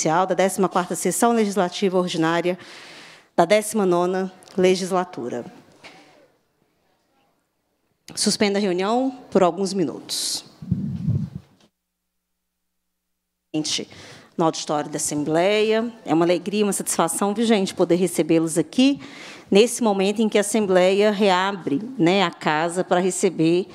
Judicial da 14ª Sessão Legislativa Ordinária da 19ª Legislatura. Suspendo a reunião por alguns minutos. No auditório da Assembleia, é uma alegria, uma satisfação, vigente gente, poder recebê-los aqui nesse momento em que a Assembleia reabre né, a casa para receber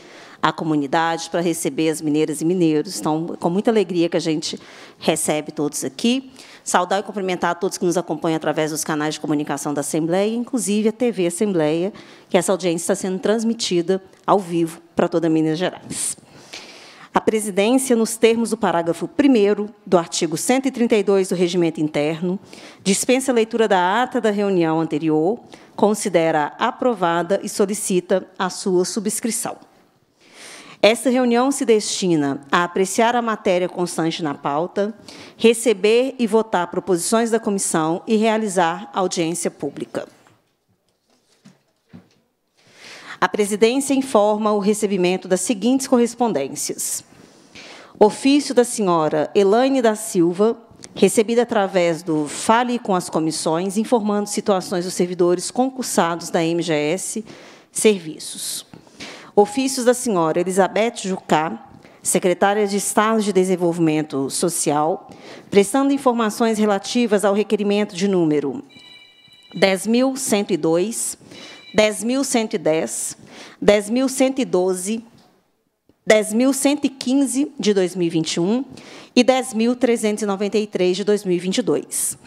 à comunidade para receber as mineiras e mineiros. Então, é com muita alegria que a gente recebe todos aqui. Saudar e cumprimentar a todos que nos acompanham através dos canais de comunicação da Assembleia, inclusive a TV Assembleia, que essa audiência está sendo transmitida ao vivo para toda Minas Gerais. A presidência, nos termos do parágrafo 1 do artigo 132 do Regimento Interno, dispensa a leitura da ata da reunião anterior, considera aprovada e solicita a sua subscrição. Essa reunião se destina a apreciar a matéria constante na pauta, receber e votar proposições da comissão e realizar audiência pública. A presidência informa o recebimento das seguintes correspondências. Ofício da senhora Elaine da Silva, recebida através do Fale com as comissões, informando situações dos servidores concursados da MGS Serviços. Ofícios da senhora Elizabeth Jucá, secretária de Estado de Desenvolvimento Social, prestando informações relativas ao requerimento de número 10.102, 10.110, 10.112, 10.115 de 2021 e 10.393 de 2022.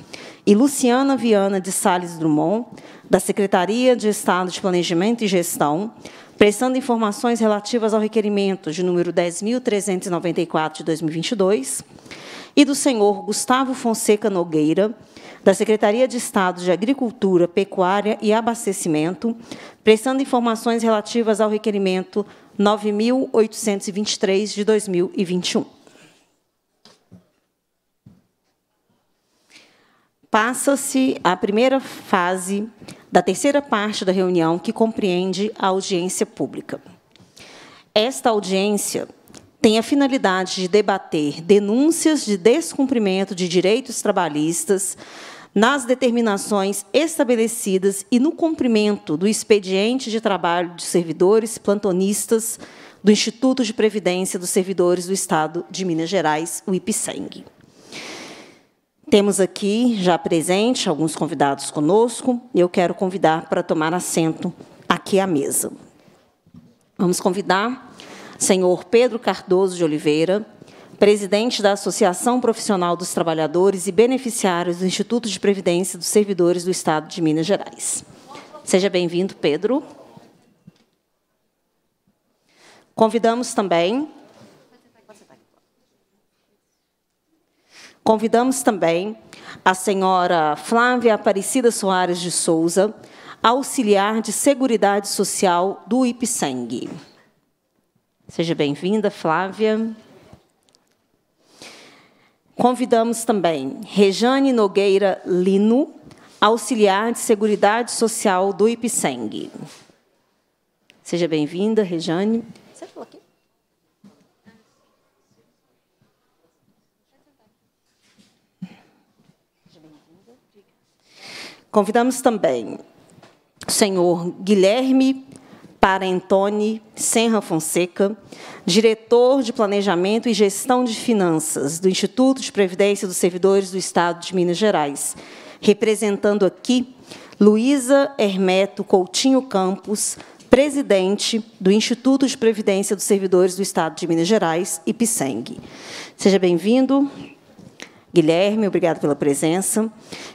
E Luciana Viana de Sales Drummond, da Secretaria de Estado de Planejamento e Gestão, prestando informações relativas ao requerimento de número 10.394 de 2022 e do senhor Gustavo Fonseca Nogueira, da Secretaria de Estado de Agricultura, Pecuária e Abastecimento, prestando informações relativas ao requerimento 9.823 de 2021. Passa-se a primeira fase da terceira parte da reunião, que compreende a audiência pública. Esta audiência tem a finalidade de debater denúncias de descumprimento de direitos trabalhistas nas determinações estabelecidas e no cumprimento do expediente de trabalho de servidores plantonistas do Instituto de Previdência dos Servidores do Estado de Minas Gerais, o IPSENG. Temos aqui já presente alguns convidados conosco. e Eu quero convidar para tomar assento aqui à mesa. Vamos convidar o senhor Pedro Cardoso de Oliveira, presidente da Associação Profissional dos Trabalhadores e beneficiários do Instituto de Previdência dos Servidores do Estado de Minas Gerais. Seja bem-vindo, Pedro. Convidamos também Convidamos também a senhora Flávia Aparecida Soares de Souza, auxiliar de Seguridade Social do IPSENG. Seja bem-vinda, Flávia. Convidamos também Rejane Nogueira Lino, auxiliar de Seguridade Social do IPSENG. Seja bem-vinda, Rejane. Convidamos também o senhor Guilherme Parentoni Senra Fonseca, diretor de Planejamento e Gestão de Finanças do Instituto de Previdência dos Servidores do Estado de Minas Gerais, representando aqui Luísa Hermeto Coutinho Campos, presidente do Instituto de Previdência dos Servidores do Estado de Minas Gerais, IPSENG. Seja bem-vindo. Guilherme, obrigado pela presença.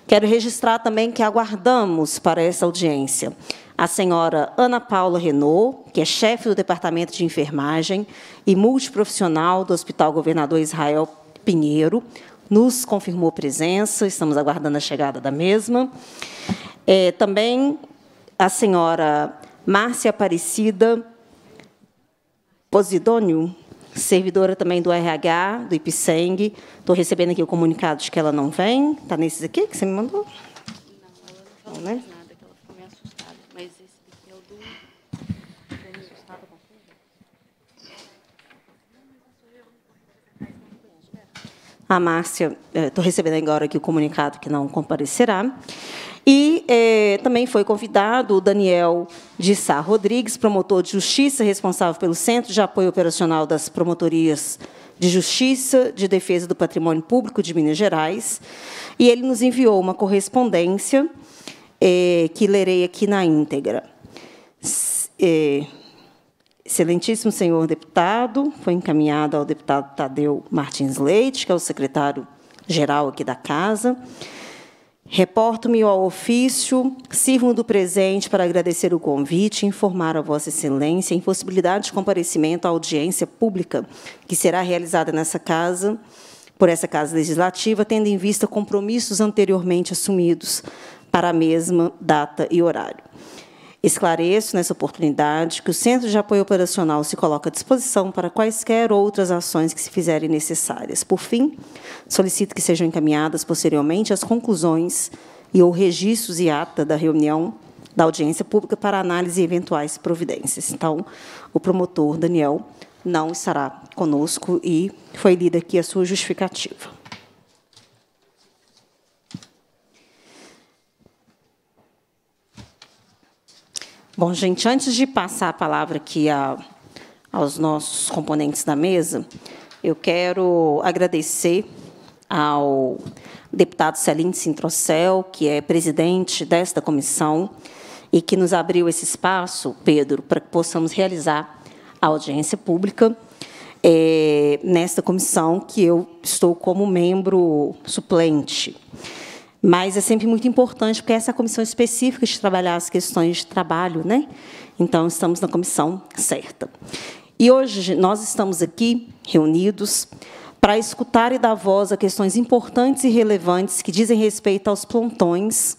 Quero registrar também que aguardamos para essa audiência a senhora Ana Paula Renault, que é chefe do Departamento de Enfermagem e multiprofissional do Hospital Governador Israel Pinheiro, nos confirmou presença, estamos aguardando a chegada da mesma. É, também a senhora Márcia Aparecida Posidônio, servidora também do RH, do IPSENG. Estou recebendo aqui o comunicado de que ela não vem. Está nesses aqui que você me mandou? Não, não, não, né? A Márcia, estou eh, recebendo agora aqui o comunicado que não comparecerá. E é, também foi convidado o Daniel de Sá Rodrigues, promotor de justiça responsável pelo Centro de Apoio Operacional das Promotorias de Justiça de Defesa do Patrimônio Público de Minas Gerais. E ele nos enviou uma correspondência é, que lerei aqui na íntegra. É, excelentíssimo senhor deputado, foi encaminhada ao deputado Tadeu Martins Leite, que é o secretário-geral aqui da Casa. Reporto-me ao ofício, sirvo do presente para agradecer o convite e informar a Vossa Excelência a impossibilidade de comparecimento à audiência pública que será realizada nessa casa, por essa Casa Legislativa, tendo em vista compromissos anteriormente assumidos para a mesma data e horário. Esclareço nessa oportunidade que o Centro de Apoio Operacional se coloca à disposição para quaisquer outras ações que se fizerem necessárias. Por fim, solicito que sejam encaminhadas posteriormente as conclusões e ou registros e ata da reunião da audiência pública para análise e eventuais providências. Então, o promotor Daniel não estará conosco e foi lida aqui a sua justificativa. Bom, gente, antes de passar a palavra aqui a, aos nossos componentes da mesa, eu quero agradecer ao deputado Celine Sintrocel, que é presidente desta comissão e que nos abriu esse espaço, Pedro, para que possamos realizar a audiência pública é, nesta comissão que eu estou como membro suplente. Mas é sempre muito importante, porque é essa é a comissão específica de trabalhar as questões de trabalho, né? Então, estamos na comissão certa. E hoje nós estamos aqui reunidos para escutar e dar voz a questões importantes e relevantes que dizem respeito aos plantões,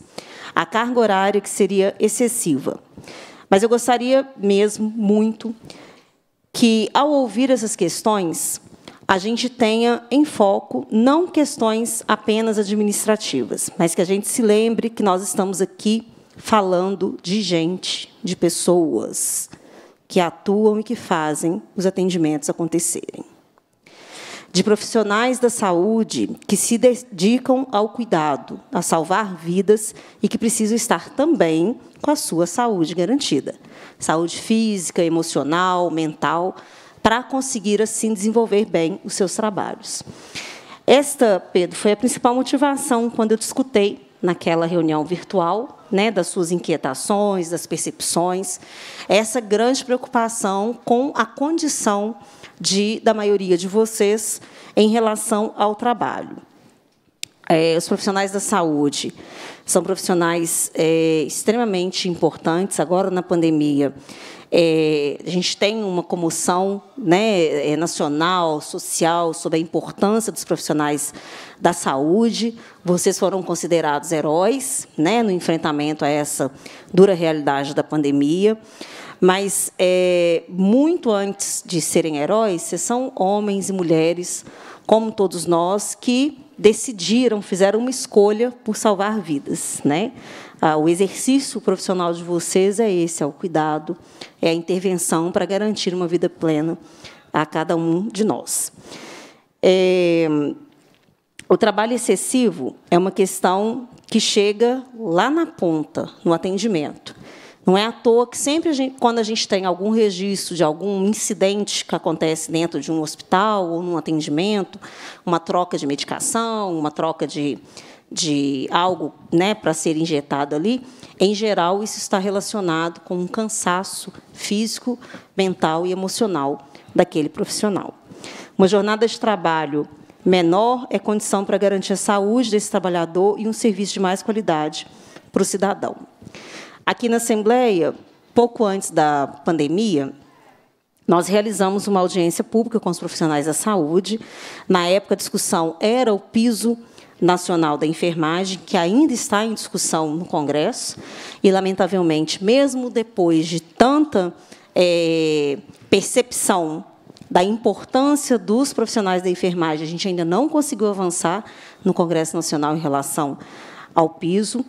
à carga horária que seria excessiva. Mas eu gostaria mesmo muito que, ao ouvir essas questões, a gente tenha em foco não questões apenas administrativas, mas que a gente se lembre que nós estamos aqui falando de gente, de pessoas que atuam e que fazem os atendimentos acontecerem. De profissionais da saúde que se dedicam ao cuidado, a salvar vidas e que precisam estar também com a sua saúde garantida. Saúde física, emocional, mental, para conseguir, assim, desenvolver bem os seus trabalhos. Esta, Pedro, foi a principal motivação quando eu discutei naquela reunião virtual, né, das suas inquietações, das percepções, essa grande preocupação com a condição de, da maioria de vocês em relação ao trabalho. É, os profissionais da saúde são profissionais é, extremamente importantes. Agora, na pandemia, é, a gente tem uma comoção né, é, nacional, social, sobre a importância dos profissionais da saúde. Vocês foram considerados heróis né, no enfrentamento a essa dura realidade da pandemia. Mas, é, muito antes de serem heróis, vocês são homens e mulheres, como todos nós, que decidiram, fizeram uma escolha por salvar vidas. Né? Ah, o exercício profissional de vocês é esse, é o cuidado é a intervenção para garantir uma vida plena a cada um de nós. É, o trabalho excessivo é uma questão que chega lá na ponta, no atendimento. Não é à toa que sempre a gente, quando a gente tem algum registro de algum incidente que acontece dentro de um hospital ou num atendimento, uma troca de medicação, uma troca de, de algo né, para ser injetado ali, em geral, isso está relacionado com um cansaço físico, mental e emocional daquele profissional. Uma jornada de trabalho menor é condição para garantir a saúde desse trabalhador e um serviço de mais qualidade para o cidadão. Aqui na Assembleia, pouco antes da pandemia, nós realizamos uma audiência pública com os profissionais da saúde. Na época, a discussão era o piso Nacional da Enfermagem, que ainda está em discussão no Congresso, e, lamentavelmente, mesmo depois de tanta é, percepção da importância dos profissionais da enfermagem, a gente ainda não conseguiu avançar no Congresso Nacional em relação ao piso.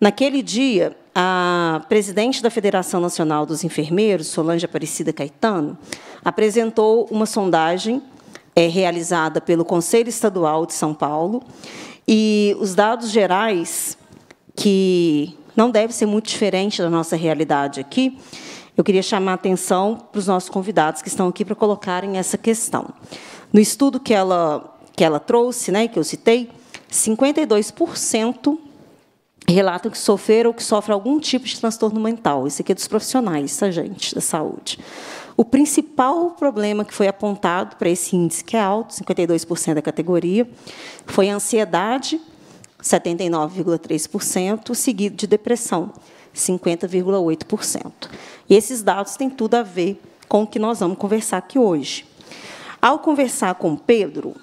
Naquele dia, a presidente da Federação Nacional dos Enfermeiros, Solange Aparecida Caetano, apresentou uma sondagem é realizada pelo Conselho Estadual de São Paulo. E os dados gerais, que não deve ser muito diferente da nossa realidade aqui, eu queria chamar a atenção para os nossos convidados que estão aqui para colocarem essa questão. No estudo que ela, que ela trouxe, né, que eu citei, 52% relatam que sofreram ou que sofrem algum tipo de transtorno mental. Isso aqui é dos profissionais, tá, gente, da saúde. O principal problema que foi apontado para esse índice, que é alto, 52% da categoria, foi a ansiedade, 79,3%, seguido de depressão, 50,8%. E esses dados têm tudo a ver com o que nós vamos conversar aqui hoje. Ao conversar com Pedro,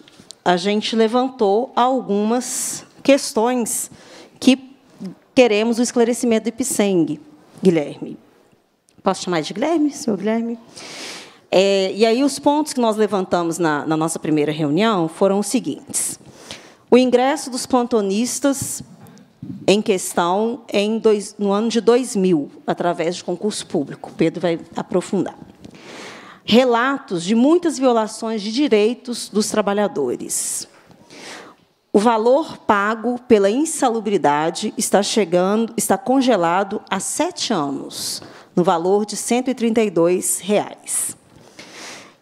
a gente levantou algumas questões que queremos o esclarecimento do IPSENG, Guilherme. Posso chamar de Guilherme, senhor Guilherme? É, e aí, os pontos que nós levantamos na, na nossa primeira reunião foram os seguintes: o ingresso dos plantonistas em questão em dois, no ano de 2000, através de concurso público. Pedro vai aprofundar. Relatos de muitas violações de direitos dos trabalhadores. O valor pago pela insalubridade está chegando, está congelado há sete anos no valor de R$ 132. Reais.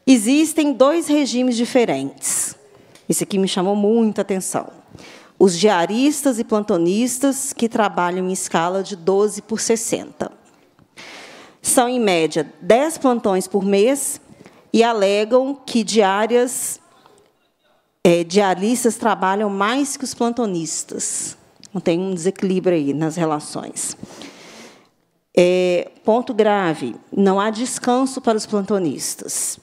Existem dois regimes diferentes. Isso aqui me chamou muita atenção. Os diaristas e plantonistas, que trabalham em escala de 12 por 60. São, em média, 10 plantões por mês e alegam que diárias, é, diaristas trabalham mais que os plantonistas. Tem um desequilíbrio aí nas relações. É, ponto grave: não há descanso para os plantonistas.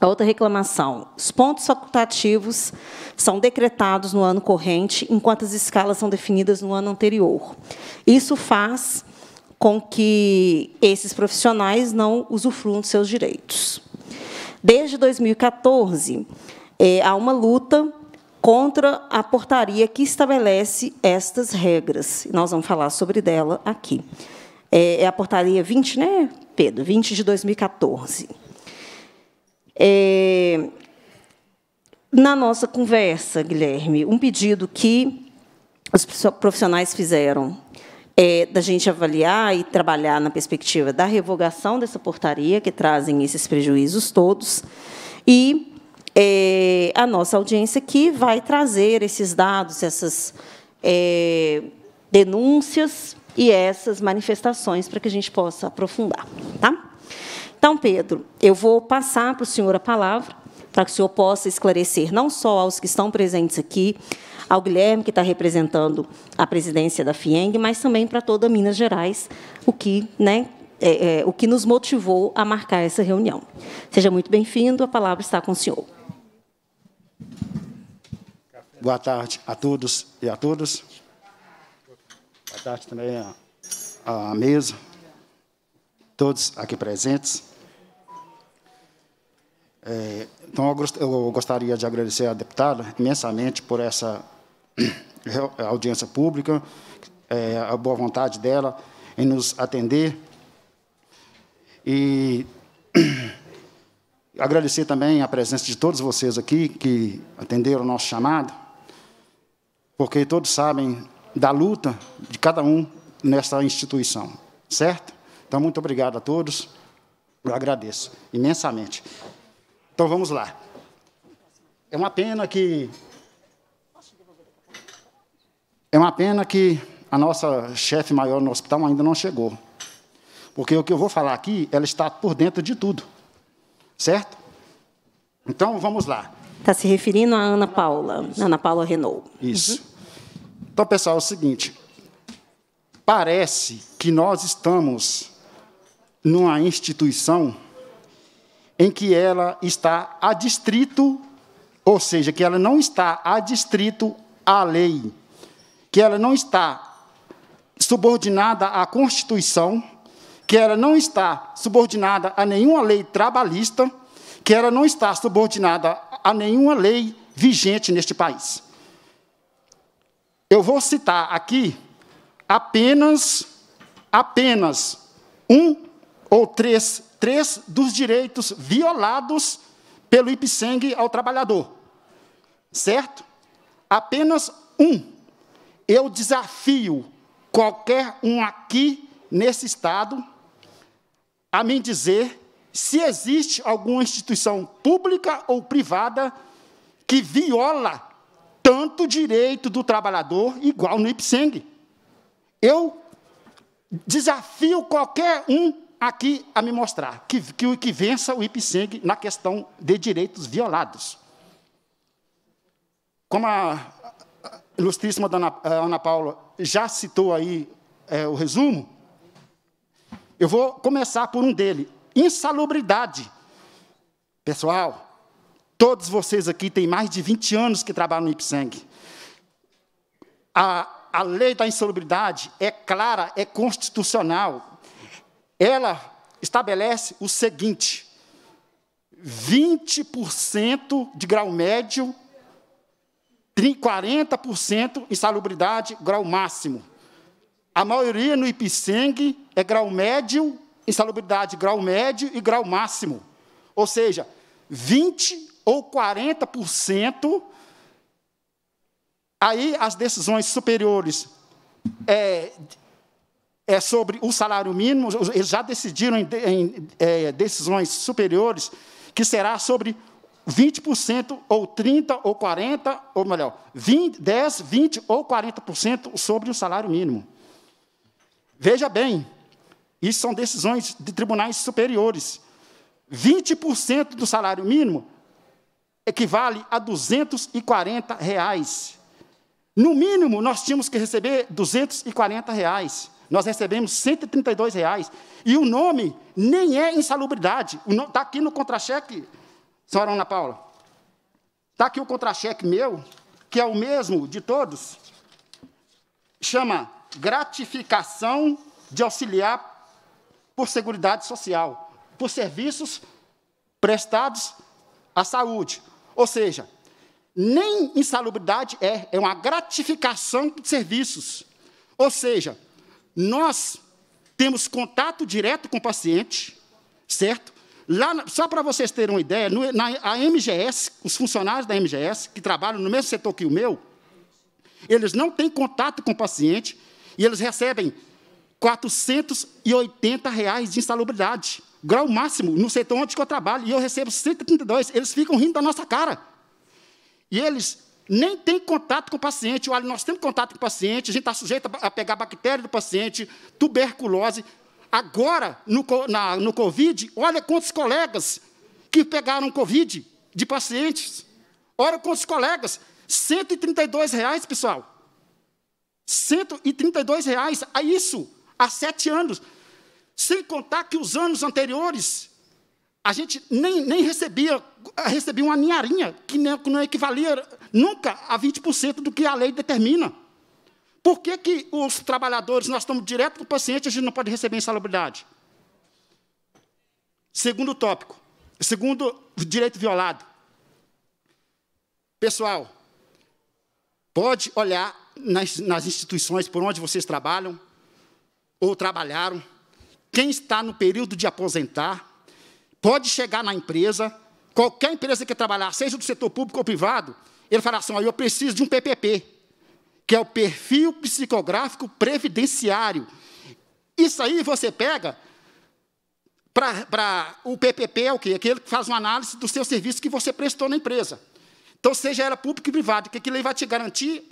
A outra reclamação: os pontos facultativos são decretados no ano corrente, enquanto as escalas são definidas no ano anterior. Isso faz com que esses profissionais não usufruam dos seus direitos. Desde 2014, é, há uma luta contra a portaria que estabelece estas regras. Nós vamos falar sobre dela aqui. É, é, a portaria 20, né, Pedro? 20 de 2014. É, na nossa conversa, Guilherme, um pedido que os profissionais fizeram é, da gente avaliar e trabalhar na perspectiva da revogação dessa portaria, que trazem esses prejuízos todos, e é, a nossa audiência que vai trazer esses dados, essas é, denúncias, e essas manifestações para que a gente possa aprofundar. Tá? Então, Pedro, eu vou passar para o senhor a palavra para que o senhor possa esclarecer não só aos que estão presentes aqui, ao Guilherme, que está representando a presidência da FIENG, mas também para toda Minas Gerais, o que, né, é, é, o que nos motivou a marcar essa reunião. Seja muito bem-vindo, a palavra está com o senhor. Boa tarde a todos e a todas. Boa tarde também à mesa, todos aqui presentes. É, então, eu gostaria de agradecer à deputada imensamente por essa audiência pública, é, a boa vontade dela em nos atender. E agradecer também a presença de todos vocês aqui que atenderam o nosso chamado, porque todos sabem da luta de cada um nessa instituição, certo? Então, muito obrigado a todos. Eu agradeço imensamente. Então, vamos lá. É uma pena que... É uma pena que a nossa chefe maior no hospital ainda não chegou. Porque o que eu vou falar aqui, ela está por dentro de tudo. Certo? Então, vamos lá. Está se referindo a Ana Paula, Ana Paula Renault. Isso. Uhum. Então, pessoal, é o seguinte: parece que nós estamos numa instituição em que ela está adstrito, ou seja, que ela não está adstrito à lei, que ela não está subordinada à Constituição, que ela não está subordinada a nenhuma lei trabalhista, que ela não está subordinada a nenhuma lei vigente neste país. Eu vou citar aqui apenas, apenas um ou três, três dos direitos violados pelo IPSENG ao trabalhador. Certo? Apenas um. Eu desafio qualquer um aqui nesse Estado a me dizer se existe alguma instituição pública ou privada que viola tanto direito do trabalhador igual no IPSENG. Eu desafio qualquer um aqui a me mostrar que, que, que vença o IPSENG na questão de direitos violados. Como a ilustríssima Ana, eh, Ana Paula já citou aí é, o resumo, eu vou começar por um dele: insalubridade. Pessoal, Todos vocês aqui têm mais de 20 anos que trabalham no IPSENG. A, a lei da insalubridade é clara, é constitucional. Ela estabelece o seguinte: 20% de grau médio, 40% insalubridade, grau máximo. A maioria no IPSENG é grau médio, insalubridade grau médio e grau máximo. Ou seja, 20 ou 40%, aí as decisões superiores é, é sobre o salário mínimo, eles já decidiram em, em é, decisões superiores que será sobre 20% ou 30% ou 40%, ou melhor, 20, 10%, 20% ou 40% sobre o salário mínimo. Veja bem, isso são decisões de tribunais superiores. 20% do salário mínimo equivale a 240 reais. No mínimo, nós tínhamos que receber 240 reais. Nós recebemos 132 reais. E o nome nem é insalubridade. Está aqui no contra-cheque, senhora Ana Paula. Está aqui o contra-cheque meu, que é o mesmo de todos. Chama gratificação de auxiliar por Seguridade Social, por serviços prestados à saúde. Ou seja, nem insalubridade é, é uma gratificação de serviços. Ou seja, nós temos contato direto com o paciente, certo? Lá, só para vocês terem uma ideia, no, na a MGS, os funcionários da MGS, que trabalham no mesmo setor que o meu, eles não têm contato com o paciente e eles recebem R$ 480 reais de insalubridade grau máximo no setor onde eu trabalho, e eu recebo 132, eles ficam rindo da nossa cara. E eles nem têm contato com o paciente. Olha, nós temos contato com o paciente, a gente está sujeito a pegar bactéria do paciente, tuberculose. Agora, no, na, no Covid, olha quantos colegas que pegaram Covid de pacientes. Olha quantos colegas. 132 reais, pessoal. 132 reais. A é isso, há sete anos. Sem contar que os anos anteriores, a gente nem, nem recebia, recebia uma ninharinha, que não equivalia nunca a 20% do que a lei determina. Por que, que os trabalhadores, nós estamos direto com o paciente, a gente não pode receber insalubridade? Segundo tópico, segundo direito violado. Pessoal, pode olhar nas, nas instituições por onde vocês trabalham ou trabalharam, quem está no período de aposentar pode chegar na empresa, qualquer empresa que trabalhar, seja do setor público ou privado, ele fala assim: eu preciso de um PPP, que é o perfil psicográfico previdenciário. Isso aí você pega para o PPP é o quê? Aquele que faz uma análise do seu serviço que você prestou na empresa. Então, seja ela público ou privado, que aquilo aí vai te garantir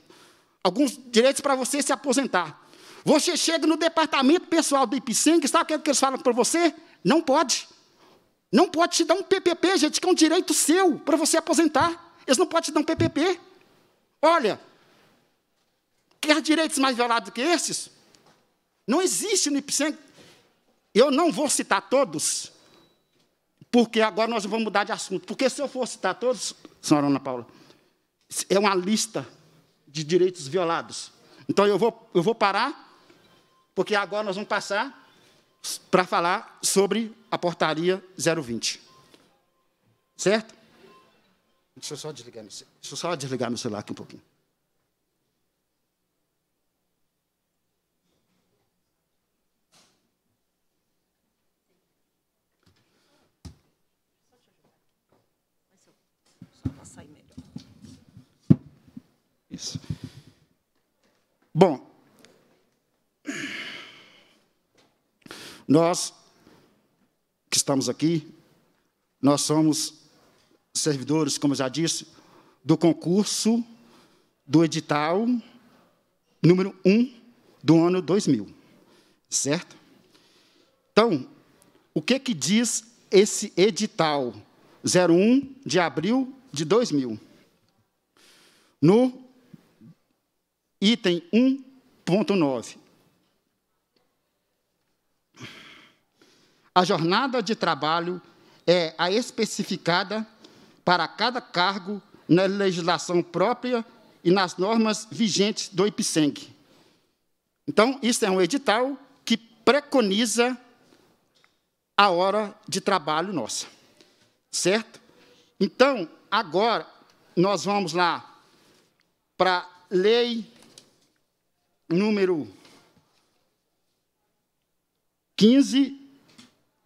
alguns direitos para você se aposentar. Você chega no departamento pessoal do IPSENG, sabe o que é eles falam para você? Não pode. Não pode te dar um PPP, gente, que é um direito seu para você aposentar. Eles não podem te dar um PPP. Olha, quer direitos mais violados que esses? Não existe no IPSENG. Eu não vou citar todos, porque agora nós vamos mudar de assunto. Porque se eu for citar todos, senhora Ana Paula, é uma lista de direitos violados. Então eu vou, eu vou parar porque agora nós vamos passar para falar sobre a portaria 020. Certo? Deixa eu só desligar meu, deixa eu só desligar meu celular aqui um pouquinho. Isso. Bom, Nós que estamos aqui, nós somos servidores, como já disse, do concurso do edital número 1 do ano 2000, certo? Então, o que que diz esse edital 01 de abril de 2000? No item 1.9, A jornada de trabalho é a especificada para cada cargo na legislação própria e nas normas vigentes do IPSENG. Então, isso é um edital que preconiza a hora de trabalho nossa. Certo? Então, agora, nós vamos lá para a lei número 15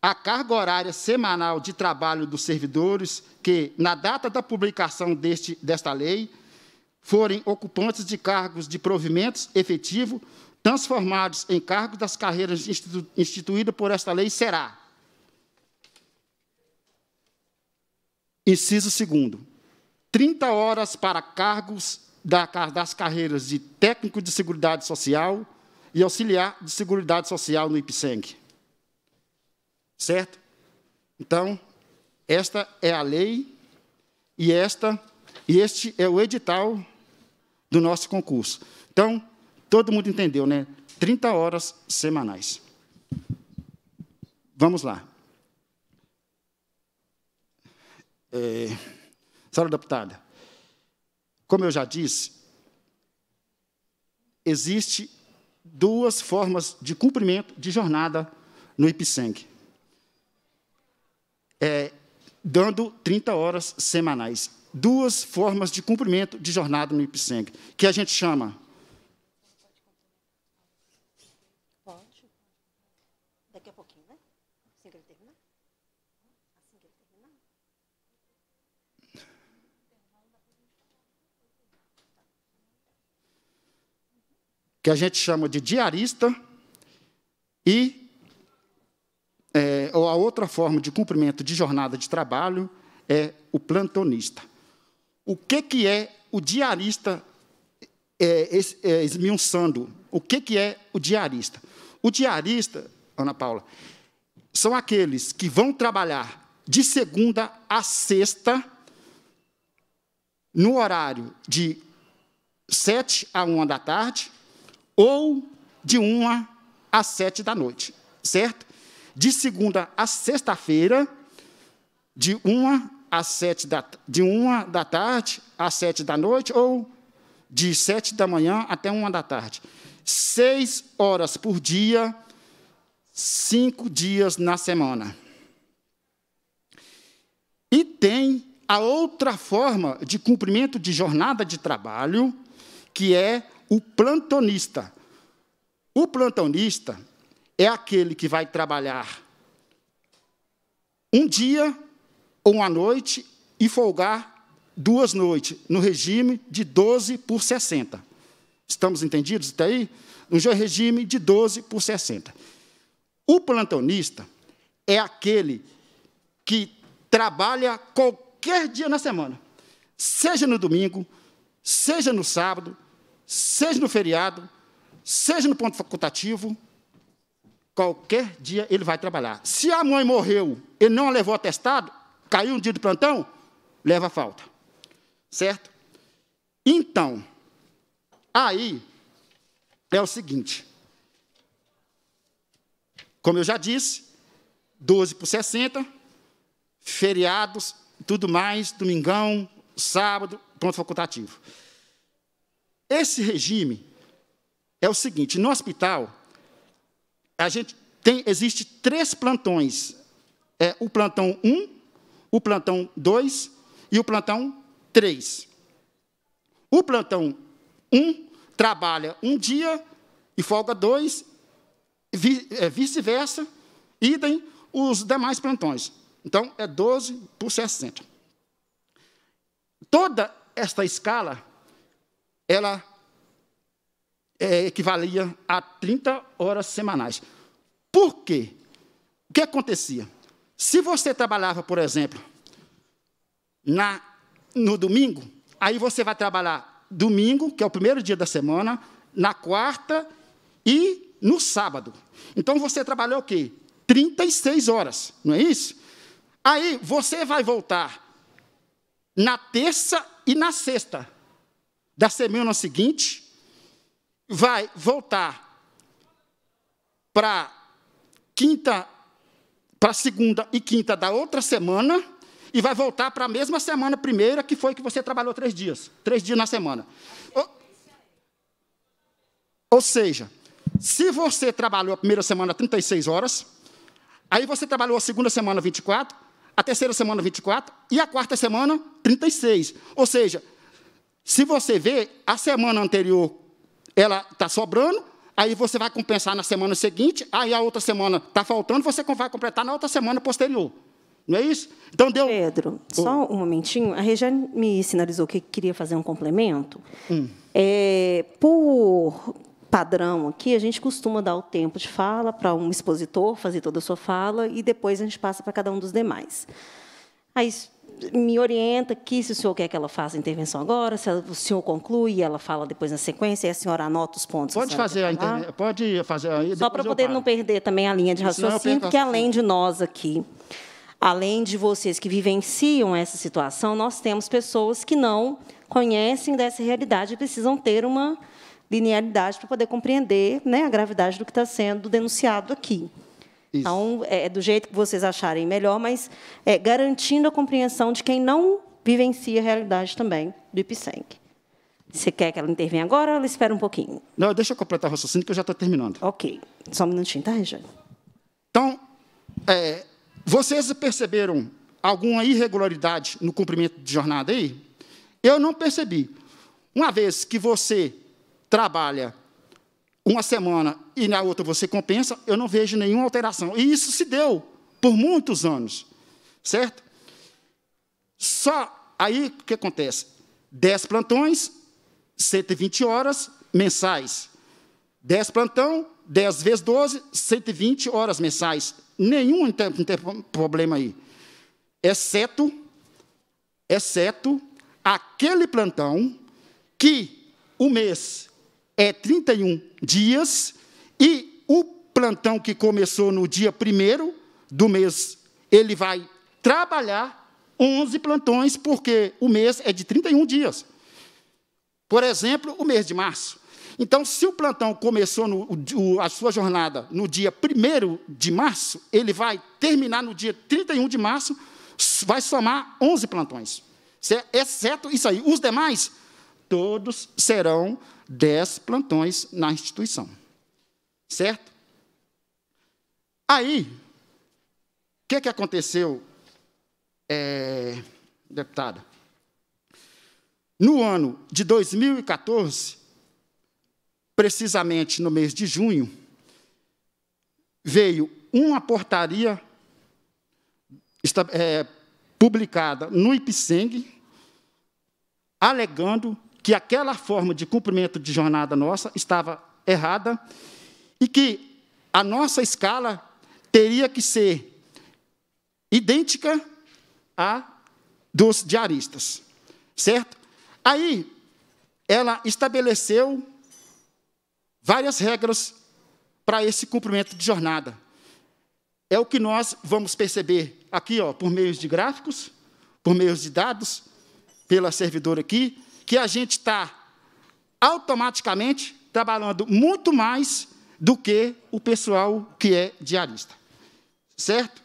a carga horária semanal de trabalho dos servidores que, na data da publicação deste, desta lei, forem ocupantes de cargos de provimentos efetivo, transformados em cargos das carreiras institu instituídas por esta lei, será. Inciso segundo, 30 horas para cargos da, das carreiras de técnico de Seguridade Social e auxiliar de Seguridade Social no IPSENG. Certo? Então, esta é a lei e esta e este é o edital do nosso concurso. Então, todo mundo entendeu, né? 30 horas semanais. Vamos lá. É, senhora deputada, como eu já disse, existe duas formas de cumprimento de jornada no IPSENG é, dando 30 horas semanais. Duas formas de cumprimento de jornada no IPSENG, que a gente chama. Pode? Daqui a pouquinho, né? Assim que ele terminar. Assim que ele terminar. Que a gente chama de diarista e é, ou a outra forma de cumprimento de jornada de trabalho é o plantonista. O que, que é o diarista é, é, esmiuçando? O que, que é o diarista? O diarista, Ana Paula, são aqueles que vão trabalhar de segunda a sexta, no horário de 7 a 1 da tarde ou de 1 às 7 da noite, certo? de segunda a sexta-feira, de uma às sete da, de uma da tarde às sete da noite, ou de sete da manhã até uma da tarde. Seis horas por dia, cinco dias na semana. E tem a outra forma de cumprimento de jornada de trabalho, que é o plantonista. O plantonista, é aquele que vai trabalhar um dia ou uma noite e folgar duas noites, no regime de 12 por 60. Estamos entendidos até aí? No regime de 12 por 60. O plantonista é aquele que trabalha qualquer dia na semana, seja no domingo, seja no sábado, seja no feriado, seja no ponto facultativo, Qualquer dia ele vai trabalhar. Se a mãe morreu, ele não a levou atestado, caiu um dia de plantão, leva a falta. Certo? Então, aí é o seguinte. Como eu já disse, 12 por 60, feriados, tudo mais, domingão, sábado, ponto facultativo. Esse regime é o seguinte: no hospital, a gente tem, existe três plantões. É o plantão 1, o plantão 2 e o plantão 3. O plantão 1 trabalha um dia e folga dois, é, vice-versa, idem os demais plantões. Então, é 12 por 60. Toda esta escala, ela é, equivalia a 30 horas semanais. Por quê? O que acontecia? Se você trabalhava, por exemplo, na, no domingo, aí você vai trabalhar domingo, que é o primeiro dia da semana, na quarta e no sábado. Então você trabalhou o quê? 36 horas, não é isso? Aí você vai voltar na terça e na sexta da semana seguinte vai voltar para quinta, para segunda e quinta da outra semana e vai voltar para a mesma semana primeira que foi que você trabalhou três dias, três dias na semana. Ou, ou seja, se você trabalhou a primeira semana 36 horas, aí você trabalhou a segunda semana 24, a terceira semana 24 e a quarta semana 36. Ou seja, se você vê a semana anterior ela está sobrando, aí você vai compensar na semana seguinte, aí a outra semana está faltando, você vai completar na outra semana posterior. Não é isso? Então deu. Pedro, só um momentinho. A Regiane me sinalizou que queria fazer um complemento. Hum. É, por padrão aqui, a gente costuma dar o tempo de fala para um expositor fazer toda a sua fala e depois a gente passa para cada um dos demais. Aí me orienta que se o senhor quer que ela faça a intervenção agora, se o senhor conclui, ela fala depois na sequência e a senhora anota os pontos. Pode fazer a intervenção. Pode fazer Só para poder não perder também a linha de raciocínio, porque além de nós aqui, além de vocês que vivenciam essa situação, nós temos pessoas que não conhecem dessa realidade e precisam ter uma linearidade para poder compreender né, a gravidade do que está sendo denunciado aqui. Então, Isso. Então, é do jeito que vocês acharem melhor, mas é, garantindo a compreensão de quem não vivencia a realidade também do IPSENC. Você quer que ela intervenha agora ou ela espera um pouquinho? Não, deixa eu completar o raciocínio, que eu já estou terminando. Ok. Só um minutinho, tá, Regiane? Então, é, vocês perceberam alguma irregularidade no cumprimento de jornada aí? Eu não percebi. Uma vez que você trabalha uma semana e na outra você compensa, eu não vejo nenhuma alteração. E isso se deu por muitos anos, certo? Só aí o que acontece? 10 plantões, 120 horas mensais. 10 plantão, 10 vezes 12, 120 horas mensais. Nenhum não tem, problema aí. Exceto, exceto aquele plantão que o mês é 31 dias e o plantão que começou no dia 1 do mês, ele vai trabalhar 11 plantões, porque o mês é de 31 dias. Por exemplo, o mês de março. Então, se o plantão começou no, o, a sua jornada no dia 1 de março, ele vai terminar no dia 31 de março, vai somar 11 plantões. Exceto é isso aí. Os demais, todos serão 10 plantões na instituição. Certo? Aí, o que, que aconteceu, é, deputada? No ano de 2014, precisamente no mês de junho, veio uma portaria é, publicada no IPSENG, alegando que aquela forma de cumprimento de jornada nossa estava errada e que a nossa escala teria que ser idêntica à dos diaristas, certo? Aí ela estabeleceu várias regras para esse cumprimento de jornada. É o que nós vamos perceber aqui, ó, por meios de gráficos, por meios de dados, pela servidora aqui, que a gente está automaticamente trabalhando muito mais do que o pessoal que é diarista. Certo?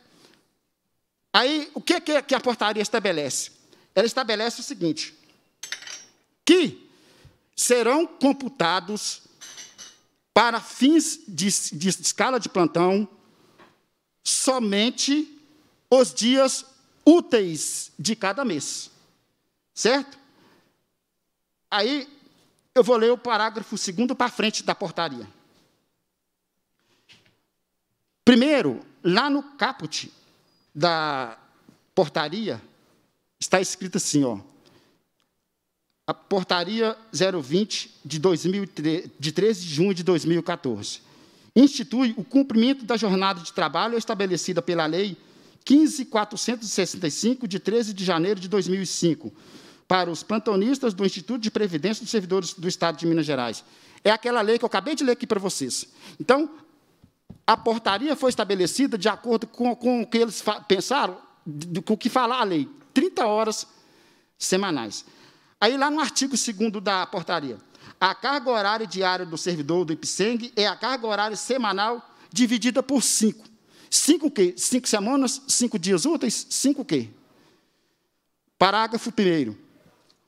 Aí, o que, é que a portaria estabelece? Ela estabelece o seguinte: que serão computados para fins de, de escala de plantão somente os dias úteis de cada mês. Certo? Aí eu vou ler o parágrafo segundo para frente da portaria. Primeiro, lá no caput da portaria, está escrito assim, ó, a portaria 020 de, 2003, de 13 de junho de 2014. Institui o cumprimento da jornada de trabalho estabelecida pela Lei 15.465, de 13 de janeiro de 2005, para os plantonistas do Instituto de Previdência dos Servidores do Estado de Minas Gerais. É aquela lei que eu acabei de ler aqui para vocês. Então, a portaria foi estabelecida de acordo com, com o que eles pensaram, de, com o que falar a lei, 30 horas semanais. Aí, lá no artigo 2 da portaria, a carga horária diária do servidor do IPSENG é a carga horária semanal dividida por 5. 5 o quê? 5 semanas, 5 dias úteis, 5 o quê? Parágrafo 1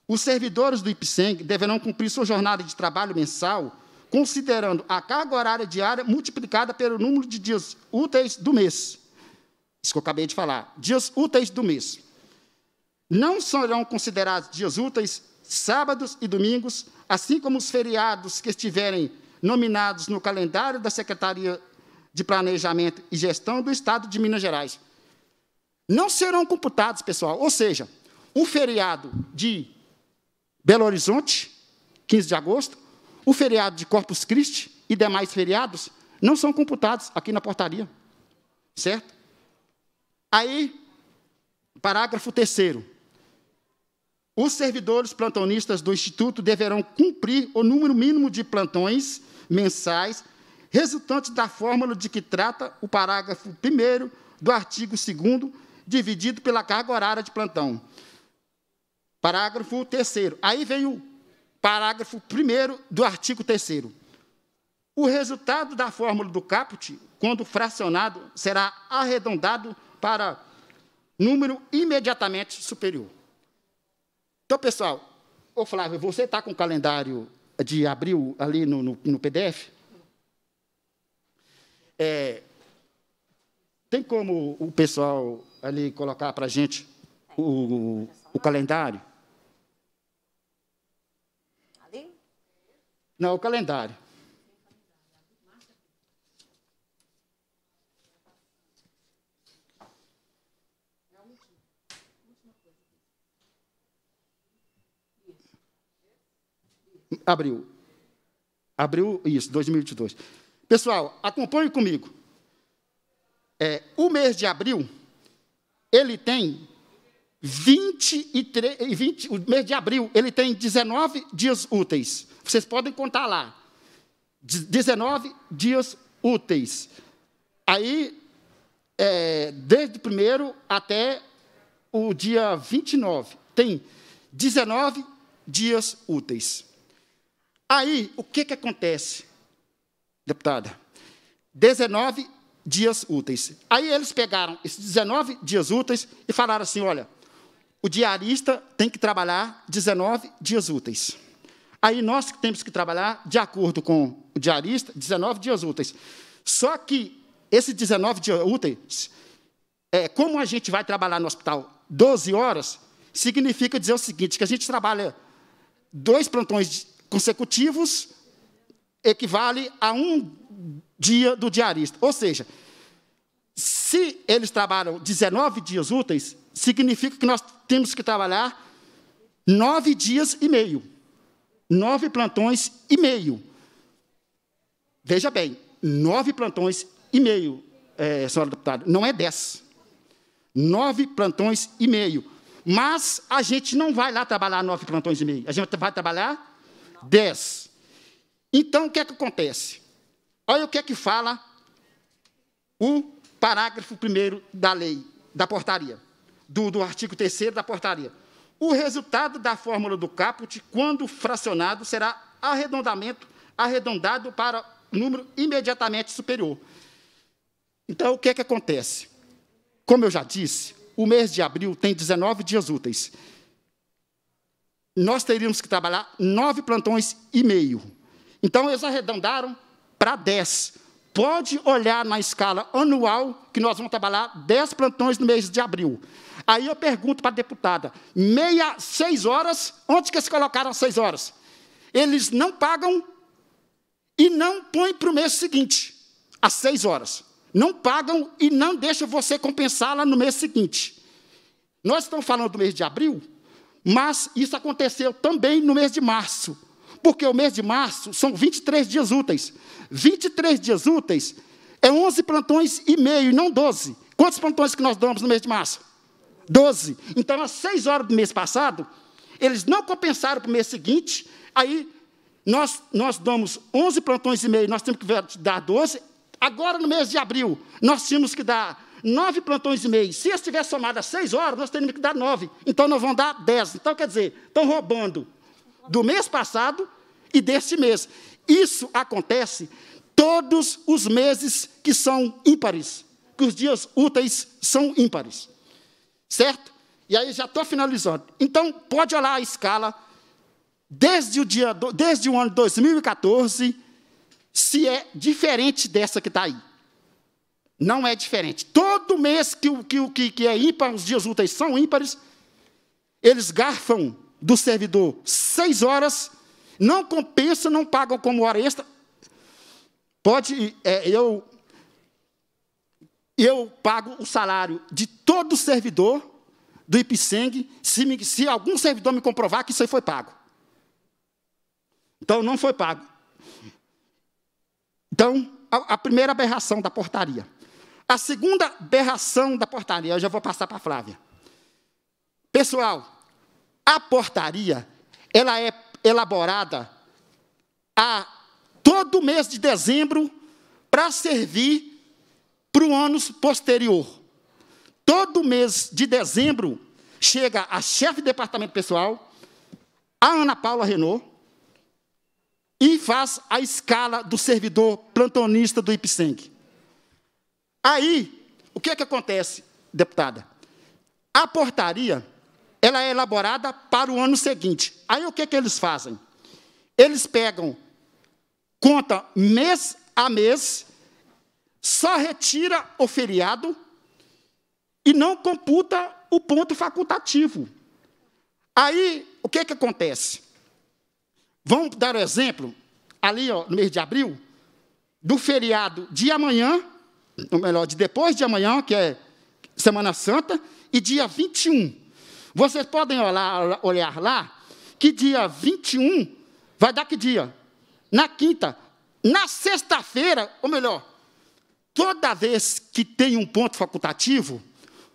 Os servidores do IPSENG deverão cumprir sua jornada de trabalho mensal considerando a carga horária diária multiplicada pelo número de dias úteis do mês. Isso que eu acabei de falar, dias úteis do mês. Não serão considerados dias úteis sábados e domingos, assim como os feriados que estiverem nominados no calendário da Secretaria de Planejamento e Gestão do Estado de Minas Gerais. Não serão computados, pessoal, ou seja, o feriado de Belo Horizonte, 15 de agosto, o feriado de Corpus Christi e demais feriados não são computados aqui na portaria. Certo? Aí, parágrafo 3. Os servidores plantonistas do Instituto deverão cumprir o número mínimo de plantões mensais resultante da fórmula de que trata o parágrafo 1 do artigo 2 dividido pela carga horária de plantão. Parágrafo 3 Aí vem o parágrafo 1 do artigo 3. O resultado da fórmula do caput, quando fracionado, será arredondado para número imediatamente superior. Então, pessoal, ô Flávio, você está com o calendário de abril ali no, no, no PDF? É, tem como o pessoal ali colocar para a gente o, o, o calendário? Não, é o calendário. Abril. Abril, isso, 2022. Pessoal, acompanhe comigo. É, o mês de abril, ele tem 23, 20, eh, o mês de abril, ele tem 19 dias úteis. Vocês podem contar lá. 19 dias úteis. Aí, é, desde o primeiro até o dia 29, tem 19 dias úteis. Aí, o que, que acontece, deputada? 19 dias úteis. Aí eles pegaram esses 19 dias úteis e falaram assim: olha, o diarista tem que trabalhar 19 dias úteis. Aí nós temos que trabalhar, de acordo com o diarista, 19 dias úteis. Só que esses 19 dias úteis, é, como a gente vai trabalhar no hospital 12 horas, significa dizer o seguinte, que a gente trabalha dois plantões consecutivos, equivale a um dia do diarista. Ou seja, se eles trabalham 19 dias úteis, significa que nós temos que trabalhar nove dias e meio. Nove plantões e meio. Veja bem, nove plantões e meio, é, senhora deputada, não é dez. Nove plantões e meio. Mas a gente não vai lá trabalhar nove plantões e meio, a gente vai trabalhar dez. Então, o que é que acontece? Olha o que é que fala o parágrafo primeiro da lei, da portaria do, do artigo 3 da portaria. O resultado da fórmula do caput, quando fracionado, será arredondamento arredondado para número imediatamente superior. Então, o que é que acontece? Como eu já disse, o mês de abril tem 19 dias úteis. Nós teríamos que trabalhar nove plantões e meio. Então, eles arredondaram para 10. Pode olhar na escala anual que nós vamos trabalhar 10 plantões no mês de abril. Aí eu pergunto para a deputada: meia, seis horas, onde que eles colocaram as seis horas? Eles não pagam e não põem para o mês seguinte, as seis horas. Não pagam e não deixam você compensá-la no mês seguinte. Nós estamos falando do mês de abril, mas isso aconteceu também no mês de março, porque o mês de março são 23 dias úteis. 23 dias úteis é 11 plantões e meio, não 12. Quantos plantões que nós damos no mês de março? 12. Então, às 6 horas do mês passado, eles não compensaram para o mês seguinte, aí nós, nós damos 11 plantões e meio, nós temos que dar 12. Agora, no mês de abril, nós tínhamos que dar 9 plantões e meio. Se estiver somado às 6 horas, nós teríamos que dar 9. Então, nós vamos dar 10. Então, quer dizer, estão roubando do mês passado e deste mês. Isso acontece todos os meses que são ímpares, que os dias úteis são ímpares. Certo? E aí já estou finalizando. Então, pode olhar a escala. Desde o, dia, desde o ano 2014, se é diferente dessa que está aí. Não é diferente. Todo mês que, que, que é ímpar, os dias úteis são ímpares, eles garfam do servidor seis horas, não compensa, não pagam como hora extra. Pode, é, eu eu pago o salário de todo servidor do IPSENG, se, me, se algum servidor me comprovar que isso aí foi pago. Então, não foi pago. Então, a, a primeira aberração da portaria. A segunda aberração da portaria, eu já vou passar para a Flávia. Pessoal, a portaria, ela é elaborada a todo mês de dezembro para servir para o ano posterior. Todo mês de dezembro chega a chefe de departamento pessoal, a Ana Paula Renault, e faz a escala do servidor plantonista do IPSENG. Aí, o que é que acontece, deputada? A portaria ela é elaborada para o ano seguinte. Aí o que, é que eles fazem? Eles pegam, conta mês a mês só retira o feriado e não computa o ponto facultativo. Aí, o que, que acontece? Vamos dar o um exemplo, ali ó, no mês de abril, do feriado de amanhã, ou melhor, de depois de amanhã, que é Semana Santa, e dia 21. Vocês podem olhar, olhar lá que dia 21 vai dar que dia? Na quinta. Na sexta-feira, ou melhor, toda vez que tem um ponto facultativo,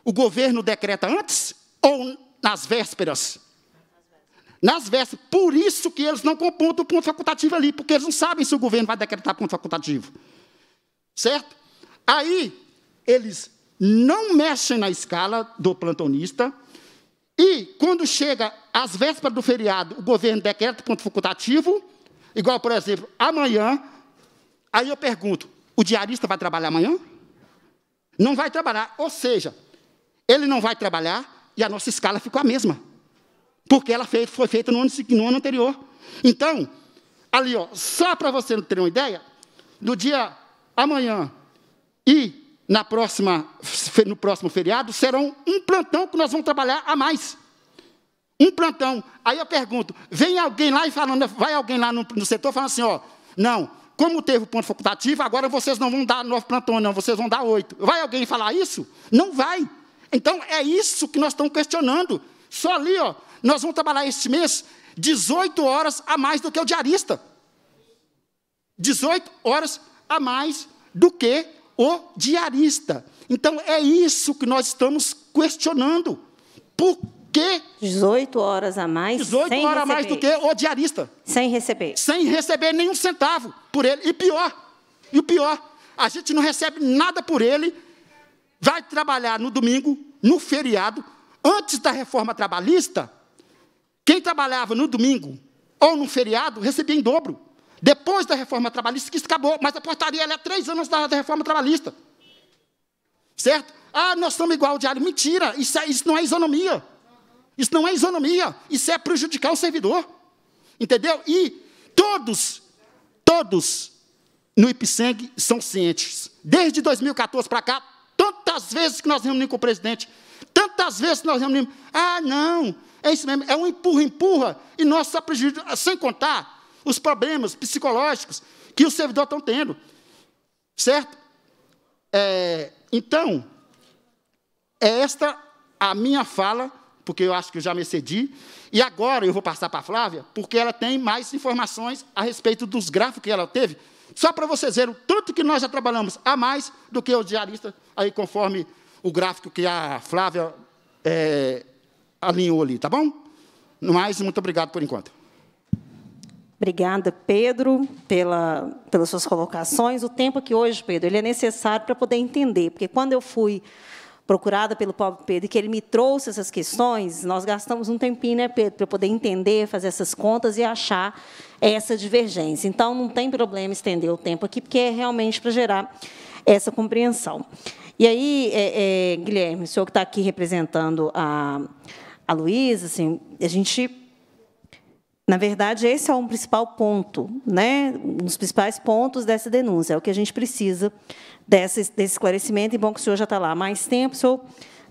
o governo decreta antes ou nas vésperas? Nas vésperas. Por isso que eles não computam o ponto facultativo ali, porque eles não sabem se o governo vai decretar ponto facultativo. Certo? Aí, eles não mexem na escala do plantonista, e quando chega às vésperas do feriado, o governo decreta ponto facultativo, igual, por exemplo, amanhã, aí eu pergunto, o diarista vai trabalhar amanhã? Não vai trabalhar. Ou seja, ele não vai trabalhar e a nossa escala ficou a mesma. Porque ela foi feita no ano, no ano anterior. Então, ali, ó, só para você ter uma ideia, do dia amanhã e na próxima, no próximo feriado, serão um plantão que nós vamos trabalhar a mais. Um plantão. Aí eu pergunto, vem alguém lá e falando, vai alguém lá no, no setor falando assim, ó, não, como teve o ponto facultativo, agora vocês não vão dar nove plantões, não, vocês vão dar oito. Vai alguém falar isso? Não vai. Então, é isso que nós estamos questionando. Só ali, ó, nós vamos trabalhar este mês 18 horas a mais do que o diarista. 18 horas a mais do que o diarista. Então, é isso que nós estamos questionando. Por que? 18 horas a mais. 18 horas receber. a mais do que o diarista. Sem receber. Sem receber nenhum centavo por ele. E pior, e o pior, a gente não recebe nada por ele. Vai trabalhar no domingo, no feriado, antes da reforma trabalhista. Quem trabalhava no domingo ou no feriado recebia em dobro. Depois da reforma trabalhista, que isso acabou, mas a portaria é três anos da, da reforma trabalhista. Certo? Ah, nós somos igual ao diário. Mentira, isso, é, isso não é isonomia. Isso não é isonomia, isso é prejudicar o servidor. Entendeu? E todos, todos no IPSENG são cientes. Desde 2014 para cá, tantas vezes que nós reunimos com o presidente, tantas vezes que nós reunimos. Ah, não, é isso mesmo, é um empurra, empurra, e nós só prejudicamos, sem contar os problemas psicológicos que o servidor estão tendo. Certo? É, então, é esta a minha fala porque eu acho que eu já me excedi. E agora eu vou passar para a Flávia, porque ela tem mais informações a respeito dos gráficos que ela teve, só para vocês verem o tanto que nós já trabalhamos a mais do que o diarista, aí conforme o gráfico que a Flávia é, alinhou ali, tá bom? No mais, muito obrigado por enquanto. Obrigada, Pedro, pela, pelas suas colocações. O tempo aqui hoje, Pedro, ele é necessário para poder entender, porque quando eu fui procurada pelo Paulo Pedro, que ele me trouxe essas questões, nós gastamos um tempinho, né, Pedro, para poder entender, fazer essas contas e achar essa divergência. Então, não tem problema estender o tempo aqui, porque é realmente para gerar essa compreensão. E aí, é, é, Guilherme, o senhor que está aqui representando a, a Luísa, assim, a gente na verdade, esse é um principal ponto, né? um dos principais pontos dessa denúncia, é o que a gente precisa desse, desse esclarecimento, e bom que o senhor já está lá há mais tempo, o senhor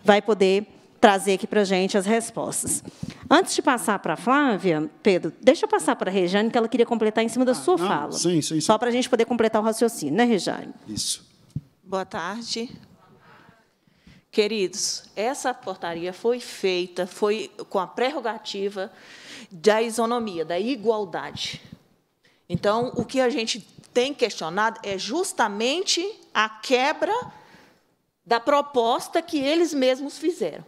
vai poder trazer aqui para a gente as respostas. Antes de passar para a Flávia, Pedro, deixa eu passar para a Rejane, que ela queria completar em cima da ah, sua não, fala. Sim, sim, sim. Só para a gente poder completar o raciocínio, né, Rejane? Isso. Boa tarde. Queridos, essa portaria foi feita, foi com a prerrogativa da isonomia, da igualdade. Então, o que a gente tem questionado é justamente a quebra da proposta que eles mesmos fizeram.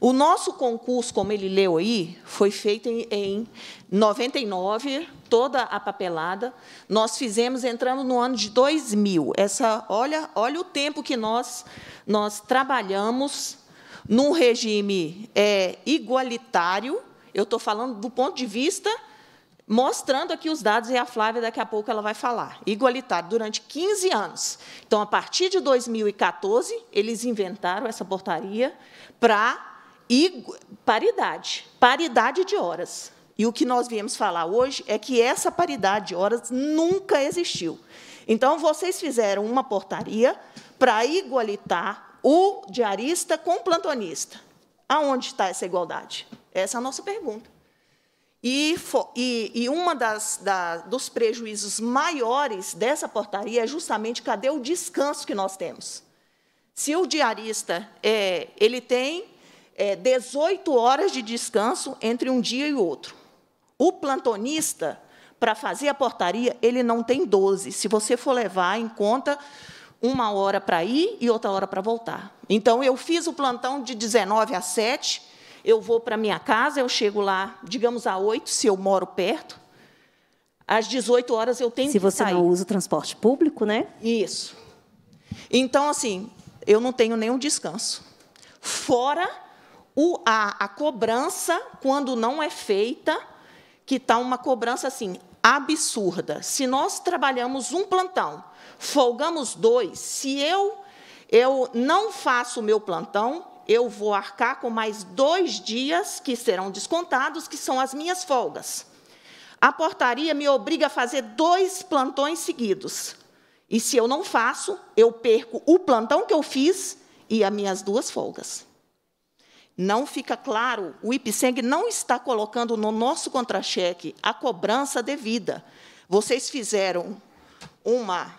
O nosso concurso, como ele leu aí, foi feito em, em 99, toda a papelada. Nós fizemos, entramos no ano de 2000. Essa, olha, olha o tempo que nós, nós trabalhamos num regime é, igualitário. Eu estou falando do ponto de vista mostrando aqui os dados, e a Flávia daqui a pouco ela vai falar, igualitário durante 15 anos. Então, a partir de 2014, eles inventaram essa portaria para paridade, paridade de horas. E o que nós viemos falar hoje é que essa paridade de horas nunca existiu. Então, vocês fizeram uma portaria para igualitar o diarista com o plantonista. Aonde está essa igualdade? Essa é a nossa pergunta. E, e, e uma das da, dos prejuízos maiores dessa portaria é justamente cadê o descanso que nós temos. Se o diarista é, ele tem é, 18 horas de descanso entre um dia e outro, o plantonista para fazer a portaria ele não tem 12. Se você for levar em conta uma hora para ir e outra hora para voltar. Então eu fiz o plantão de 19 a 7 eu vou para minha casa, eu chego lá, digamos, às 8, se eu moro perto. Às 18 horas eu tenho se que sair. Se você não usa o transporte público, né? Isso. Então, assim, eu não tenho nenhum descanso. Fora o, a, a cobrança, quando não é feita, que está uma cobrança assim absurda. Se nós trabalhamos um plantão, folgamos dois, se eu, eu não faço o meu plantão, eu vou arcar com mais dois dias que serão descontados, que são as minhas folgas. A portaria me obriga a fazer dois plantões seguidos. E se eu não faço, eu perco o plantão que eu fiz e as minhas duas folgas. Não fica claro, o IPSENG não está colocando no nosso contra-cheque a cobrança devida. Vocês fizeram uma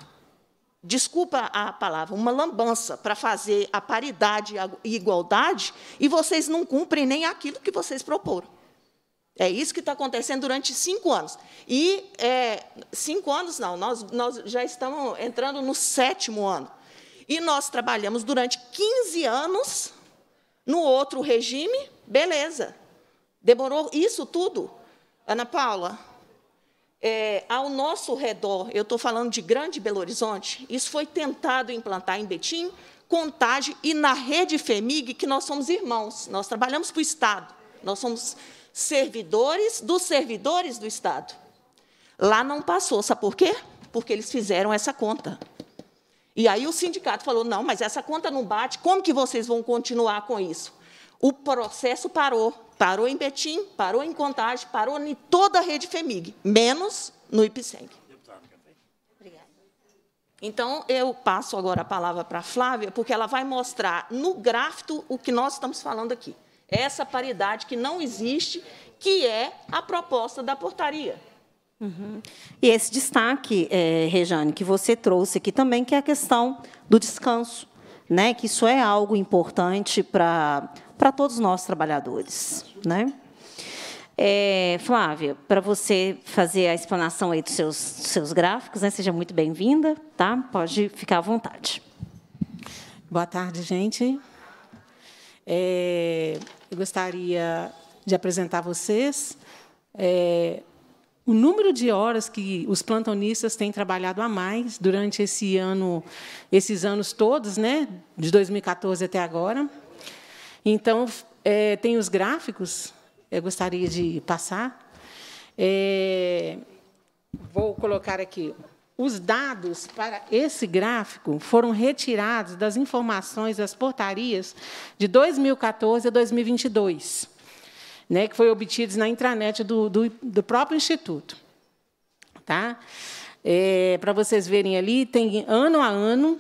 desculpa a palavra, uma lambança para fazer a paridade e igualdade, e vocês não cumprem nem aquilo que vocês proporam. É isso que está acontecendo durante cinco anos. E é, cinco anos não, nós, nós já estamos entrando no sétimo ano. E nós trabalhamos durante 15 anos no outro regime, beleza. Demorou isso tudo, Ana Paula? é, ao nosso redor, eu estou falando de Grande Belo Horizonte, isso foi tentado implantar em Betim, Contagem e na rede FEMIG, que nós somos irmãos, nós trabalhamos para o Estado, nós somos servidores dos servidores do Estado. Lá não passou, sabe por quê? Porque eles fizeram essa conta. E aí o sindicato falou: não, mas essa conta não bate, como que vocês vão continuar com isso? O processo parou. Parou em Betim, parou em Contagem, parou em toda a rede FEMIG, menos no IPSEG. Então, eu passo agora a palavra para a Flávia, porque ela vai mostrar no gráfico o que nós estamos falando aqui. Essa paridade que não existe, que é a proposta da portaria. Uhum. E esse destaque, é, Rejane, que você trouxe aqui também, que é a questão do descanso, né? que isso é algo importante para para todos nós trabalhadores, né? É, Flávia, para você fazer a explanação aí dos seus, dos seus gráficos, né? seja muito bem-vinda, tá? Pode ficar à vontade. Boa tarde, gente. É, eu gostaria de apresentar a vocês é, o número de horas que os plantonistas têm trabalhado a mais durante esse ano, esses anos todos, né, de 2014 até agora. Então, é, tem os gráficos, eu gostaria de passar. É, vou colocar aqui. Os dados para esse gráfico foram retirados das informações das portarias de 2014 a 2022, né, que foram obtidos na intranet do, do, do próprio Instituto. Tá? É, para vocês verem ali, tem ano a ano,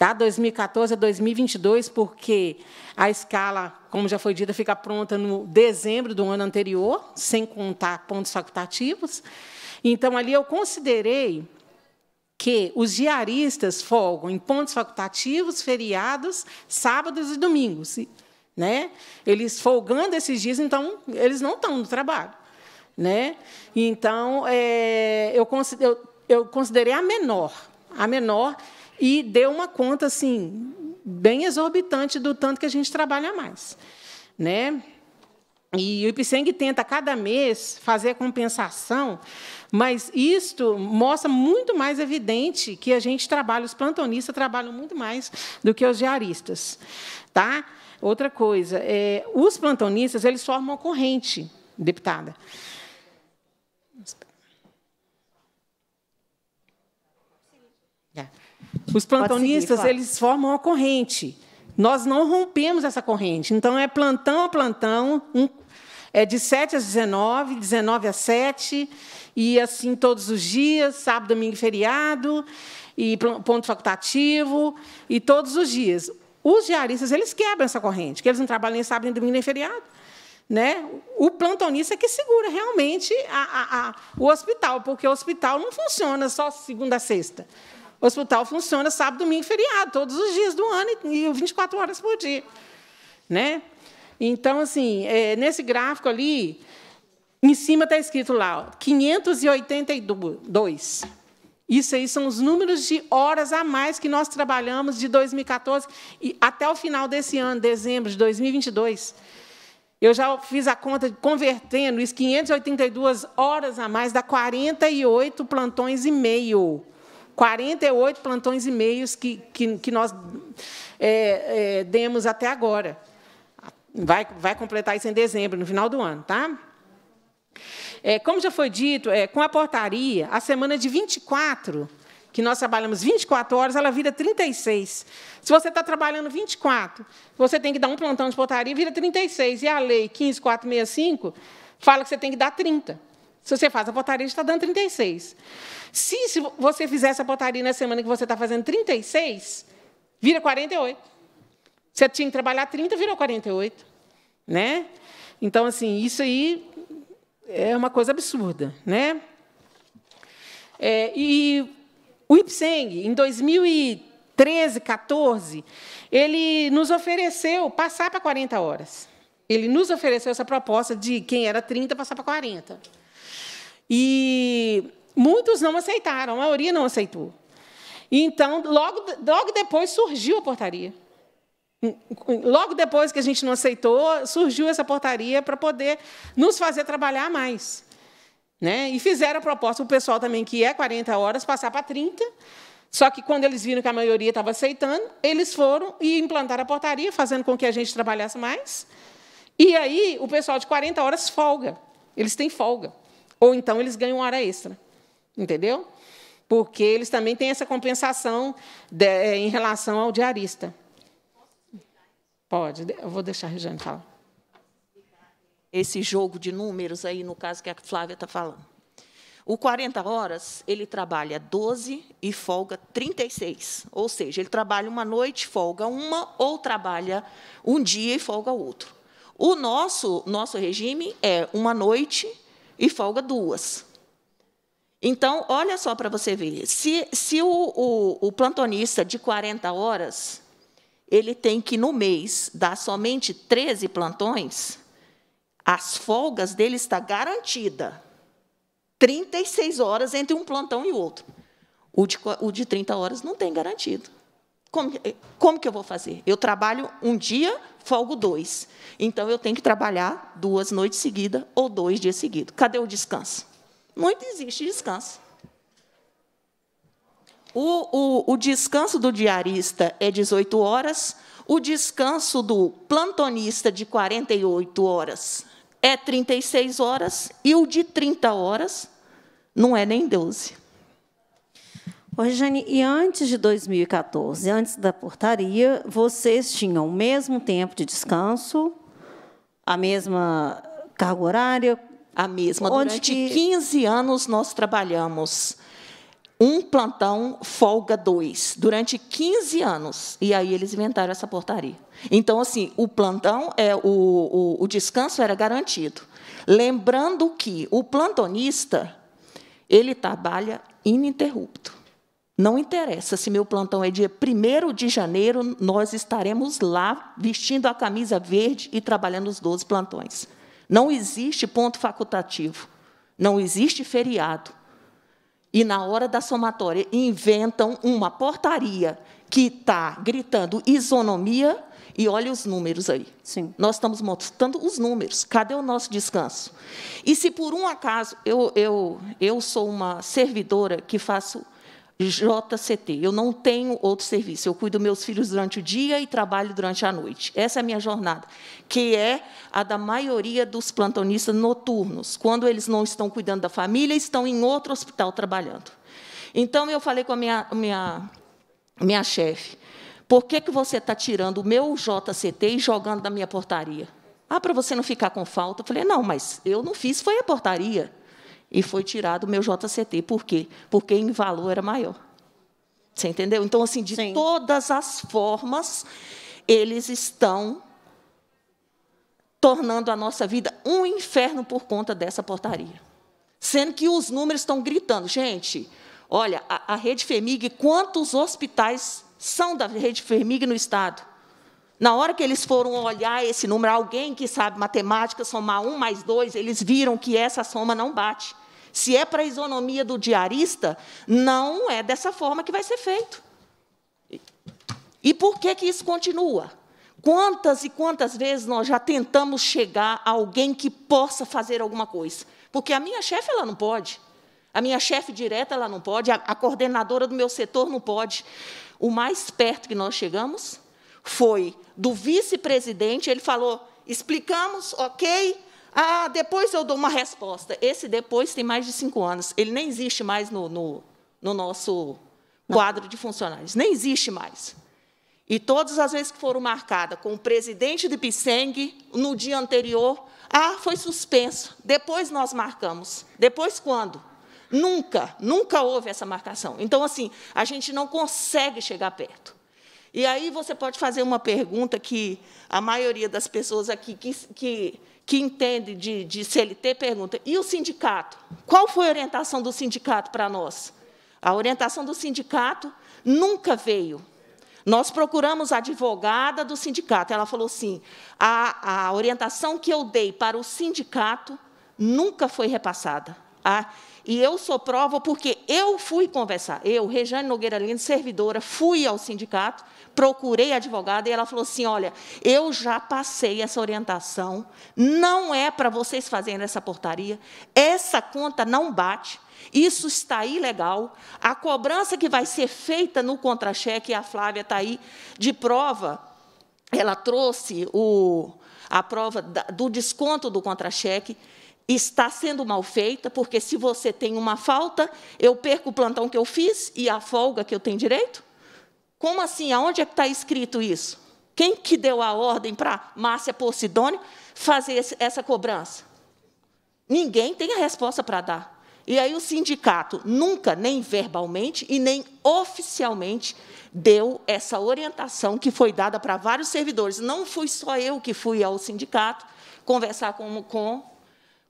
Tá? da 2014 a 2022, porque a escala, como já foi dita, fica pronta no dezembro do ano anterior, sem contar pontos facultativos. Então, ali eu considerei que os diaristas folgam em pontos facultativos, feriados, sábados e domingos. Né? Eles folgando esses dias, então, eles não estão no trabalho. Né? Então, é, eu, eu, eu considerei a menor. A menor e deu uma conta assim bem exorbitante do tanto que a gente trabalha mais, né? E o IPSENG tenta, cada mês, fazer a compensação, mas isto mostra muito mais evidente que a gente trabalha, os plantonistas trabalham muito mais do que os diaristas. Tá? Outra coisa, é, os plantonistas eles formam corrente, deputada. Os plantonistas, seguir, claro. eles formam uma corrente. Nós não rompemos essa corrente. Então, é plantão a plantão, um, é de 7 às 19, 19 às 7, e assim todos os dias, sábado, domingo e feriado, e ponto facultativo, e todos os dias. Os diaristas, eles quebram essa corrente, que eles não trabalham nem sábado, nem domingo, nem feriado. Né? O plantonista é que segura realmente a, a, a, o hospital, porque o hospital não funciona só segunda a sexta. O hospital funciona sábado, domingo, feriado, todos os dias do ano e 24 horas por dia. Né? Então, assim, é, nesse gráfico ali, em cima está escrito lá, ó, 582. Isso aí são os números de horas a mais que nós trabalhamos de 2014 e até o final desse ano, dezembro de 2022. Eu já fiz a conta de convertendo isso, 582 horas a mais dá 48 plantões e meio. 48 plantões e meios que, que, que nós é, é, demos até agora. Vai, vai completar isso em dezembro, no final do ano, tá? É, como já foi dito, é, com a portaria, a semana de 24, que nós trabalhamos 24 horas, ela vira 36. Se você está trabalhando 24, você tem que dar um plantão de portaria, vira 36. E a lei 15465 fala que você tem que dar 30. Se você faz a portaria, está dando 36. Se, se você fizer essa portaria na semana que você está fazendo 36, vira 48. Você tinha que trabalhar 30, virou 48. Né? Então, assim, isso aí é uma coisa absurda. Né? É, e o Ipseng, em 2013, 14, ele nos ofereceu passar para 40 horas. Ele nos ofereceu essa proposta de quem era 30 passar para 40. E Muitos não aceitaram, a maioria não aceitou. Então, logo, logo depois surgiu a portaria. Logo depois que a gente não aceitou, surgiu essa portaria para poder nos fazer trabalhar mais. Né? E fizeram a proposta o pessoal também, que é 40 horas, passar para 30. Só que quando eles viram que a maioria estava aceitando, eles foram e implantaram a portaria, fazendo com que a gente trabalhasse mais. E aí o pessoal de 40 horas folga. Eles têm folga. Ou então eles ganham hora extra. Entendeu? Porque eles também têm essa compensação de, eh, em relação ao diarista. Pode, eu vou deixar a Regiane falar. Esse jogo de números aí, no caso que a Flávia está falando. O 40 horas, ele trabalha 12 e folga 36. Ou seja, ele trabalha uma noite, folga uma, ou trabalha um dia e folga outro. O nosso, nosso regime é uma noite e folga duas. Então, olha só para você ver. Se, se o, o, o plantonista de 40 horas, ele tem que, no mês, dar somente 13 plantões, as folgas dele está garantida. 36 horas entre um plantão e outro. O de, o de 30 horas não tem garantido. Como, eh, como que eu vou fazer? Eu trabalho um dia, folgo dois. Então, eu tenho que trabalhar duas noites seguidas ou dois dias seguidos. Cadê o descanso? Muito existe descanso. O, o, o, descanso do diarista é 18 horas, o descanso do plantonista de 48 horas é 36 horas, e o de 30 horas não é nem 12. Oi, Jane, e antes de 2014, antes da portaria, vocês tinham o mesmo tempo de descanso, a mesma carga horária, a mesma. Onde Durante 15 anos nós trabalhamos um plantão, folga dois, durante 15 anos. E aí eles inventaram essa portaria. Então, assim, o plantão, é o, o, o descanso era garantido. Lembrando que o plantonista, ele trabalha ininterrupto. Não interessa se meu plantão é dia 1 de janeiro, nós estaremos lá vestindo a camisa verde e trabalhando os 12 plantões. Não existe ponto facultativo. Não existe feriado. E, na hora da somatória, inventam uma portaria que está gritando isonomia e olha os números aí. Sim. Nós estamos mostrando os números. Cadê o nosso descanso? E se por um acaso eu, eu, eu sou uma servidora que faço JCT. Eu não tenho outro serviço. Eu cuido meus filhos durante o dia e trabalho durante a noite. Essa é a minha jornada, que é a da maioria dos plantonistas noturnos. Quando eles não estão cuidando da família, estão em outro hospital trabalhando. Então, eu falei com a minha, minha, minha chefe, por que, que você está tirando o meu JCT e jogando da minha portaria? Ah, para você não ficar com falta. Eu falei, não, mas eu não fiz, foi a portaria e foi tirado o meu JCT. Por quê? Porque em valor era maior. Você entendeu? Então, assim, de Sim. todas as formas, eles estão tornando a nossa vida um inferno por conta dessa portaria. Sendo que os números estão gritando, gente, olha, a, a rede FEMIG, quantos hospitais são da rede FEMIG no Estado? Na hora que eles foram olhar esse número, alguém que sabe matemática, somar um mais dois, eles viram que essa soma não bate. Se é para a isonomia do diarista, não é dessa forma que vai ser feito. E por que, que isso continua? Quantas e quantas vezes nós já tentamos chegar a alguém que possa fazer alguma coisa? Porque a minha chefe ela não pode. A minha chefe direta ela não pode, a, a coordenadora do meu setor não pode. O mais perto que nós chegamos foi do vice-presidente, ele falou, explicamos, ok, ah, depois eu dou uma resposta. Esse depois tem mais de cinco anos, ele nem existe mais no, no, no nosso quadro de funcionários, nem existe mais. E todas as vezes que foram marcadas com o presidente de Pisseng, no dia anterior, ah, foi suspenso, depois nós marcamos. Depois quando? Nunca, nunca houve essa marcação. Então, assim, a gente não consegue chegar perto. E aí você pode fazer uma pergunta que a maioria das pessoas aqui que, que, que entende de, de CLT pergunta, e o sindicato? Qual foi a orientação do sindicato para nós? A orientação do sindicato nunca veio. Nós procuramos a advogada do sindicato. Ela falou assim: a, a orientação que eu dei para o sindicato nunca foi repassada. E eu sou prova porque eu fui conversar. Eu, Rejane Nogueira Lindo, servidora, fui ao sindicato, procurei a advogada e ela falou assim: olha, eu já passei essa orientação, não é para vocês fazerem essa portaria, essa conta não bate. Isso está ilegal. A cobrança que vai ser feita no contra-cheque, a Flávia está aí de prova, ela trouxe o, a prova da, do desconto do contra-cheque está sendo mal feita, porque se você tem uma falta, eu perco o plantão que eu fiz e a folga que eu tenho direito? Como assim? Aonde é que está escrito isso? Quem que deu a ordem para Márcia Porcidônio fazer essa cobrança? Ninguém tem a resposta para dar. E aí o sindicato nunca, nem verbalmente e nem oficialmente, deu essa orientação que foi dada para vários servidores. Não fui só eu que fui ao sindicato conversar com, com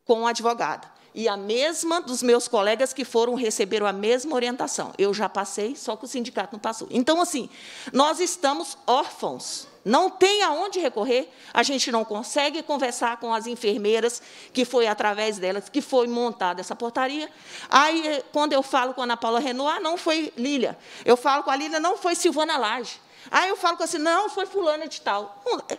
com o advogada. E a mesma dos meus colegas que foram receberam a mesma orientação. Eu já passei, só que o sindicato não passou. Então, assim, nós estamos órfãos. Não tem aonde recorrer, a gente não consegue conversar com as enfermeiras, que foi através delas que foi montada essa portaria. Aí, eh, quando eu falo com a Ana Paula Renoir, ah, não foi Lília. Eu falo com a Lília, não foi Silvana Lage. Aí eu falo com assim, não, foi fulana de tal. Hum, eh,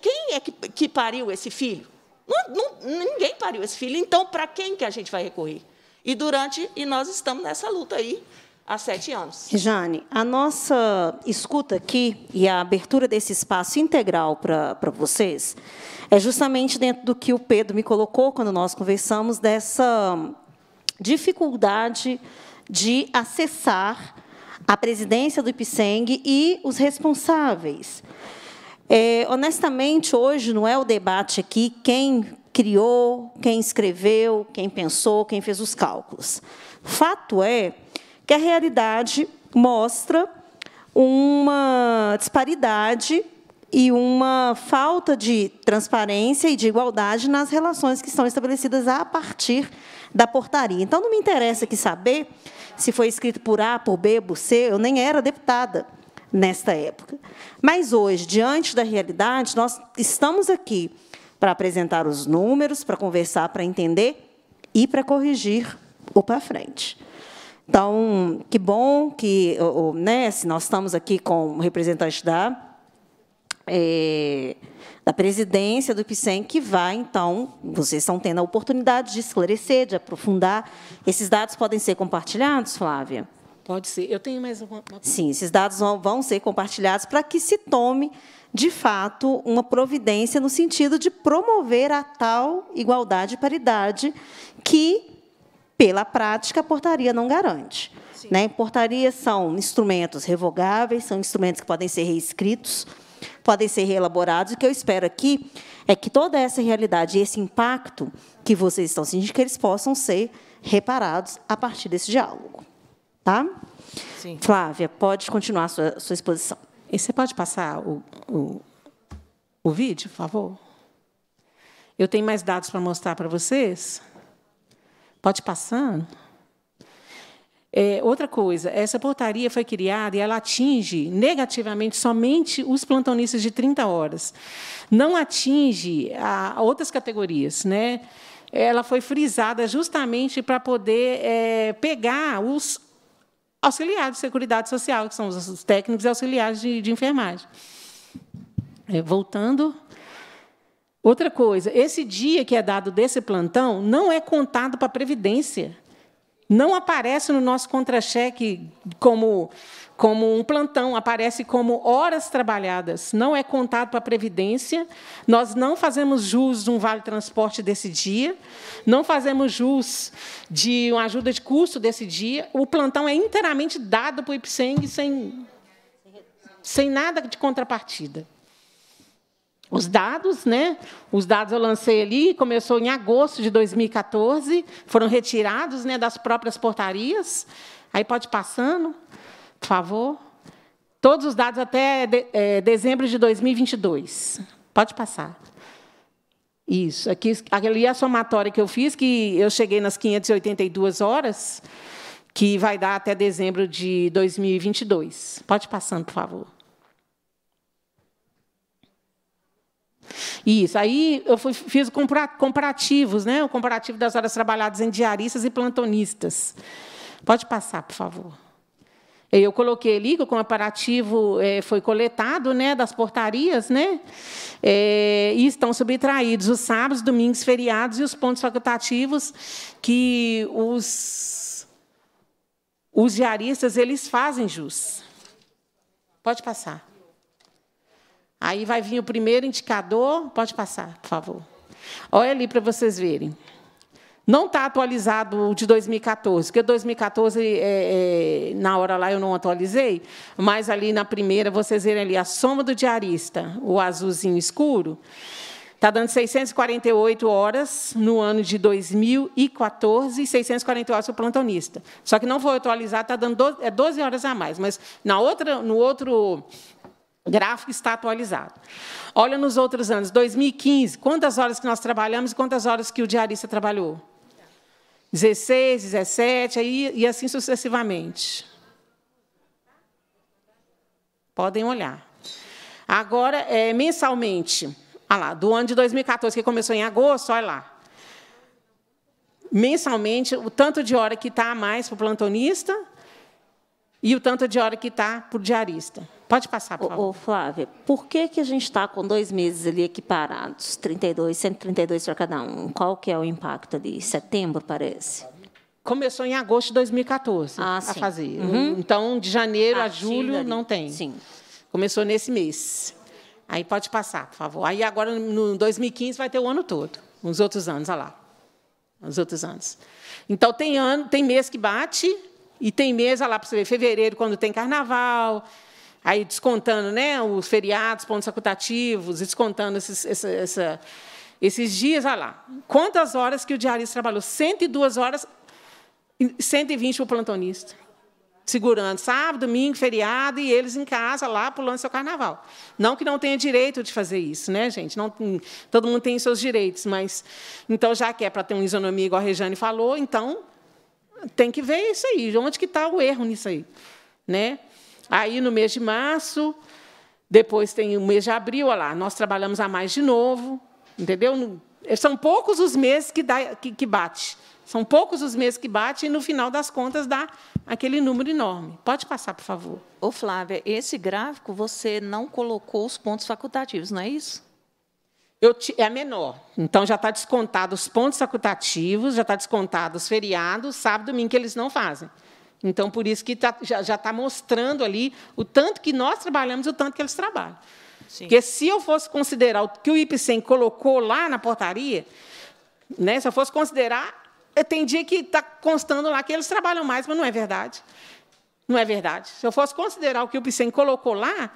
quem é que pariu esse filho? Não, não, ninguém pariu esse filho, então para quem que a gente vai recorrer? E durante e nós estamos nessa luta aí há sete anos. Jane, a nossa escuta aqui e a abertura desse espaço integral para vocês é justamente dentro do que o Pedro me colocou quando nós conversamos dessa dificuldade de acessar a presidência do IPSENG e os responsáveis. É, honestamente, hoje não é o debate aqui quem criou, quem escreveu, quem pensou, quem fez os cálculos. Fato é que a realidade mostra uma disparidade e uma falta de transparência e de igualdade nas relações que são estabelecidas a partir da portaria. Então, não me interessa aqui saber se foi escrito por A, por B, por C, eu nem era deputada nesta época. Mas hoje, diante da realidade, nós estamos aqui para apresentar os números, para conversar, para entender e para corrigir o para frente. Então, que bom que né, se nós estamos aqui com o representante da, é, da presidência do IPSEM, que vai, então, vocês estão tendo a oportunidade de esclarecer, de aprofundar. Esses dados podem ser compartilhados, Flávia? Pode ser. Eu tenho mais uma. Sim, esses dados vão ser compartilhados para que se tome, de fato, uma providência no sentido de promover a tal igualdade e paridade que, pela prática, a portaria não garante. Né? Portarias são instrumentos revogáveis, são instrumentos que podem ser reescritos, podem ser reelaborados. O que eu espero aqui é que toda essa realidade e esse impacto que vocês estão sentindo, que eles possam ser reparados a partir desse diálogo. Tá? Sim. Flávia, pode continuar a sua, sua exposição. E você pode passar o, o, o vídeo, por favor? Eu tenho mais dados para mostrar para vocês. Pode passar. É, outra coisa, essa portaria foi criada e ela atinge negativamente somente os plantonistas de 30 horas. Não atinge a, a outras categorias, né? Ela foi frisada justamente para poder é, pegar os auxiliares de Seguridade Social, que são os técnicos e auxiliares de, de enfermagem. É, voltando. Outra coisa, esse dia que é dado desse plantão não é contado para a Previdência. Não aparece no nosso contra-cheque como como um plantão, aparece como horas trabalhadas, não é contado para a Previdência, nós não fazemos jus de um vale-transporte desse dia, não fazemos jus de uma ajuda de custo desse dia, o plantão é inteiramente dado para o IPSENG sem, sem nada de contrapartida. Os dados, né? Os dados eu lancei ali, começou em agosto de 2014, foram retirados né, das próprias portarias. Aí pode passando por favor. Todos os dados até de, é, dezembro de 2022. Pode passar. Isso. Aqui, aquele é a somatória que eu fiz, que eu cheguei nas 582 horas, que vai dar até dezembro de 2022. Pode passando, por favor. Isso. Aí eu fui, fiz comparativos, né? o comparativo das horas trabalhadas em diaristas e plantonistas. Pode passar, por favor. Eu coloquei ali que o comparativo é, foi coletado né, das portarias, né, é, e estão subtraídos os sábados, domingos, feriados e os pontos facultativos que os, os diaristas eles fazem jus. Pode passar. Aí vai vir o primeiro indicador. Pode passar, por favor. Olha ali para vocês verem. Não está atualizado o de 2014, porque 2014, é, é, na hora lá, eu não atualizei, mas ali na primeira, vocês verem ali a soma do diarista, o azulzinho escuro, está dando 648 horas no ano de 2014 e 648 horas para o plantonista. Só que não foi atualizado, está dando 12, é 12 horas a mais, mas na outra, no outro gráfico está atualizado. Olha nos outros anos, 2015, quantas horas que nós trabalhamos e quantas horas que o diarista trabalhou? 16, 17, aí, e assim sucessivamente. Podem olhar. Agora, é, mensalmente, olha ah lá, do ano de 2014, que começou em agosto, olha lá. Mensalmente, o tanto de hora que está a mais para o plantonista e o tanto de hora que está para o diarista. Pode passar, por favor. Ô, Flávia, por que, que a gente está com dois meses ali equiparados, 32, 132 para cada um? Qual que é o impacto ali? Setembro, parece? Começou em agosto de 2014 ah, a sim. fazer. Uhum. Então, de janeiro a julho ali. não tem. Sim. Começou nesse mês. Aí pode passar, por favor. Aí agora, no 2015, vai ter o ano todo. Os outros anos, olha lá. Os outros anos. Então, tem ano, tem mês que bate, e tem mês, olha lá para você ver, fevereiro, quando tem carnaval, Aí descontando né, os feriados, pontos facultativos, descontando esses, essa, essa, esses dias, olha lá. Quantas horas que o diarista trabalhou? 102 horas, 120 para o plantonista. Segurando sábado, domingo, feriado, e eles em casa lá pulando seu carnaval. Não que não tenha direito de fazer isso, né, gente? Não, todo mundo tem seus direitos, mas. Então, já que é para ter uma isonomia, igual a Rejane falou, então tem que ver isso aí. Onde que está o erro nisso aí? Né? Aí, no mês de março, depois tem o mês de abril, olha lá, nós trabalhamos a mais de novo, entendeu? É, são poucos os meses que, dá, que, que bate. São poucos os meses que batem e, no final das contas, dá aquele número enorme. Pode passar, por favor. Ô, Flávia, esse gráfico você não colocou os pontos facultativos, não é isso? Te, é menor. Então, já está descontado os pontos facultativos, já está descontado os feriados, sábado e domingo, que eles não fazem. Então, por isso que tá, já está mostrando ali o tanto que nós trabalhamos e o tanto que eles trabalham. Sim. Porque se eu fosse considerar o que o IPCEM colocou lá na portaria, né, se eu fosse considerar, tem dia que está constando lá que eles trabalham mais, mas não é verdade. Não é verdade. Se eu fosse considerar o que o IPCEM colocou lá,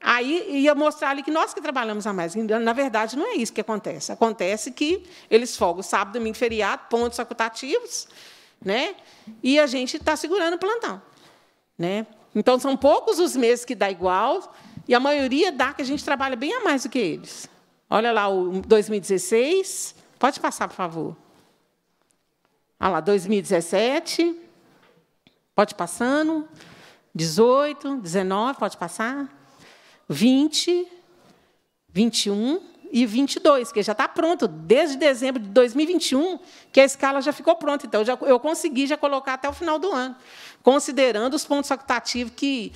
aí ia mostrar ali que nós que trabalhamos a mais. Na verdade, não é isso que acontece. Acontece que eles folgam sábado, domingo, feriado, pontos facultativos, né? E a gente está segurando o plantão, né? Então são poucos os meses que dá igual e a maioria dá que a gente trabalha bem a mais do que eles. Olha lá o 2016, pode passar, por favor. Olha lá, 2017, pode passando. 18, 19, pode passar. 20, 21, 2022, que já está pronto, desde dezembro de 2021, que a escala já ficou pronta. Então, já, eu consegui já colocar até o final do ano, considerando os pontos facultativos que,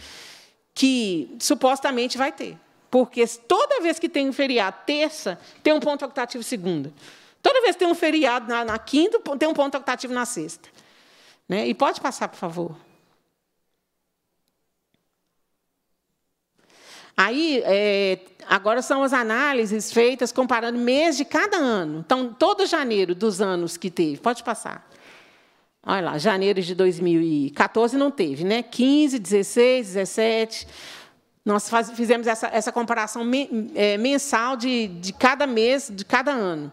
que supostamente vai ter. Porque toda vez que tem um feriado terça, tem um ponto facultativo segunda. Toda vez que tem um feriado na, na quinta, tem um ponto facultativo na sexta. Né? E pode passar, por favor. Aí, é, agora são as análises feitas comparando mês de cada ano. Então, todo janeiro dos anos que teve. Pode passar. Olha lá, janeiro de 2014 não teve, né? 15, 16, 17. Nós faz, fizemos essa, essa comparação me, é, mensal de, de cada mês, de cada ano.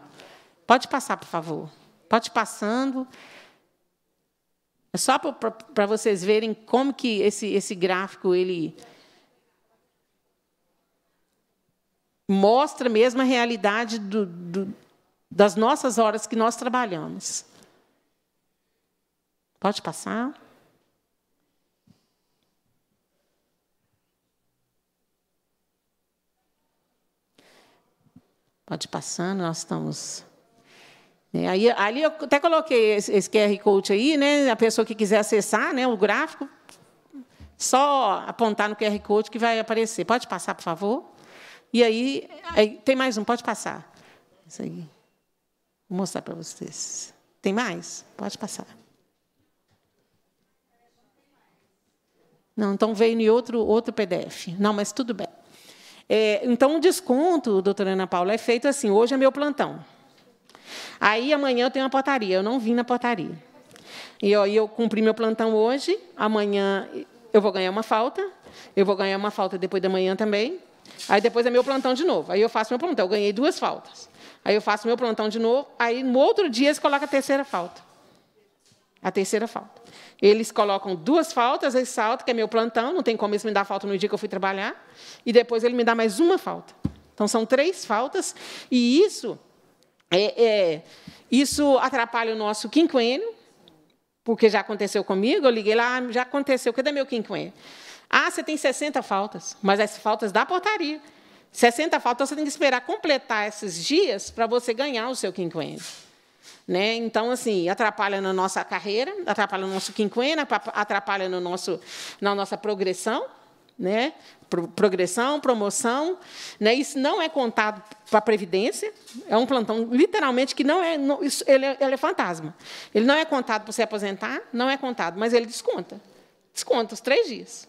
Pode passar, por favor. Pode ir passando. É só para vocês verem como que esse, esse gráfico ele mostra mesmo a realidade do, do, das nossas horas que nós trabalhamos. Pode passar? Pode passando, nós estamos. É, aí, ali eu até coloquei esse, esse QR Code aí, né? A pessoa que quiser acessar né, o gráfico, só apontar no QR Code que vai aparecer. Pode passar, por favor? E aí, aí tem mais um, pode passar. Isso aí. Vou mostrar para vocês. Tem mais? Pode passar. Não, então veio em outro, outro PDF. Não, mas tudo bem. É, então, o desconto, doutora Ana Paula, é feito assim: hoje é meu plantão. Aí amanhã eu tenho uma portaria, eu não vim na portaria. E aí eu cumpri meu plantão hoje, amanhã eu vou ganhar uma falta, eu vou ganhar uma falta depois da manhã também. Aí depois é meu plantão de novo. Aí eu faço meu plantão. Eu ganhei duas faltas. Aí eu faço meu plantão de novo. Aí no outro dia eles colocam a terceira falta. A terceira falta. Eles colocam duas faltas, Aí salto, que é meu plantão, não tem como eles me dar falta no dia que eu fui trabalhar. E depois ele me dá mais uma falta. Então são três faltas. E isso é, é isso atrapalha o nosso quinquênio, porque já aconteceu comigo. Eu liguei lá, ah, já aconteceu, cadê meu quinquênio? Ah, você tem 60 faltas, mas as faltas da portaria. 60 faltas, então você tem que esperar completar esses dias para você ganhar o seu quinquênio. Né? Então, assim, atrapalha na nossa carreira, atrapalha no nosso quinquênio, atrapalha no nosso, na nossa progressão, né? Pro, progressão, promoção. Né? Isso não é contado para a Previdência, é um plantão, literalmente, que não é. Não, isso, ele, é, ele é fantasma. Ele não é contado para você aposentar, não é contado, mas ele desconta. Desconta os três dias.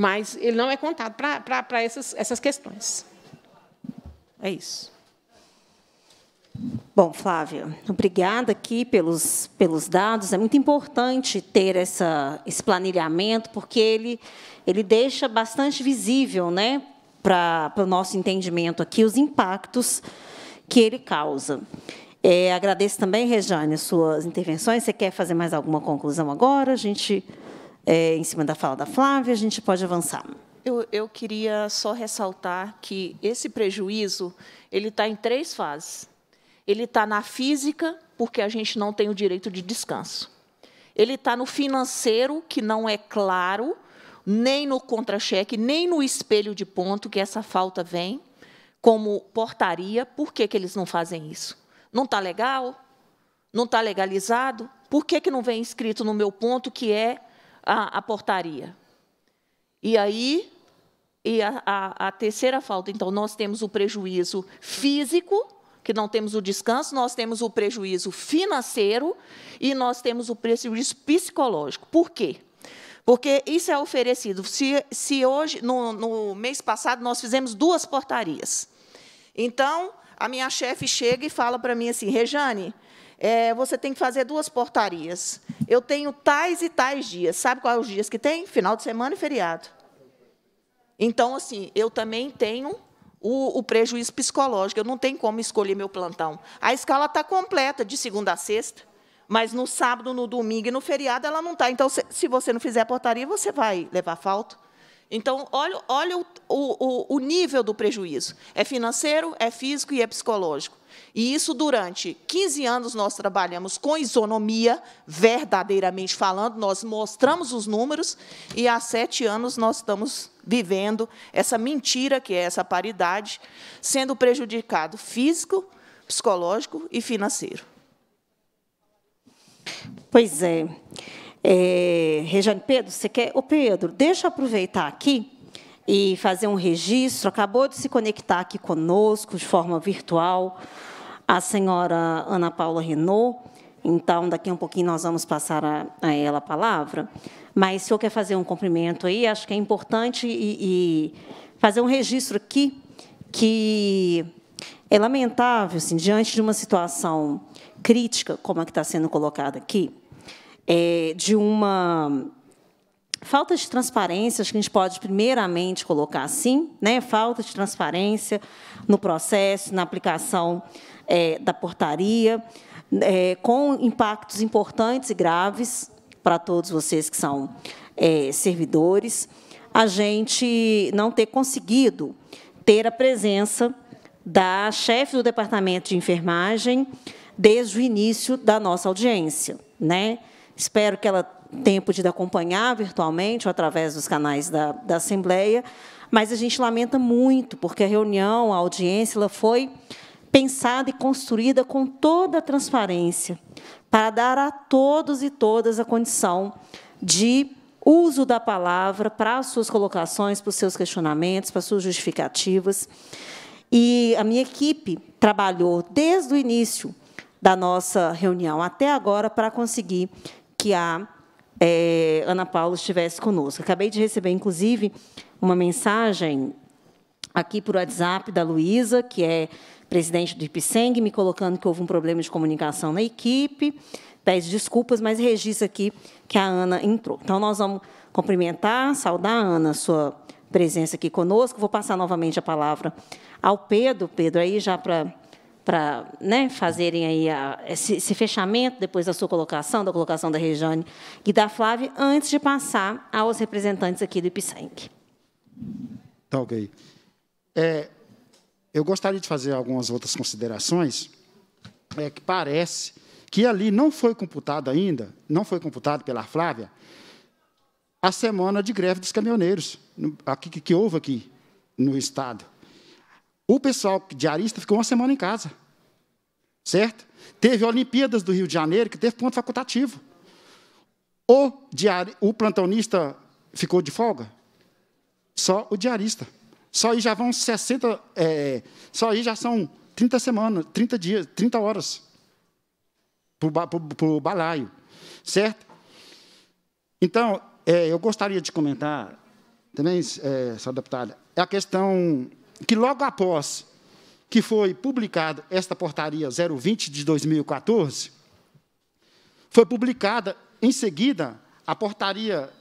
Mas ele não é contado para essas, essas questões. É isso. Bom, Flávia, obrigada aqui pelos, pelos dados. É muito importante ter essa, esse planilhamento, porque ele, ele deixa bastante visível né, para o nosso entendimento aqui os impactos que ele causa. É, agradeço também, Rejane, as suas intervenções. Você quer fazer mais alguma conclusão agora? A gente é, em cima da fala da Flávia, a gente pode avançar. Eu, eu queria só ressaltar que esse prejuízo ele está em três fases. Ele está na física, porque a gente não tem o direito de descanso. Ele está no financeiro, que não é claro, nem no contra-cheque, nem no espelho de ponto que essa falta vem como portaria. Por que, que eles não fazem isso? Não está legal? Não está legalizado? Por que, que não vem escrito no meu ponto que é a, a portaria. E aí, e a, a, a terceira falta, então, nós temos o prejuízo físico, que não temos o descanso, nós temos o prejuízo financeiro e nós temos o prejuízo psicológico. Por quê? Porque isso é oferecido. Se, se hoje, no, no mês passado, nós fizemos duas portarias. Então, a minha chefe chega e fala para mim assim, Rejane, é, você tem que fazer duas portarias. Eu tenho tais e tais dias. Sabe quais os dias que tem? Final de semana e feriado. Então, assim, eu também tenho o, o, prejuízo psicológico. Eu não tenho como escolher meu plantão. A escala está completa de segunda a sexta, mas no sábado, no domingo e no feriado ela não está. Então, se, se, você não fizer a portaria, você vai levar falta. Então, olha, olha o, o, o nível do prejuízo. É financeiro, é físico e é psicológico. E isso durante 15 anos nós trabalhamos com isonomia, verdadeiramente falando, nós mostramos os números, e há sete anos nós estamos vivendo essa mentira que é essa paridade, sendo prejudicado físico, psicológico e financeiro. Pois é. é Rejane Pedro, você quer. Ô, Pedro, deixa eu aproveitar aqui e fazer um registro. Acabou de se conectar aqui conosco de forma virtual a senhora Ana Paula Renault. Então, daqui a um pouquinho nós vamos passar a, a ela a palavra. Mas se eu quer fazer um cumprimento aí, acho que é importante e, e fazer um registro aqui que é lamentável, assim, diante de uma situação crítica como a que está sendo colocada aqui, é, de uma falta de transparência, acho que a gente pode primeiramente colocar assim, né? falta de transparência no processo, na aplicação é, da portaria, é, com impactos importantes e graves para todos vocês que são é, servidores, a gente não ter conseguido ter a presença da chefe do departamento de enfermagem desde o início da nossa audiência. Né? Espero que ela tempo de acompanhar virtualmente ou através dos canais da, da Assembleia, mas a gente lamenta muito, porque a reunião, a audiência, ela foi pensada e construída com toda a transparência, para dar a todos e todas a condição de uso da palavra para as suas colocações, para os seus questionamentos, para as suas justificativas. E a minha equipe trabalhou desde o início da nossa reunião até agora para conseguir que a é, Ana Paula estivesse conosco. Acabei de receber, inclusive, uma mensagem aqui por WhatsApp da Luísa, que é presidente do IPSENG, me colocando que houve um problema de comunicação na equipe. Pede desculpas, mas registra aqui que a Ana entrou. Então, nós vamos cumprimentar, saudar a Ana, sua presença aqui conosco. Vou passar novamente a palavra ao Pedro. Pedro, aí já para para né, fazerem aí a, esse, esse, fechamento depois da sua colocação, da colocação da Rejane e da Flávia, antes de passar aos representantes aqui do IPSENC. Tá, ok. É, eu gostaria de fazer algumas outras considerações, é que parece que ali não foi computado ainda, não foi computado pela Flávia, a semana de greve dos caminhoneiros, que, que houve aqui no Estado. O pessoal diarista ficou uma semana em casa. Certo? Teve Olimpíadas do Rio de Janeiro, que teve ponto facultativo. O, diari... o plantonista ficou de folga? Só o diarista. Só aí já vão 60. É... Só aí já são 30 semanas, 30 dias, 30 horas para o balaio. Certo? Então, é, eu gostaria de comentar também, é, senhora deputada, a questão que logo após que foi publicada esta portaria 020 de 2014, foi publicada em seguida a portaria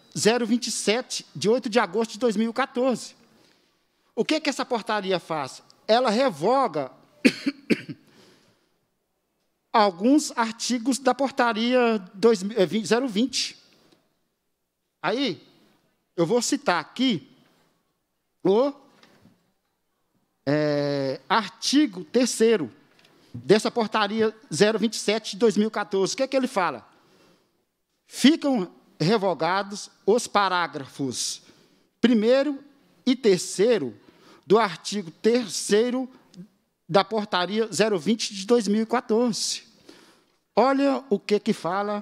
027 de 8 de agosto de 2014. O que é que essa portaria faz? Ela revoga alguns artigos da portaria 020. Eh, Aí, eu vou citar aqui o é, artigo 3 dessa portaria 027 de 2014. O que é que ele fala? Ficam revogados os parágrafos 1 e 3 do artigo 3 da portaria 020 de 2014. Olha o que que fala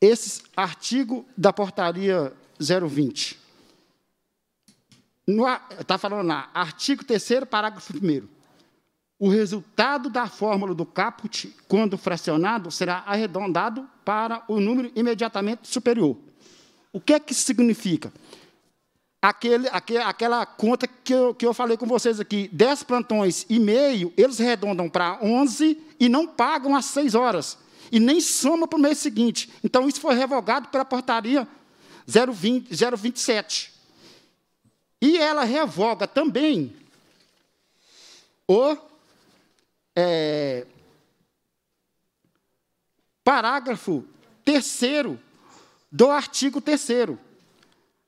esse artigo da portaria 020. Está falando lá, artigo 3 parágrafo 1 O resultado da fórmula do caput, quando fracionado, será arredondado para o número imediatamente superior. O que é que isso significa? Aquele, aquele, aquela conta que eu, que eu falei com vocês aqui, 10 plantões e meio, eles arredondam para 11 e não pagam às 6 horas, e nem soma para o mês seguinte. Então, isso foi revogado pela portaria 020, 027. E ela revoga também o é, parágrafo terceiro do artigo terceiro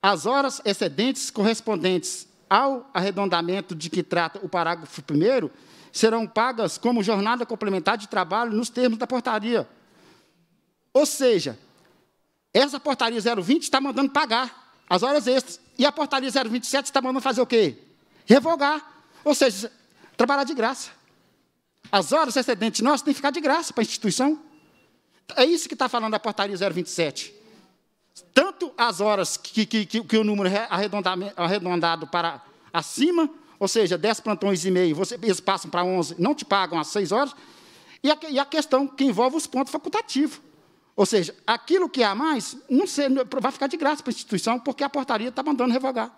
As horas excedentes correspondentes ao arredondamento de que trata o parágrafo primeiro serão pagas como jornada complementar de trabalho nos termos da portaria. Ou seja, essa portaria 020 está mandando pagar as horas extras. E a portaria 027 está mandando fazer o quê? Revogar. Ou seja, trabalhar de graça. As horas excedentes nossas têm que ficar de graça para a instituição. É isso que está falando a portaria 027. Tanto as horas que, que, que, que o número é arredondado para acima, ou seja, 10 plantões e meio, você, eles passam para 11, não te pagam às 6 horas, e a, e a questão que envolve os pontos facultativos. Ou seja, aquilo que há mais não sei, vai ficar de graça para a instituição, porque a portaria está mandando revogar.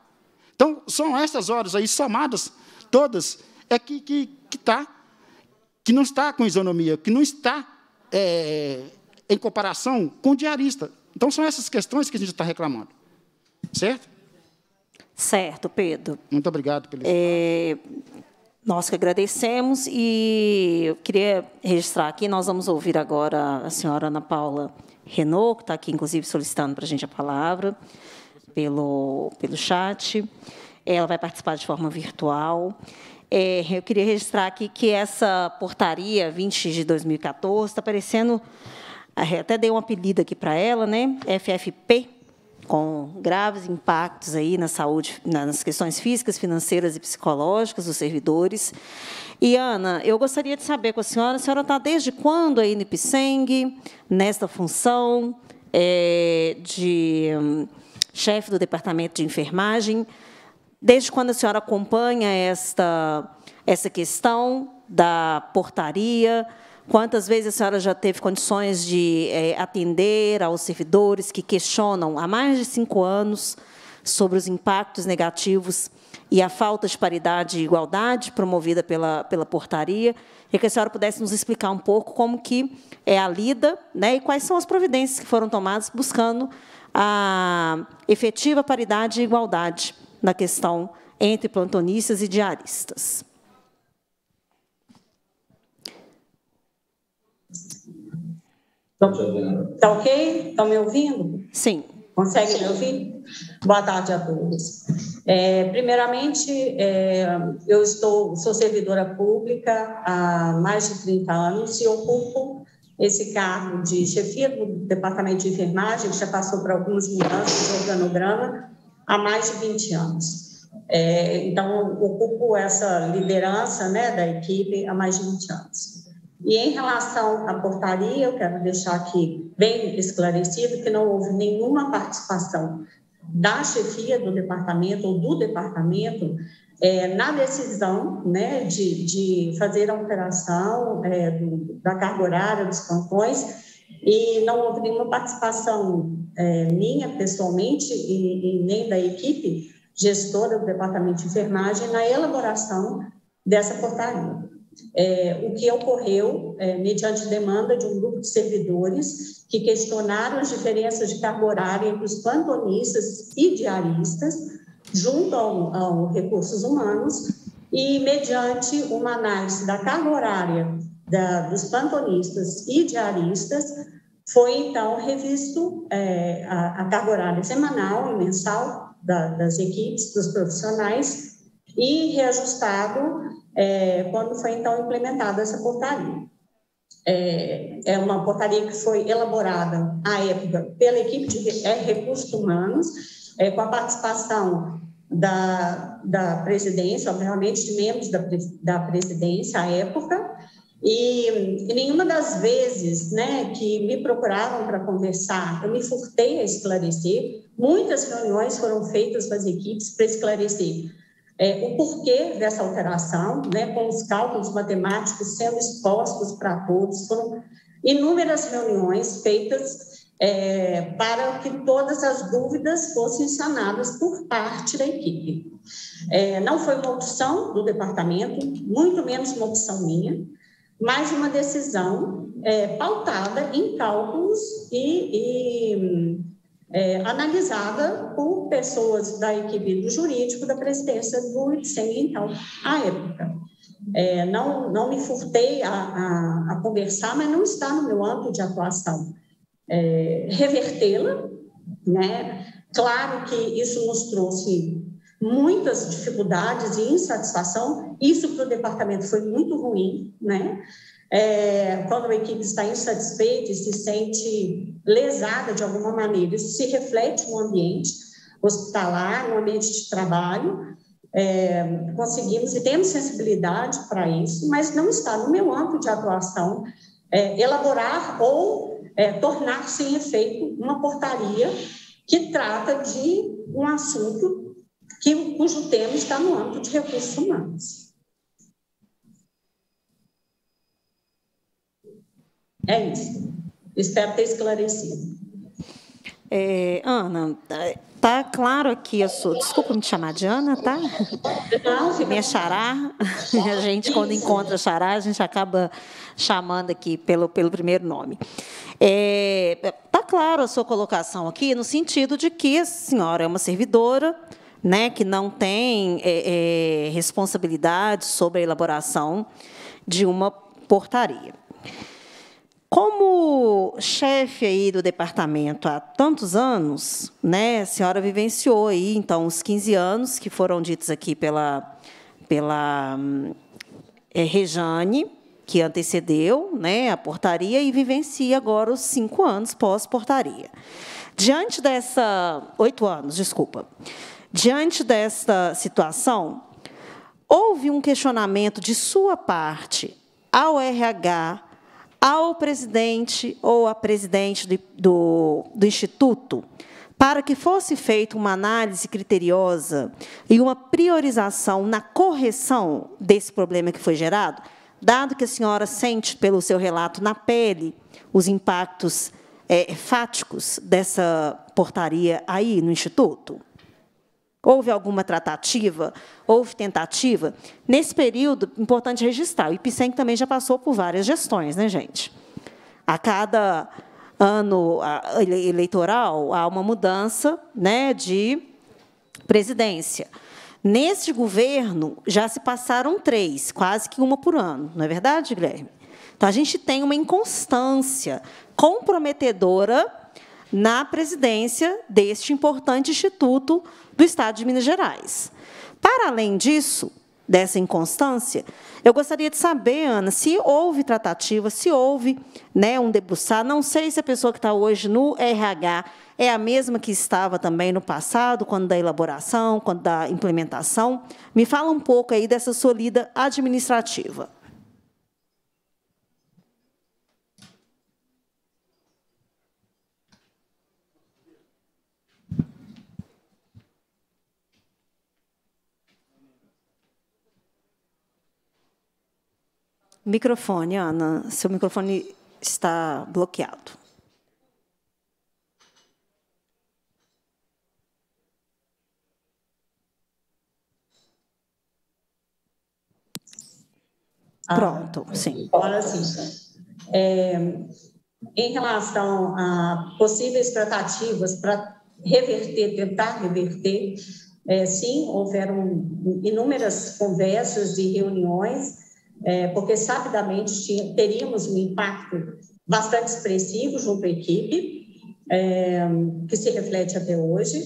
Então, são essas horas aí somadas, todas, é que, que, que, tá, que não está com isonomia, que não está é, em comparação com o diarista. Então, são essas questões que a gente está reclamando. Certo? Certo, Pedro. Muito obrigado pelo é, nós que agradecemos e eu queria registrar aqui, nós vamos ouvir agora a senhora Ana Paula Renault, que está aqui, inclusive, solicitando para a gente a palavra pelo, pelo chat. Ela vai participar de forma virtual. É, eu queria registrar aqui que essa portaria 20 de 2014 está aparecendo. É, até dei um apelido aqui para ela, né? FFP, com graves impactos aí na saúde, nas questões físicas, financeiras e psicológicas dos servidores. E, Ana, eu gostaria de saber com a senhora, a senhora está desde quando aí no IPSENG, nesta função é, de um, chefe do Departamento de Enfermagem, desde quando a senhora acompanha esta, essa questão da portaria, Quantas vezes a senhora já teve condições de é, atender aos servidores que questionam há mais de cinco anos sobre os impactos negativos e a falta de paridade e igualdade promovida pela, pela portaria? E que a senhora pudesse nos explicar um pouco como que é a lida né, e quais são as providências que foram tomadas buscando a efetiva paridade e igualdade na questão entre plantonistas e diaristas. Tá ok? Estão tá me ouvindo? Sim. Consegue Sim. me ouvir? Boa tarde a todos. É, primeiramente, é, eu estou, sou servidora pública há mais de 30 anos e ocupo esse cargo de chefia do Departamento de Enfermagem, que já passou por algumas mudanças de organograma, há mais de 20 anos. É, então, ocupo essa liderança né, da equipe há mais de 20 anos. E em relação à portaria, eu quero deixar aqui bem esclarecido que não houve nenhuma participação da chefia do departamento ou do departamento é, na decisão né, de, de fazer a alteração é, do, da carga horária dos cantões e não houve nenhuma participação é, minha pessoalmente e, e nem da equipe gestora do departamento de enfermagem na elaboração dessa portaria é, o que ocorreu é, mediante demanda de um grupo de servidores que questionaram as diferenças de carga horária entre os plantonistas e diaristas, junto ao, ao Recursos Humanos, e mediante uma análise da carga horária da, dos plantonistas e diaristas, foi então revisto é, a, a, carga horária semanal e mensal da, das equipes, dos profissionais, e reajustado é, quando foi então implementada essa portaria. É, é, uma portaria que foi elaborada à época pela equipe de é, recursos humanos, é, com a participação da, da presidência, obviamente, de membros da, da presidência à época, e, e, nenhuma das vezes né, que me procuravam para conversar, eu me furtei a esclarecer. Muitas reuniões foram feitas com as equipes para esclarecer é, o porquê dessa alteração, né, com os cálculos matemáticos sendo expostos para todos. Foram inúmeras reuniões feitas é, para que todas as dúvidas fossem sanadas por parte da equipe. É, não foi uma opção do departamento, muito menos uma opção minha, mas uma decisão é, pautada em cálculos e, e é, analisada por pessoas da equipe do jurídico da presidência do IPSEM, então, à época. É, não, não me furtei a, a, a, conversar, mas não está no meu âmbito de atuação. É, Revertê-la, né? Claro que isso nos trouxe muitas dificuldades e insatisfação, isso para o departamento foi muito ruim, né? é, quando a equipe está insatisfeita e se sente lesada de alguma maneira, isso se reflete no ambiente hospitalar, no ambiente de trabalho. É, conseguimos e temos sensibilidade para isso, mas não está no meu âmbito de atuação é, elaborar ou é, tornar sem efeito uma portaria que trata de um assunto que, cujo tema está no âmbito de recursos humanos. É isso. Espero é ter esclarecido. É, Ana, tá, tá claro aqui a sua. Desculpa me chamar de Ana, tá? Não, fica... Minha xará. A gente, quando isso. encontra xará, a gente acaba chamando aqui pelo, pelo primeiro nome. É, tá claro a sua colocação aqui, no sentido de que a senhora é uma servidora. Né, que não tem é, é, responsabilidade sobre a elaboração de uma portaria. Como chefe aí do departamento há tantos anos, né, a senhora vivenciou aí, então, os 15 anos que foram ditos aqui pela, pela é, Rejane, que antecedeu né, a portaria, e vivencia agora os cinco anos pós-portaria. Diante dessa. Oito anos, desculpa. Diante desta situação, houve um questionamento de sua parte ao RH ao presidente ou à presidente do, do, Instituto para que fosse feita uma análise criteriosa e uma priorização na correção desse problema que foi gerado, dado que a senhora sente, pelo seu relato na pele, os impactos é, fáticos dessa portaria aí no Instituto? Houve alguma tratativa? Houve tentativa? Nesse período, importante registrar, o IPSEM também já passou por várias gestões, né, gente? A cada ano eleitoral, há uma mudança né, de presidência. Neste governo, já se passaram três, quase que uma por ano, não é verdade, Guilherme? Então, a gente tem uma inconstância comprometedora na presidência deste importante instituto do Estado de Minas Gerais. Para além disso, dessa inconstância, eu gostaria de saber, Ana, se houve tratativa, se houve né, um debruçar. Não sei se a pessoa que está hoje no RH é a mesma que estava também no passado, quando da elaboração, quando da implementação. Me fala um pouco aí dessa sua lida administrativa. Microfone, Ana. Seu microfone está bloqueado. Ah, Pronto, sim. Agora sim. É, em relação a possíveis tratativas para reverter, tentar reverter, é, sim, houveram inúmeras conversas e reuniões é, porque rapidamente tinha, teríamos um impacto bastante expressivo junto à equipe, é, que se reflete até hoje.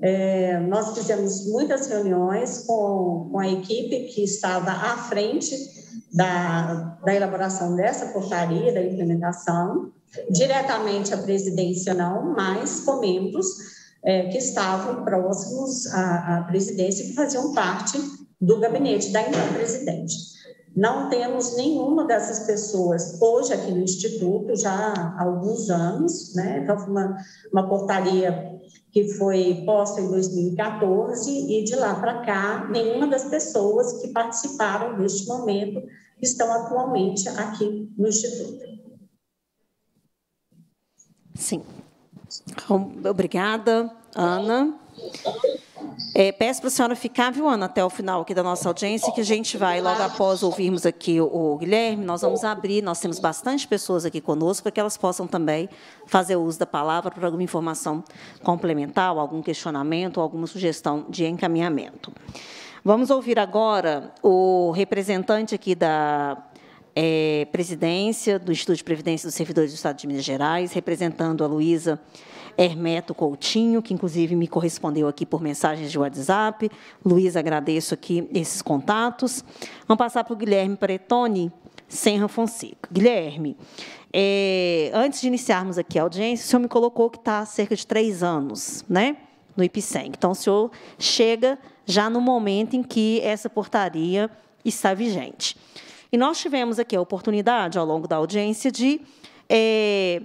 É, nós fizemos muitas reuniões com, com a equipe que estava à frente da, da elaboração dessa portaria, da implementação, diretamente à presidência não, mas com membros é, que estavam próximos à, à presidência, que faziam parte do gabinete da então presidente. Não temos nenhuma dessas pessoas hoje aqui no Instituto, já há alguns anos, né? Então, foi uma, uma portaria que foi posta em 2014 e de lá para cá, nenhuma das pessoas que participaram deste momento estão atualmente aqui no Instituto. Sim. Então, obrigada, Ana. É, peço para a senhora ficar, viu, Ana, até o final aqui da nossa audiência, que a gente vai, logo após ouvirmos aqui o, Guilherme, nós vamos abrir, nós temos bastante pessoas aqui conosco, para que elas possam também fazer uso da palavra para alguma informação complementar, algum questionamento, alguma sugestão de encaminhamento. Vamos ouvir agora o representante aqui da é, presidência do Instituto de Previdência dos Servidores do Estado de Minas Gerais, representando a Luísa Hermeto Coutinho, que inclusive me correspondeu aqui por mensagens de WhatsApp. Luiz, agradeço aqui esses contatos. Vamos passar para o Guilherme Pretoni, Senra Fonseca. Guilherme, é, antes de iniciarmos aqui a audiência, o senhor me colocou que está há cerca de três anos né, no IPSEM. Então, o senhor chega já no momento em que essa portaria está vigente. E nós tivemos aqui a oportunidade, ao longo da audiência, de é,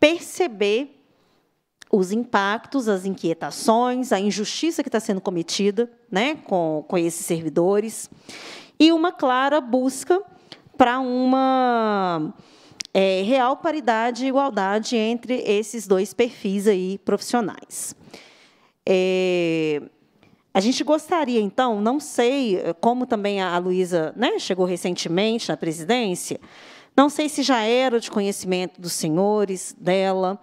perceber os impactos, as inquietações, a injustiça que está sendo cometida né, com, com esses servidores, e uma clara busca para uma é, real paridade e igualdade entre esses dois perfis aí profissionais. É, a gente gostaria, então, não sei, como também a Luísa né, chegou recentemente na presidência, não sei se já era de conhecimento dos senhores, dela,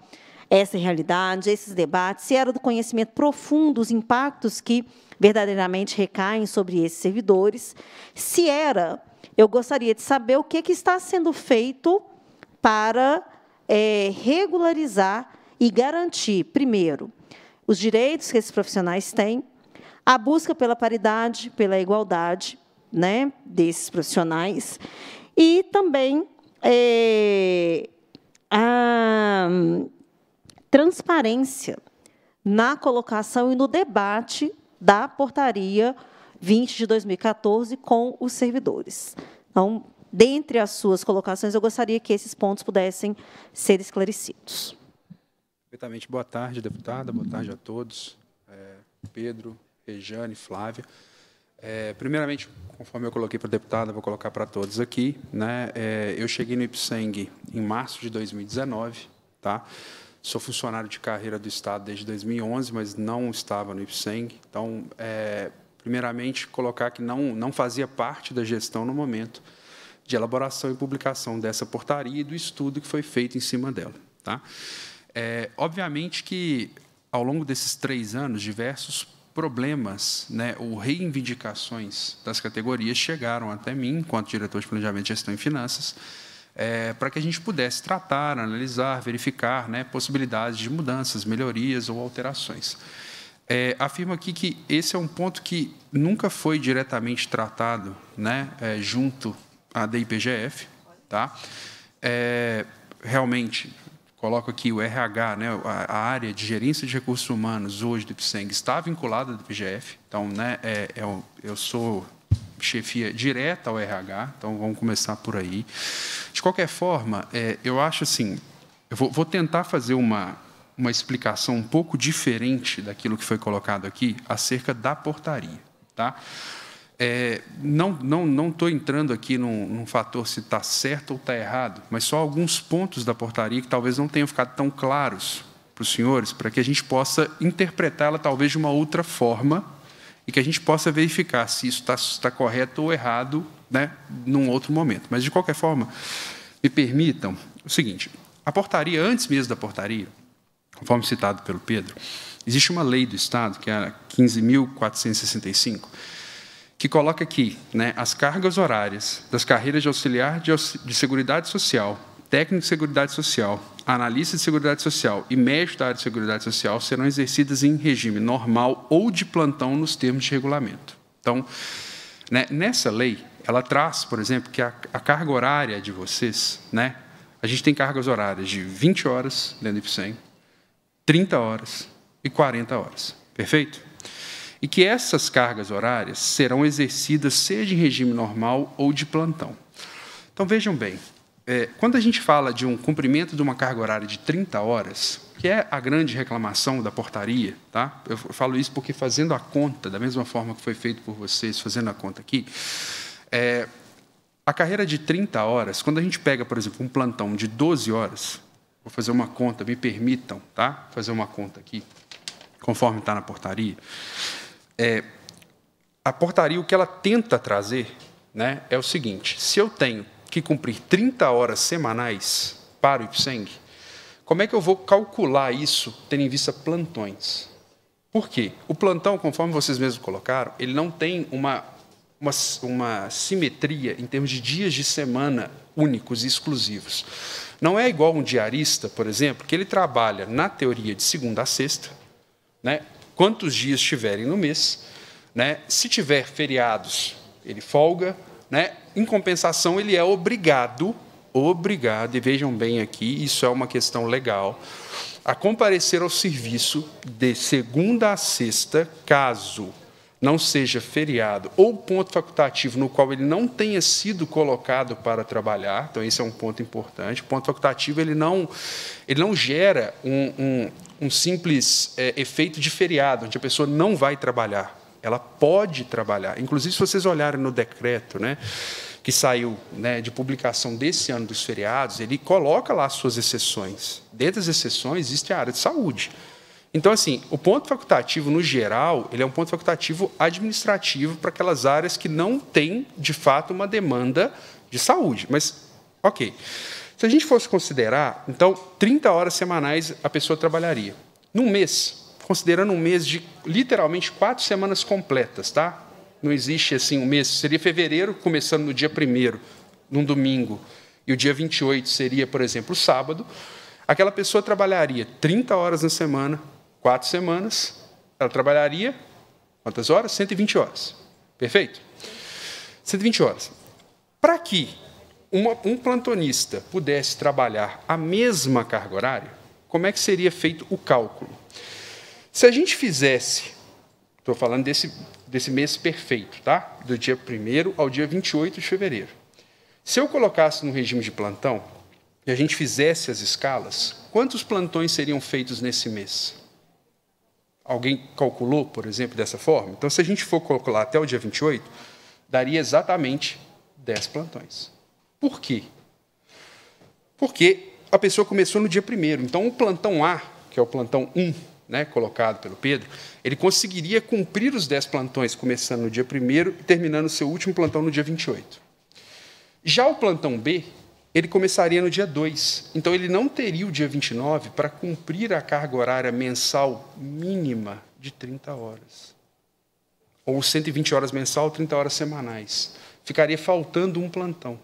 essa realidade, esses debates, se era do conhecimento profundo os impactos que verdadeiramente recaem sobre esses servidores, se era, eu gostaria de saber o que, é que está sendo feito para é, regularizar e garantir, primeiro, os direitos que esses profissionais têm, a busca pela paridade, pela igualdade né, desses profissionais, e também é, a transparência na colocação e no debate da portaria 20 de 2014 com os servidores. Então, dentre as suas colocações, eu gostaria que esses pontos pudessem ser esclarecidos. Perfeitamente. Boa tarde, deputada. Boa tarde a todos. É, Pedro, Rejane, Flávia. É, primeiramente, conforme eu coloquei para a deputada, vou colocar para todos aqui. Né? É, eu cheguei no IPSENG em março de 2019. Tá? Sou funcionário de carreira do Estado desde 2011, mas não estava no IPSENG. Então, é, primeiramente, colocar que não, não fazia parte da gestão no momento de elaboração e publicação dessa portaria e do estudo que foi feito em cima dela. Tá? É, obviamente que, ao longo desses três anos, diversos problemas né, ou reivindicações das categorias chegaram até mim, enquanto diretor de Planejamento, Gestão e Finanças, é, para que a gente pudesse tratar, analisar, verificar né, possibilidades de mudanças, melhorias ou alterações. É, afirmo aqui que esse é um ponto que nunca foi diretamente tratado né, é, junto à DIPGF. Tá? É, realmente, coloco aqui o RH, né, a, área de gerência de recursos humanos hoje do IPSENG está vinculada à DPGF. Então, né, é, é eu sou chefia direta ao RH, então vamos começar por aí. De qualquer forma, é, eu acho assim, eu vou, vou tentar fazer uma, uma explicação um pouco diferente daquilo que foi colocado aqui acerca da portaria. Tá? É, não não não estou entrando aqui num, num fator se está certo ou está errado, mas só alguns pontos da portaria que talvez não tenham ficado tão claros para os senhores, para que a gente possa interpretá-la talvez de uma outra forma e que a gente possa verificar se isso está tá correto ou errado né, num outro momento. Mas, de qualquer forma, me permitam o seguinte: a portaria, antes mesmo da portaria, conforme citado pelo Pedro, existe uma lei do Estado, que é a 15.465, que coloca aqui né, as cargas horárias das carreiras de auxiliar de, de Seguridade Social técnico de Seguridade Social, analista de Seguridade Social e médico da área de Seguridade Social serão exercidas em regime normal ou de plantão nos termos de regulamento. Então, né, nessa lei, ela traz, por exemplo, que a, a carga horária de vocês, né, a gente tem cargas horárias de 20 horas dentro do IPSEM, 30 horas e 40 horas, perfeito? E que essas cargas horárias serão exercidas seja em regime normal ou de plantão. Então, vejam bem, é, quando a gente fala de um cumprimento de uma carga horária de 30 horas, que é a grande reclamação da portaria, tá? eu falo isso porque fazendo a conta, da mesma forma que foi feito por vocês, fazendo a conta aqui, é, a carreira de 30 horas, quando a gente pega, por exemplo, um plantão de 12 horas, vou fazer uma conta, me permitam, tá? Fazer uma conta aqui, conforme está na portaria. É, a portaria, o que ela tenta trazer né, é o seguinte: se eu tenho que cumprir 30 horas semanais para o IPSENG, como é que eu vou calcular isso tendo em vista plantões? Por quê? O plantão, conforme vocês mesmos colocaram, ele não tem uma, uma, uma simetria em termos de dias de semana únicos e exclusivos. Não é igual um diarista, por exemplo, que ele trabalha, na teoria, de segunda a sexta, né? quantos dias tiverem no mês. Né? Se tiver feriados, ele folga, né? Em compensação, ele é obrigado, obrigado, e vejam bem aqui, isso é uma questão legal, a comparecer ao serviço de segunda a sexta, caso não seja feriado ou ponto facultativo no qual ele não tenha sido colocado para trabalhar, então esse é um ponto importante. O ponto facultativo ele não, ele não gera um, um, um simples é, efeito de feriado, onde a pessoa não vai trabalhar. Ela pode trabalhar. Inclusive, se vocês olharem no decreto, né, que saiu né, de publicação desse ano dos feriados, ele coloca lá as suas exceções. Dentro das exceções existe a área de saúde. Então, assim, o ponto facultativo, no geral, ele é um ponto facultativo administrativo para aquelas áreas que não têm, de fato, uma demanda de saúde. Mas, ok. Se a gente fosse considerar, então, 30 horas semanais a pessoa trabalharia. Num mês, considerando um mês de literalmente quatro semanas completas, tá? Não existe assim um mês, seria fevereiro, começando no dia 1 num domingo, e o dia 28 seria, por exemplo, o sábado. Aquela pessoa trabalharia 30 horas na semana, quatro semanas, ela trabalharia quantas horas? 120 horas. Perfeito? 120 horas. Para que uma, um plantonista pudesse trabalhar a mesma carga horária, como é que seria feito o cálculo? Se a gente fizesse, estou falando desse, desse mês perfeito, tá? do dia 1 ao dia 28 de fevereiro, se eu colocasse no regime de plantão e a gente fizesse as escalas, quantos plantões seriam feitos nesse mês? Alguém calculou, por exemplo, dessa forma? Então, se a gente for calcular até o dia 28, daria exatamente 10 plantões. Por quê? Porque a pessoa começou no dia 1. Então, o plantão A, que é o plantão 1, né, colocado pelo Pedro, ele conseguiria cumprir os 10 plantões, começando no dia 1 e terminando o seu último plantão no dia 28. Já o plantão B, ele começaria no dia 2. Então, ele não teria o dia 29 para cumprir a carga horária mensal mínima de 30 horas. Ou 120 horas mensal, 30 horas semanais. Ficaria faltando um plantão.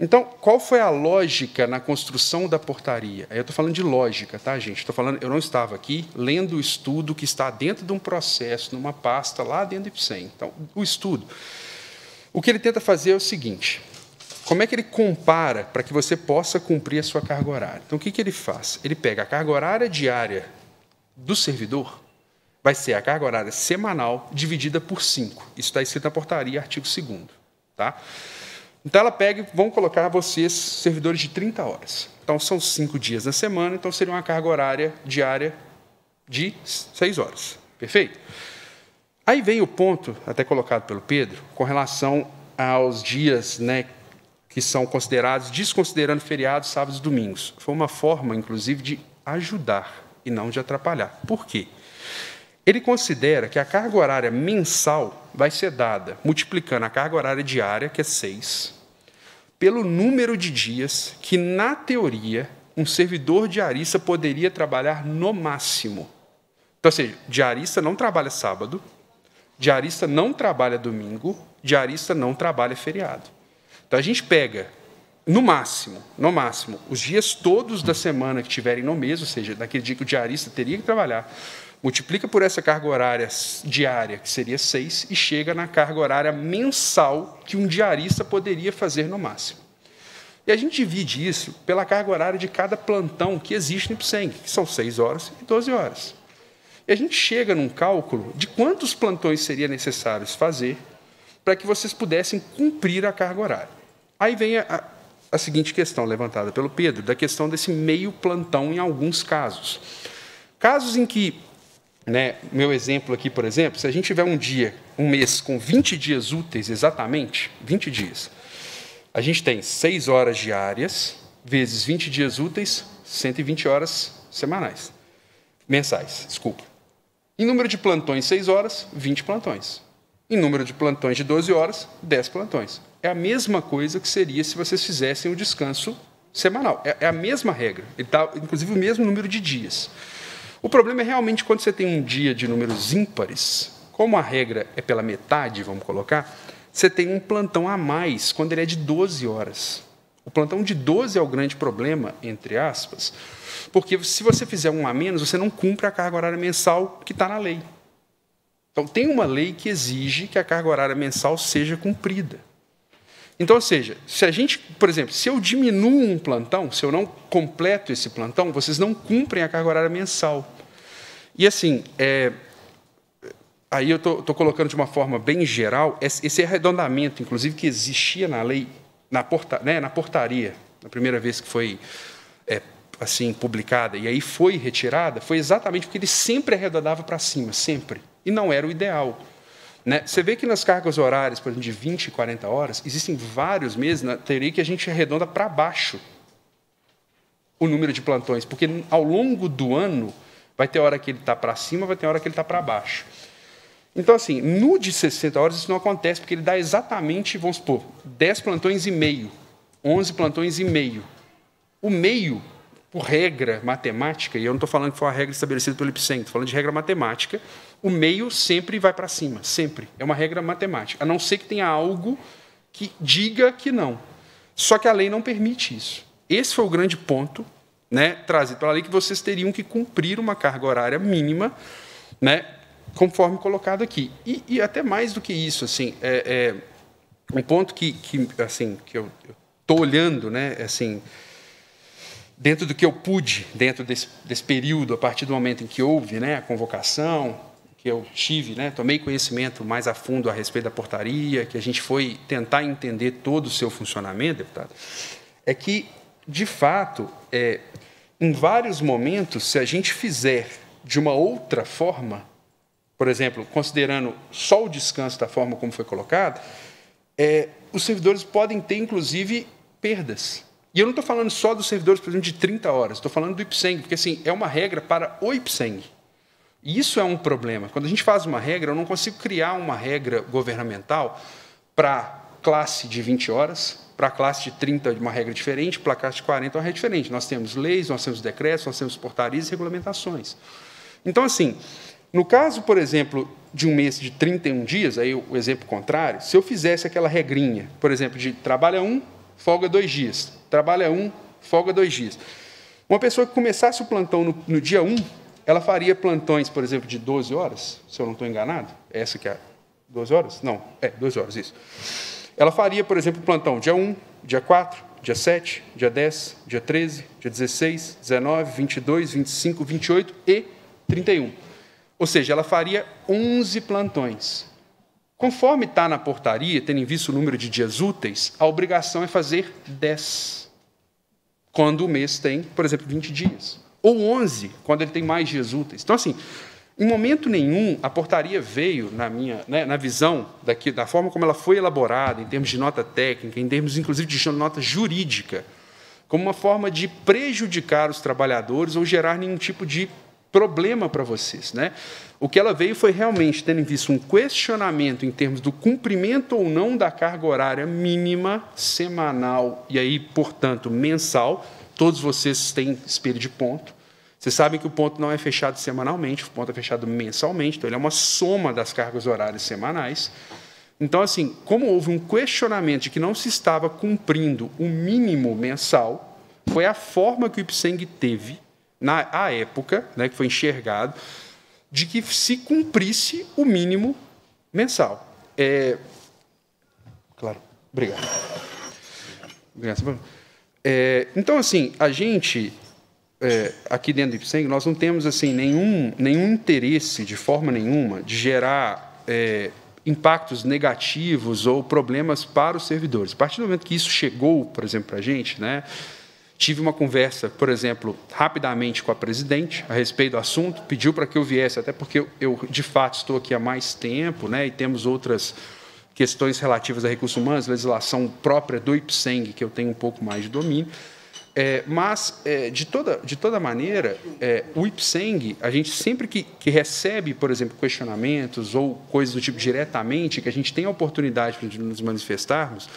Então, qual foi a lógica na construção da portaria? Eu estou falando de lógica, tá, gente? Estou falando, eu não estava aqui lendo o estudo que está dentro de um processo, numa pasta lá dentro do IPSEM. Então, o estudo. O que ele tenta fazer é o seguinte: como é que ele compara para que você possa cumprir a sua carga horária? Então, o que, que ele faz? Ele pega a carga horária diária do servidor, vai ser a carga horária semanal dividida por cinco. Isso está escrito na portaria, artigo 2. Tá? Então ela pega e vão colocar vocês servidores de 30 horas. Então são cinco dias na semana, então seria uma carga horária diária de seis horas. Perfeito? Aí vem o ponto, até colocado pelo Pedro, com relação aos dias né, que são considerados, desconsiderando feriados, sábados e domingos. Foi uma forma, inclusive, de ajudar e não de atrapalhar. Por quê? Ele considera que a carga horária mensal vai ser dada multiplicando a carga horária diária, que é 6, pelo número de dias que, na teoria, um servidor de arista poderia trabalhar no máximo. Então, ou seja, diarista não trabalha sábado, diarista não trabalha domingo, diarista não trabalha feriado. Então, a gente pega, no máximo, no máximo, os dias todos da semana que tiverem no mês, ou seja, naquele dia que o diarista teria que trabalhar, multiplica por essa carga horária diária, que seria 6, e chega na carga horária mensal que um diarista poderia fazer no máximo. E a gente divide isso pela carga horária de cada plantão que existe no IPSENG, que são 6 horas e 12 horas. E a gente chega num cálculo de quantos plantões seria necessários fazer para que vocês pudessem cumprir a carga horária. Aí vem a, a seguinte questão levantada pelo Pedro, da questão desse meio plantão em alguns casos. Casos em que né, meu exemplo aqui, por exemplo, se a gente tiver um dia, um mês com 20 dias úteis exatamente, 20 dias, a gente tem 6 horas diárias, vezes 20 dias úteis, 120 horas semanais. Mensais, desculpa. Em número de plantões, 6 horas, 20 plantões. Em número de plantões de 12 horas, 10 plantões. É a mesma coisa que seria se vocês fizessem o descanso semanal. É, é a mesma regra. Ele dá, tá, inclusive, o mesmo número de dias. O problema é realmente quando você tem um dia de números ímpares, como a regra é pela metade, vamos colocar, você tem um plantão a mais quando ele é de 12 horas. O plantão de 12 é o grande problema, entre aspas, porque se você fizer um a menos, você não cumpre a carga horária mensal que está na lei. Então, tem uma lei que exige que a carga horária mensal seja cumprida. Então, ou seja, se a gente, por exemplo, se eu diminuo um plantão, se eu não completo esse plantão, vocês não cumprem a carga horária mensal. E assim, é, aí eu estou colocando de uma forma bem geral esse arredondamento, inclusive, que existia na lei, na, porta, né, na portaria, na primeira vez que foi é, assim publicada, e aí foi retirada, foi exatamente porque ele sempre arredondava para cima, sempre. E não era o ideal. Né? Você vê que nas cargas horárias, por exemplo, de 20 e 40 horas, existem vários meses na teoria que a gente arredonda para baixo o número de plantões, porque ao longo do ano vai ter hora que ele está para cima, vai ter hora que ele está para baixo. Então, assim, no de 60 horas isso não acontece, porque ele dá exatamente, vamos supor, 10 plantões e meio, 11 plantões e meio. O meio por regra matemática, e eu não estou falando que foi uma regra estabelecida pelo Ipsen, estou falando de regra matemática, o meio sempre vai para cima, sempre. É uma regra matemática, a não ser que tenha algo que diga que não. Só que a lei não permite isso. Esse foi o grande ponto né, trazido pela lei, que vocês teriam que cumprir uma carga horária mínima, né, conforme colocado aqui. E, e até mais do que isso, assim, é, é um ponto que, que, assim, que eu estou olhando, né, assim, dentro do que eu pude, dentro desse, desse período, a partir do momento em que houve né, a convocação, que eu tive, né, tomei conhecimento mais a fundo a respeito da portaria, que a gente foi tentar entender todo o seu funcionamento, deputado, é que, de fato, é, em vários momentos, se a gente fizer de uma outra forma, por exemplo, considerando só o descanso da forma como foi colocado, é, os servidores podem ter, inclusive, perdas. E eu não estou falando só dos servidores, por exemplo, de 30 horas, estou falando do IPSENG, porque assim, é uma regra para o IPSENG. E isso é um problema. Quando a gente faz uma regra, eu não consigo criar uma regra governamental para classe de 20 horas, para a classe de 30 uma regra diferente, para a classe de 40 uma regra diferente. Nós temos leis, nós temos decretos, nós temos portarias e regulamentações. Então, assim, no caso, por exemplo, de um mês de 31 dias, aí o exemplo contrário, se eu fizesse aquela regrinha, por exemplo, de trabalha um, folga dois dias. Trabalha um, folga dois dias. Uma pessoa que começasse o plantão no, no dia um, ela faria plantões, por exemplo, de 12 horas, se eu não estou enganado. É essa que é 12 horas? Não, é 12 horas, isso. Ela faria, por exemplo, plantão dia 1, dia 4, dia 7, dia 10, dia 13, dia 16, 19, 22, 25, 28 e 31. Ou seja, ela faria 11 plantões. Conforme está na portaria, tendo em vista o número de dias úteis, a obrigação é fazer 10, quando o mês tem, por exemplo, 20 dias. Ou 11, quando ele tem mais dias úteis. Então, assim, em momento nenhum, a portaria veio, na minha né, na visão, daqui, da forma como ela foi elaborada, em termos de nota técnica, em termos, inclusive, de nota jurídica, como uma forma de prejudicar os trabalhadores ou gerar nenhum tipo de problema para vocês. Né? O que ela veio foi realmente tendo em vista um questionamento em termos do cumprimento ou não da carga horária mínima semanal e aí, portanto, mensal. Todos vocês têm espelho de ponto. Vocês sabem que o ponto não é fechado semanalmente, o ponto é fechado mensalmente, então ele é uma soma das cargas horárias semanais. Então, assim, como houve um questionamento de que não se estava cumprindo o mínimo mensal, foi a forma que o IPSENG teve na à época, né, que foi enxergado, de que se cumprisse o mínimo mensal. É... Claro, obrigado. É, então, assim, a gente, é, aqui dentro do IPSENG, nós não temos assim, nenhum, nenhum interesse, de forma nenhuma, de gerar é, impactos negativos ou problemas para os servidores. A partir do momento que isso chegou, por exemplo, para a gente, né, Tive uma conversa, por exemplo, rapidamente com a presidente a respeito do assunto, pediu para que eu viesse, até porque eu, de fato, estou aqui há mais tempo, né, e temos outras questões relativas a recursos humanos, legislação própria do IPSENG, que eu tenho um pouco mais de domínio. É, mas, é, de, toda, de toda maneira, é, o IPSENG, a gente sempre que, que recebe, por exemplo, questionamentos ou coisas do tipo diretamente, que a gente tem a oportunidade de nos manifestarmos,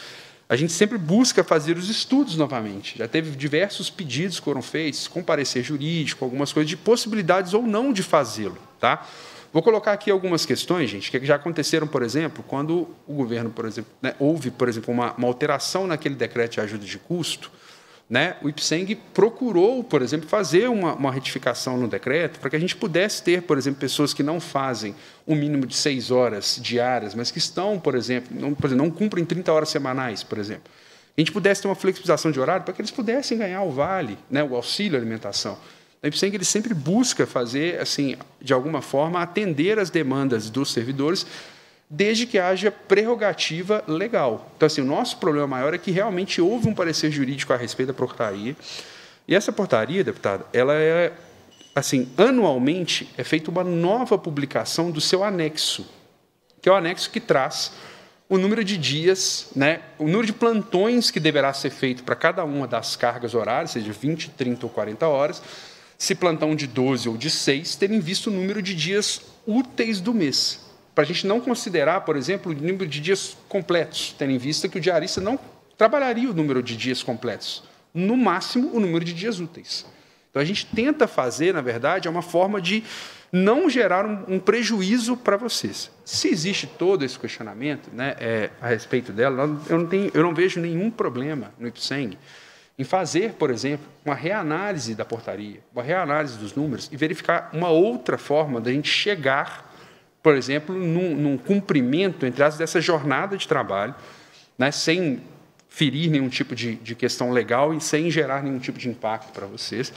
a gente sempre busca fazer os estudos novamente. Já teve diversos pedidos que foram feitos, com parecer jurídico, algumas coisas de possibilidades ou não de fazê-lo. Tá? Vou colocar aqui algumas questões, gente, que já aconteceram, por exemplo, quando o governo, por exemplo, né, houve, por exemplo, uma, uma alteração naquele decreto de ajuda de custo, né, o IPSENG procurou, por exemplo, fazer uma, uma retificação no decreto para que a gente pudesse ter, por exemplo, pessoas que não fazem o um mínimo de seis horas diárias, mas que estão, por exemplo, não, por exemplo, não cumprem 30 horas semanais, por exemplo. A gente pudesse ter uma flexibilização de horário para que eles pudessem ganhar o vale, né, o auxílio alimentação. O IPSENG ele sempre busca fazer, assim, de alguma forma, atender as demandas dos servidores desde que haja prerrogativa legal. Então, assim, o nosso problema maior é que realmente houve um parecer jurídico a respeito da portaria. E essa portaria, deputado, ela é, assim, anualmente é feita uma nova publicação do seu anexo, que é o anexo que traz o número de dias, né, o número de plantões que deverá ser feito para cada uma das cargas horárias, seja 20, 30 ou 40 horas, se plantão de 12 ou de 6, terem visto o número de dias úteis do mês para a gente não considerar, por exemplo, o número de dias completos, tendo em vista que o diarista não trabalharia o número de dias completos, no máximo o número de dias úteis. Então a gente tenta fazer, na verdade, é uma forma de não gerar um, um prejuízo para vocês. Se existe todo esse questionamento né, é, a respeito dela, eu não, tenho, eu não vejo nenhum problema no IPSENG em fazer, por exemplo, uma reanálise da portaria, uma reanálise dos números e verificar uma outra forma da gente chegar por exemplo, num, num cumprimento, entre aspas, dessa jornada de trabalho, né, sem ferir nenhum tipo de, de questão legal e sem gerar nenhum tipo de impacto para vocês.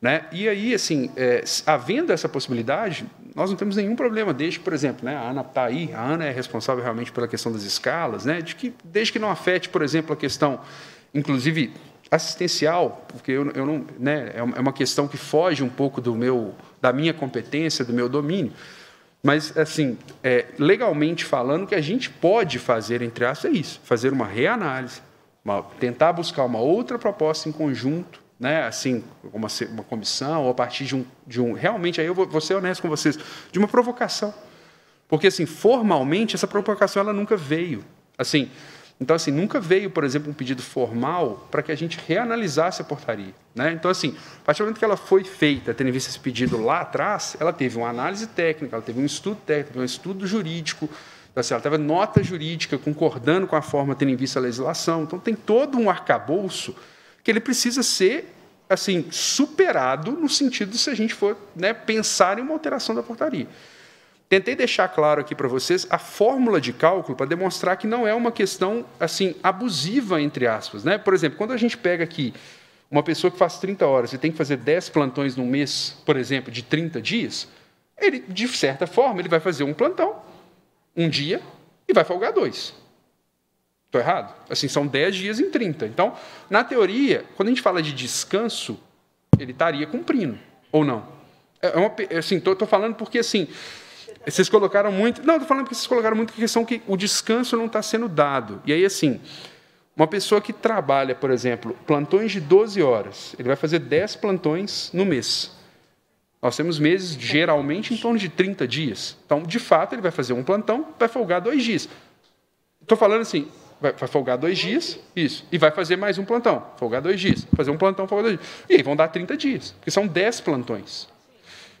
Né? E aí, assim, é, havendo essa possibilidade, nós não temos nenhum problema, desde, por exemplo, né, a Ana está aí, a Ana é responsável realmente pela questão das escalas, né, de que, desde que não afete, por exemplo, a questão, inclusive, assistencial, porque eu, eu não, né, é uma é questão que foge um pouco do meu, da minha competência, do meu domínio, mas, assim, é, legalmente falando, o que a gente pode fazer, entre aspas, é isso: fazer uma reanálise, uma, tentar buscar uma outra proposta em conjunto, né? assim, uma, uma comissão, ou a partir de um, de um. Realmente, aí eu vou, vou ser honesto com vocês, de uma provocação. Porque, assim, formalmente, essa provocação ela nunca veio. Assim, então, assim, nunca veio, por exemplo, um pedido formal para que a gente reanalisasse a portaria. Né? Então, assim, a partir do momento que ela foi feita, tendo visto esse pedido lá atrás, ela teve uma análise técnica, ela teve um estudo técnico, um estudo jurídico, então, assim, ela teve nota jurídica concordando com a forma, tendo em vista a legislação. Então, tem todo um arcabouço que ele precisa ser assim superado no sentido de se a gente for né, pensar em uma alteração da portaria. Tentei deixar claro aqui para vocês a fórmula de cálculo para demonstrar que não é uma questão assim abusiva entre aspas, né? Por exemplo, quando a gente pega aqui uma pessoa que faz 30 horas e tem que fazer 10 plantões num mês, por exemplo, de 30 dias, ele de certa forma ele vai fazer um plantão um dia e vai folgar dois. Estou errado? Assim, são 10 dias em 30. Então, na teoria, quando a gente fala de descanso, ele estaria cumprindo, ou não? É, é uma, assim, estou falando porque, assim, vocês colocaram muito. Não, estou falando que vocês colocaram muito a questão que o descanso não está sendo dado. E aí, assim, uma pessoa que trabalha, por exemplo, plantões de 12 horas, ele vai fazer 10 plantões no mês. Nós temos meses, geralmente, em torno de 30 dias. Então, de fato, ele vai fazer um plantão, vai folgar dois dias. Estou falando assim, vai, vai, folgar dois dias, isso. E vai fazer mais um plantão, folgar dois dias. Fazer um plantão, folgar dois dias. E aí vão dar 30 dias, porque são 10 plantões.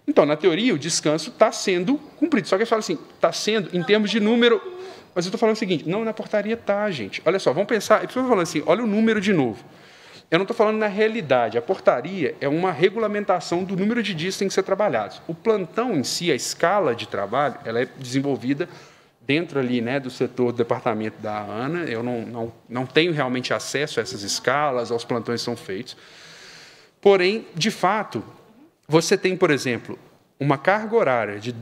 Então, na teoria, o descanso está sendo cumprido. Só que eu falo assim, está sendo em termos de número. Mas eu estou falando o seguinte, não, na portaria está, gente. Olha só, vamos pensar. Eu estou falando assim, olha o número de novo. Eu não estou falando na realidade. A portaria é uma regulamentação do número de dias que tem que ser trabalhados. O plantão em si, a escala de trabalho, ela é desenvolvida dentro ali né, do setor do departamento da ANA. Eu não, não, não tenho realmente acesso a essas escalas, aos plantões que são feitos. Porém, de fato, você tem, por exemplo, uma carga horária de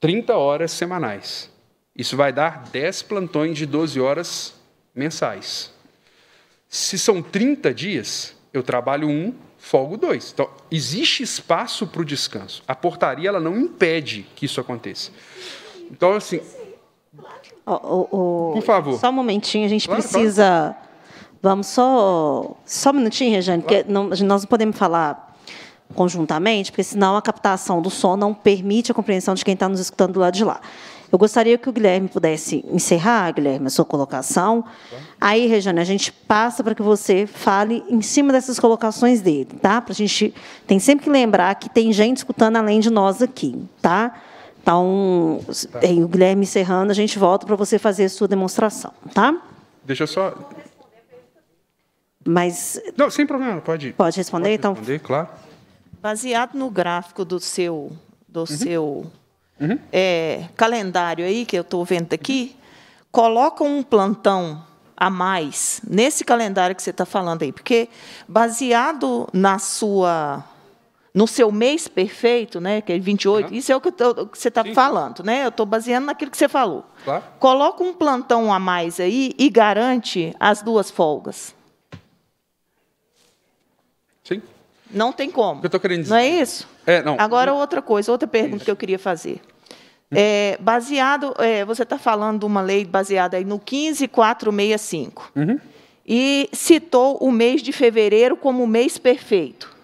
30 horas semanais. Isso vai dar 10 plantões de 12 horas mensais. Se são 30 dias, eu trabalho um, folgo dois. Então, existe espaço para o descanso. A portaria ela não impede que isso aconteça. Então, assim. Oh, oh, oh, por favor. Só um momentinho, a gente claro, precisa. Claro. Vamos só. Só um minutinho, Rejane, claro. porque não, nós não podemos falar conjuntamente, porque senão a captação do som não permite a compreensão de quem está nos escutando do lado de lá. Eu gostaria que o Guilherme pudesse encerrar, Guilherme, a sua colocação. Aí, Regiane, a gente passa para que você fale em cima dessas colocações dele, tá? Para a gente tem sempre que lembrar que tem gente escutando além de nós aqui, tá? Então, tá. Aí, o Guilherme encerrando, a gente volta para você fazer a sua demonstração, tá? Deixa eu só. Mas. Não, sem problema, pode. Pode responder, pode responder então. Responder, claro baseado no gráfico do seu, do uhum. seu uhum. É, calendário aí que eu estou vendo aqui, coloca um plantão a mais nesse calendário que você está falando aí, porque baseado na sua no seu mês perfeito, né, que é 28, uhum. isso é o que, tô, que você está falando, né? Eu estou baseando naquilo que você falou. Claro. Coloca um plantão a mais aí e garante as duas folgas. Sim. Não tem como. eu estou querendo dizer. Não é isso? É, não. Agora, outra coisa, outra pergunta isso. que eu queria fazer. Hum. É, baseado, é, você está falando de uma lei baseada aí no 15465. Uhum. E citou o mês de fevereiro como o mês perfeito.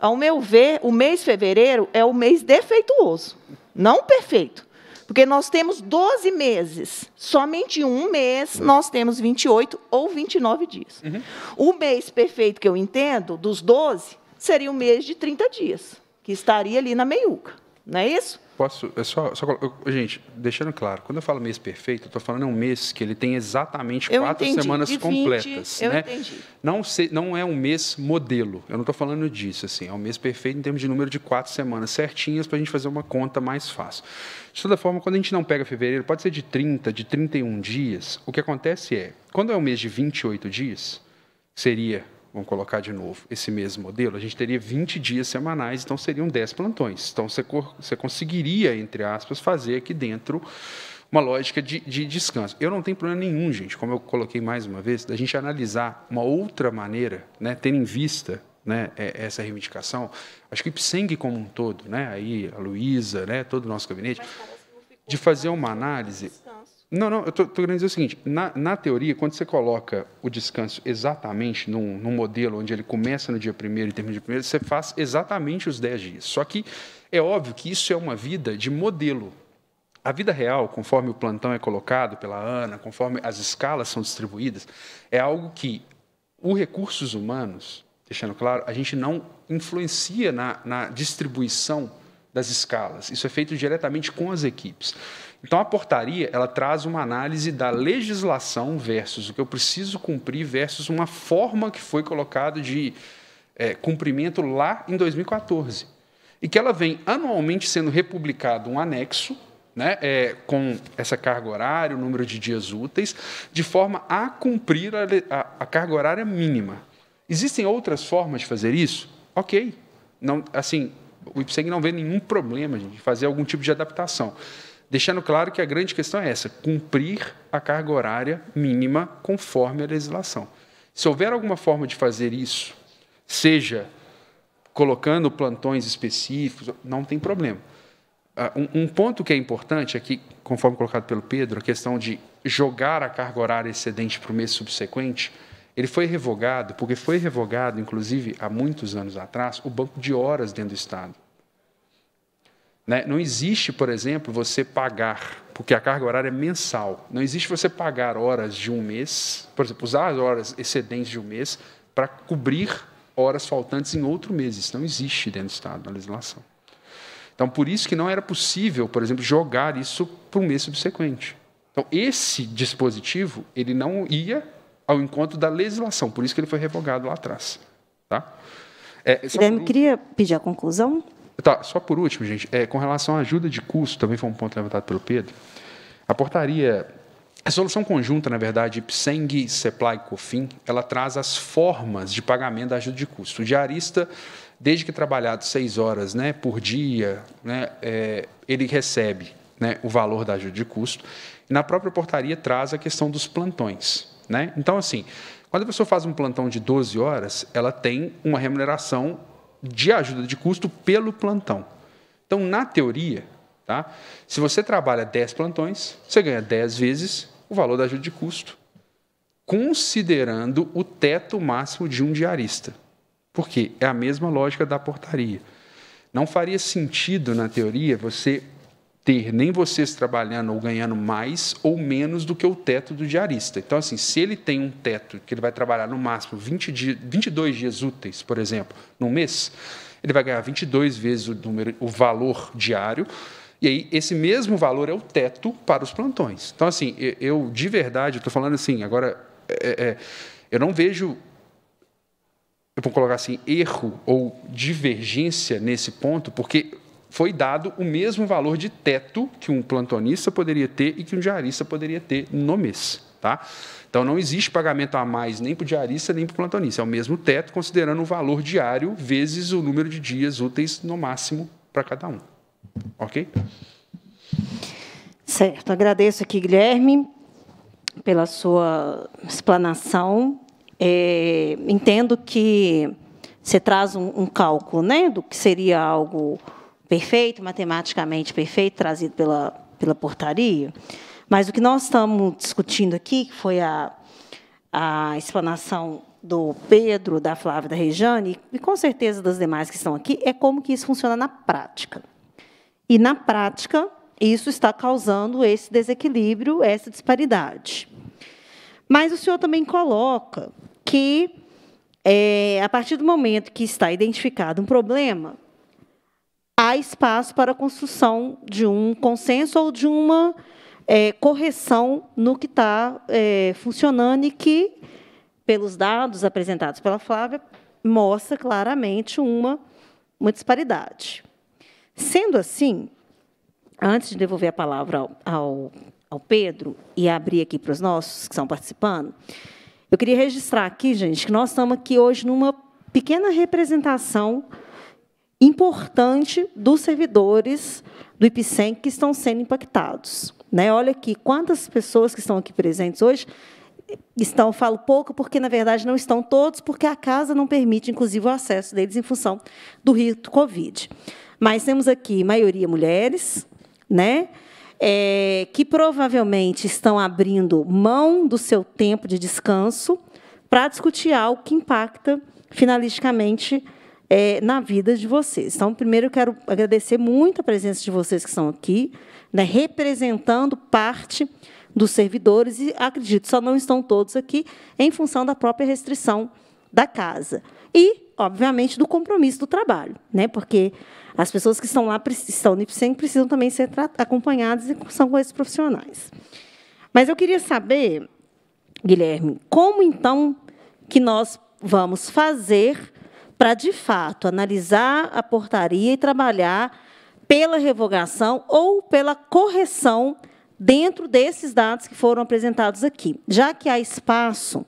Ao meu ver, o mês de fevereiro é o mês defeituoso, não perfeito. Porque nós temos 12 meses. Somente um mês uhum. nós temos 28 ou 29 dias. Uhum. O mês perfeito que eu entendo, dos 12, seria o mês de 30 dias, que estaria ali na meiuca. Não é isso? Posso, É só, só eu, gente, deixando claro, quando eu falo mês perfeito, eu estou falando é um mês que ele tem exatamente eu quatro entendi, semanas completas. Eu né? entendi. Não, se, não é um mês modelo, eu não estou falando disso, assim, é um mês perfeito em termos de número de quatro semanas certinhas para a gente fazer uma conta mais fácil. De toda forma, quando a gente não pega fevereiro, pode ser de 30, de 31 dias, o que acontece é, quando é um mês de 28 dias, seria Vamos colocar de novo esse mesmo modelo. A gente teria 20 dias semanais, então seriam 10 plantões. Então você, você conseguiria, entre aspas, fazer aqui dentro uma lógica de, de, descanso. Eu não tenho problema nenhum, gente, como eu coloquei mais uma vez, da gente analisar uma outra maneira, né, tendo em vista né, é, essa reivindicação. Acho que o IPSENG como um todo, né, aí a Luísa, né, todo o nosso gabinete, de fazer uma análise é não, não, eu estou querendo dizer o seguinte: na, na, teoria, quando você coloca o descanso exatamente num, num modelo onde ele começa no dia primeiro e termina no dia primeiro, você faz exatamente os 10 dias. Só que é óbvio que isso é uma vida de modelo. A vida real, conforme o plantão é colocado pela Ana, conforme as escalas são distribuídas, é algo que os recursos humanos, deixando claro, a gente não influencia na, na distribuição das escalas. Isso é feito diretamente com as equipes. Então a portaria ela traz uma análise da legislação versus o que eu preciso cumprir versus uma forma que foi colocada de é, cumprimento lá em 2014 e que ela vem anualmente sendo republicado um anexo né, é, com essa carga horária, o número de dias úteis, de forma a cumprir a, a, a carga horária mínima. Existem outras formas de fazer isso? Ok. Não, assim, o IPSEG não vê nenhum problema de fazer algum tipo de adaptação. Deixando claro que a grande questão é essa: cumprir a carga horária mínima conforme a legislação. Se houver alguma forma de fazer isso, seja colocando plantões específicos, não tem problema. Ah, um, ponto que é importante aqui, é conforme colocado pelo Pedro, a questão de jogar a carga horária excedente para o mês subsequente, ele foi revogado, porque foi revogado, inclusive, há muitos anos atrás, o banco de horas dentro do Estado. Né? Não existe, por exemplo, você pagar, porque a carga horária é mensal, não existe você pagar horas de um mês, por exemplo, usar as horas excedentes de um mês para cobrir horas faltantes em outro mês. Isso não existe dentro do Estado, na legislação. Então, por isso que não era possível, por exemplo, jogar isso para um mês subsequente. Então, esse dispositivo, ele não ia ao encontro da legislação, por isso que ele foi revogado lá atrás. Tá? É, Guilherme, queria pedir a conclusão. Tá, só por último, gente, é, com relação à ajuda de custo, também foi um ponto levantado pelo Pedro. A portaria, a solução conjunta, na verdade, PSENG, CEPLA e COFIN, ela traz as formas de pagamento da ajuda de custo. O diarista, desde que trabalhado seis horas né, por dia, né, é, ele recebe né, o valor da ajuda de custo. E na própria portaria traz a questão dos plantões. Né? Então, assim, quando a pessoa faz um plantão de 12 horas, ela tem uma remuneração de ajuda de custo pelo plantão. Então, na teoria, tá? se você trabalha 10 plantões, você ganha 10 vezes o valor da ajuda de custo, considerando o teto máximo de um diarista. Porque é a mesma lógica da portaria. Não faria sentido, na teoria, você ter nem vocês trabalhando ou ganhando mais ou menos do que o teto do diarista. Então, assim, se ele tem um teto que ele vai trabalhar no máximo 20 dias, 22 dias úteis, por exemplo, no mês, ele vai ganhar 22 vezes o, número, o valor diário. E aí, esse mesmo valor é o teto para os plantões. Então, assim, eu de verdade, estou falando assim, agora, é, é, é, eu não vejo eu vou colocar assim, erro ou divergência nesse ponto, porque foi dado o mesmo valor de teto que um plantonista poderia ter e que um diarista poderia ter no mês. Tá? Então, não existe pagamento a mais nem para o diarista nem para o plantonista. É o mesmo teto, considerando o valor diário vezes o número de dias úteis no máximo para cada um. Ok? Certo. Agradeço aqui, Guilherme, pela sua explanação. É, entendo que você traz um, um cálculo né, do que seria algo perfeito, matematicamente perfeito, trazido pela, pela portaria. Mas o que nós estamos discutindo aqui, que foi a, a explanação do Pedro, da Flávia, da Rejane, e com certeza das demais que estão aqui, é como que isso funciona na prática. E na prática, isso está causando esse desequilíbrio, essa disparidade. Mas o senhor também coloca que, é, a partir do momento que está identificado um problema, há espaço para a construção de um consenso ou de uma é, correção no que está é, funcionando e que, pelos dados apresentados pela Flávia, mostra claramente uma, uma disparidade. Sendo assim, antes de devolver a palavra ao, ao, ao Pedro e abrir aqui para os nossos que estão participando, eu queria registrar aqui, gente, que nós estamos aqui hoje numa pequena representação importante dos servidores do IPSEM que estão sendo impactados. Né? Olha aqui, quantas pessoas que estão aqui presentes hoje estão, falo pouco, porque, na verdade, não estão todos, porque a casa não permite, inclusive, o acesso deles em função do rito Covid. Mas temos aqui, maioria mulheres, né? É, que provavelmente estão abrindo mão do seu tempo de descanso para discutir algo que impacta finalisticamente é, na vida de vocês. Então, primeiro, eu quero agradecer muito a presença de vocês que estão aqui, né, representando parte dos servidores, e acredito, só não estão todos aqui em função da própria restrição da casa. E, obviamente, do compromisso do trabalho, né, porque as pessoas que estão lá, estão no precisam também ser acompanhadas e são com esses profissionais. Mas eu queria saber, Guilherme, como então que nós vamos fazer para, de fato, analisar a portaria e trabalhar pela revogação ou pela correção dentro desses dados que foram apresentados aqui. Já que há espaço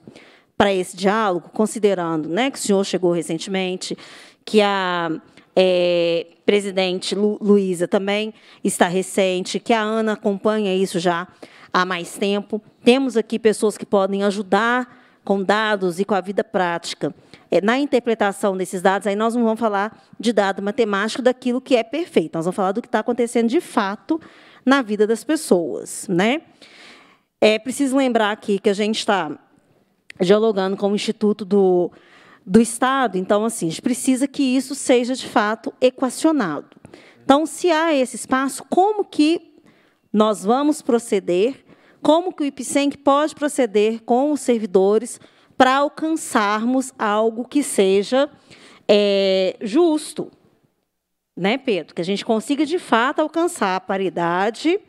para esse diálogo, considerando né, que o senhor chegou recentemente, que a é, presidente Lu, Luísa também está recente, que a Ana acompanha isso já há mais tempo, temos aqui pessoas que podem ajudar com dados e com a vida prática. É, na interpretação desses dados, aí nós não vamos falar de dado matemático daquilo que é perfeito, nós vamos falar do que está acontecendo de fato na vida das pessoas. Né? É preciso lembrar aqui que a gente está dialogando com o Instituto do, do Estado, então, assim, a gente precisa que isso seja, de fato, equacionado. Então, se há esse espaço, como que nós vamos proceder, como que o IPSENC pode proceder com os servidores, para alcançarmos algo que seja é, justo, né, Pedro? Que a gente consiga de fato alcançar a paridade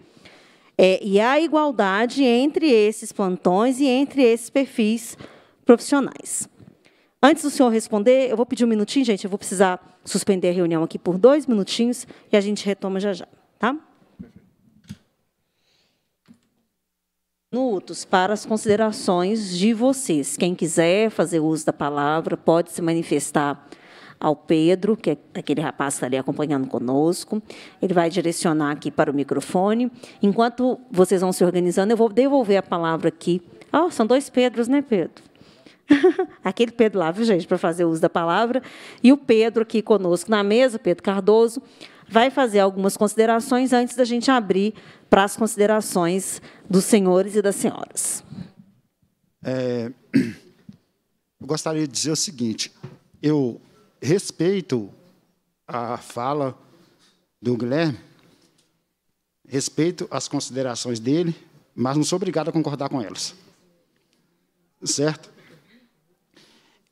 é, e a igualdade entre esses plantões e entre esses perfis profissionais. Antes do senhor responder, eu vou pedir um minutinho, gente. Eu vou precisar suspender a reunião aqui por dois minutinhos e a gente retoma já já, tá? minutos para as considerações de vocês. Quem quiser fazer uso da palavra pode se manifestar ao Pedro, que é aquele rapaz que está ali acompanhando conosco. Ele vai direcionar aqui para o microfone. Enquanto vocês vão se organizando, eu vou devolver a palavra aqui. Oh, são dois Pedros, né, Pedro? aquele Pedro lá, viu, gente, para fazer uso da palavra. E o Pedro aqui conosco na mesa, Pedro Cardoso, vai fazer algumas considerações antes da gente abrir para as considerações dos senhores e das senhoras. É, eu gostaria de dizer o seguinte: eu respeito a fala do Guilherme, respeito as considerações dele, mas não sou obrigado a concordar com elas. Certo?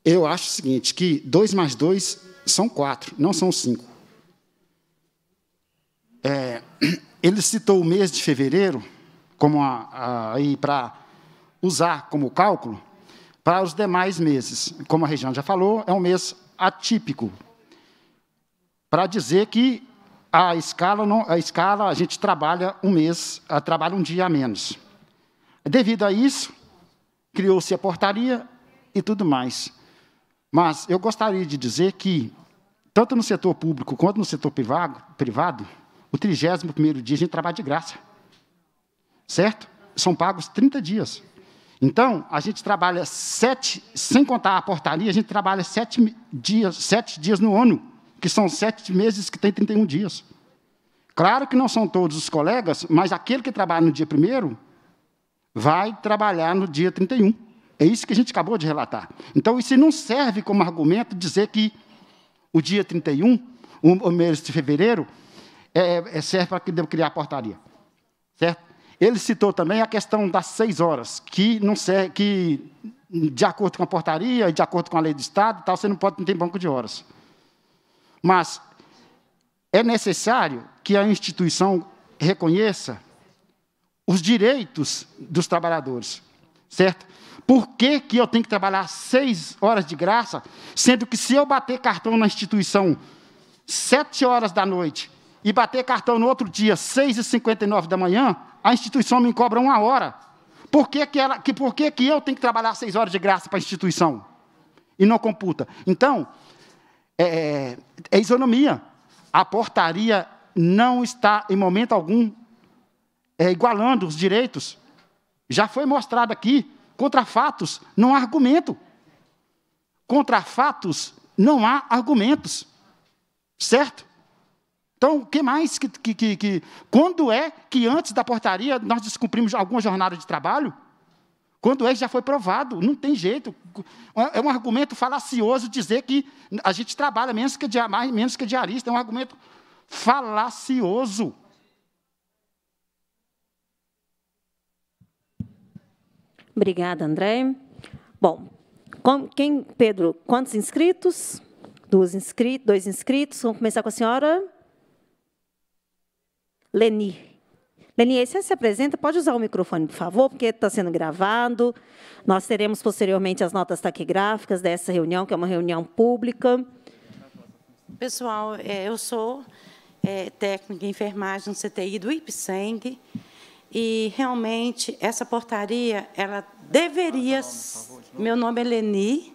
Eu acho o seguinte, que dois mais dois são quatro, não são cinco. É, ele citou o mês de fevereiro como para usar como cálculo para os demais meses. Como a região já falou, é um mês atípico. Para dizer que a escala, não, a escala, a gente trabalha um mês, trabalha um dia a menos. Devido a isso, criou-se a portaria e tudo mais. Mas eu gostaria de dizer que, tanto no setor público quanto no setor privado, o 31 dia a gente trabalha de graça. Certo? São pagos 30 dias. Então, a gente trabalha sete, sem contar a portaria, a gente trabalha sete dias, sete dias no ano, que são sete meses que tem 31 dias. Claro que não são todos os colegas, mas aquele que trabalha no dia primeiro vai trabalhar no dia 31. É isso que a gente acabou de relatar. Então, isso não serve como argumento dizer que o dia 31, o mês de fevereiro, é, é, é, serve para criar portaria. Certo? Ele citou também a questão das seis horas, que, não serve, que de acordo com a portaria, de acordo com a lei do Estado, tal, você não pode ter banco de horas. Mas é necessário que a instituição reconheça os direitos dos trabalhadores, certo? Por que, que eu tenho que trabalhar seis horas de graça, sendo que se eu bater cartão na instituição sete horas da noite e bater cartão no outro dia, 6h59 da manhã, a instituição me cobra uma hora. Por que, que, ela, que, por que, que eu tenho que trabalhar seis horas de graça para a instituição? E não computa. Então, é, é, é isonomia. A portaria não está, em momento algum, é, igualando os direitos. Já foi mostrado aqui, contra fatos não há argumento. Contra fatos não há argumentos. Certo? Então, o que mais que, que, que, que, Quando é que antes da portaria nós descumprimos alguma jornada de trabalho? Quando é que já foi provado? Não tem jeito. É um argumento falacioso dizer que a gente trabalha menos que, mais, menos que diarista. É um argumento falacioso. Obrigada, André. Bom, com, quem, Pedro, quantos inscritos? dois inscritos. Vamos começar com a senhora. Leni. Leni, você se apresenta, pode usar o microfone, por favor, porque está sendo gravado. Nós teremos posteriormente as notas taquigráficas dessa reunião, que é uma reunião pública. Pessoal, é, eu sou é, técnica em enfermagem no CTI do IPSENG, e realmente essa portaria, ela deveria. Meu nome é Leni.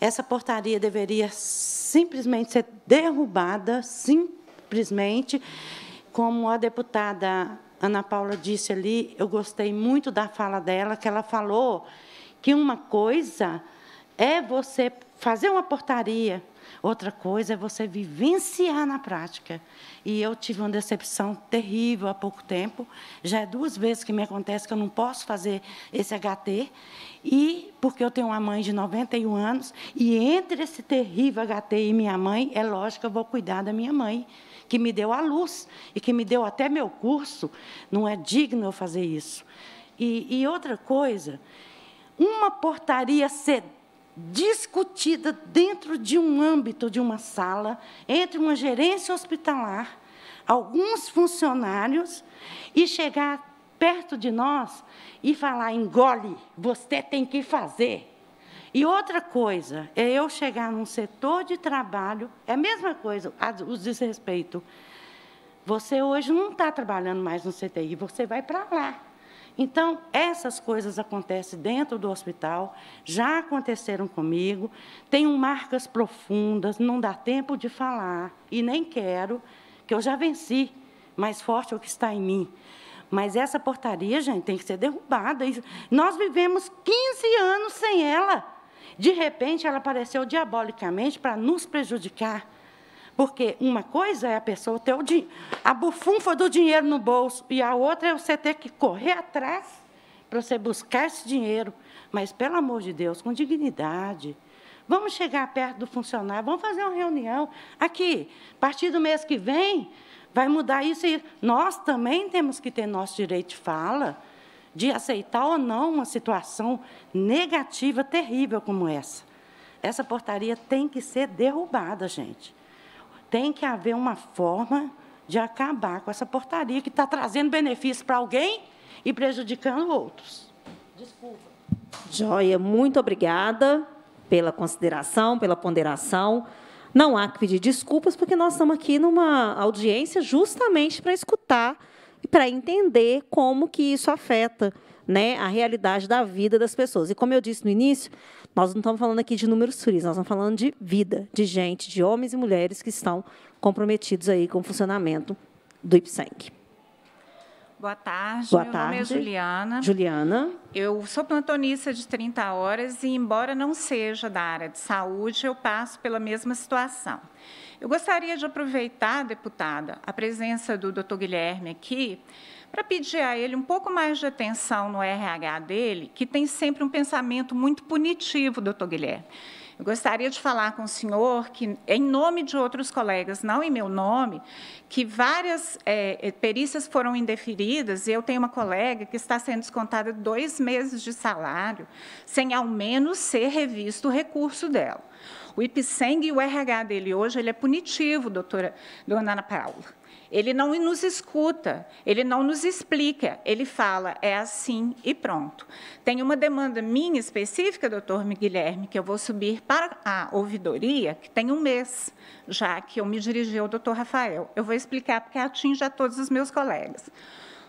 Essa portaria deveria simplesmente ser derrubada, simplesmente, como a deputada Ana Paula disse ali, eu gostei muito da fala dela, que ela falou que uma coisa é você fazer uma portaria, outra coisa é você vivenciar na prática. E eu tive uma decepção terrível há pouco tempo. Já é duas vezes que me acontece que eu não posso fazer esse HT. E porque eu tenho uma mãe de 91 anos, e entre esse terrível HT e minha mãe, é lógico que eu vou cuidar da minha mãe que me deu a luz e que me deu até meu curso. Não é digno eu fazer isso. E, e outra coisa, uma portaria ser discutida dentro de um âmbito de uma sala, entre uma gerência hospitalar, alguns funcionários, e chegar perto de nós e falar: engole, você tem que fazer. E outra coisa é eu chegar num setor de trabalho, é a mesma coisa, os desrespeito. Você hoje não está trabalhando mais no CTI, você vai para lá. Então, essas coisas acontecem dentro do hospital, já aconteceram comigo, tenho marcas profundas, não dá tempo de falar, e nem quero, que eu já venci, mais forte é o que está em mim. Mas essa portaria, gente, tem que ser derrubada. Nós vivemos 15 anos sem ela. De repente, ela apareceu diabolicamente para nos prejudicar. Porque uma coisa é a pessoa ter o dinheiro, a bufunfa do dinheiro no bolso, e a outra é você ter que correr atrás para você buscar esse dinheiro. Mas, pelo amor de Deus, com dignidade. Vamos chegar perto do funcionário, vamos fazer uma reunião. Aqui, a partir do mês que vem, vai mudar isso e nós também temos que ter nosso direito de fala de aceitar ou não uma situação negativa, terrível como essa. Essa portaria tem que ser derrubada, gente. Tem que haver uma forma de acabar com essa portaria que está trazendo benefício para alguém e prejudicando outros. Desculpa. Joia, muito obrigada pela consideração, pela ponderação. Não há que pedir desculpas, porque nós estamos aqui numa audiência justamente para escutar para entender como que isso afeta né, a realidade da vida das pessoas. E como eu disse no início, nós não estamos falando aqui de números frios, nós estamos falando de vida, de gente, de homens e mulheres que estão comprometidos aí com o funcionamento do IPSENC. Boa tarde. Boa Meu tarde. nome é Juliana. Juliana. Eu sou plantonista de 30 horas e, embora não seja da área de saúde, eu passo pela mesma situação. Eu gostaria de aproveitar, deputada, a presença do doutor Guilherme aqui para pedir a ele um pouco mais de atenção no RH dele, que tem sempre um pensamento muito punitivo, doutor Guilherme. Eu gostaria de falar com o senhor que, em nome de outros colegas, não em meu nome, que várias é, perícias foram indeferidas e eu tenho uma colega que está sendo descontada dois meses de salário, sem ao menos ser revisto o recurso dela. O IPSENG e o RH dele hoje, ele é punitivo, doutora dona Ana Paula. Ele não nos escuta, ele não nos explica, ele fala, é assim e pronto. Tem uma demanda minha específica, doutor Guilherme, que eu vou subir para a ouvidoria, que tem um mês, já que eu me dirigi ao doutor Rafael. Eu vou explicar, porque atinge a todos os meus colegas.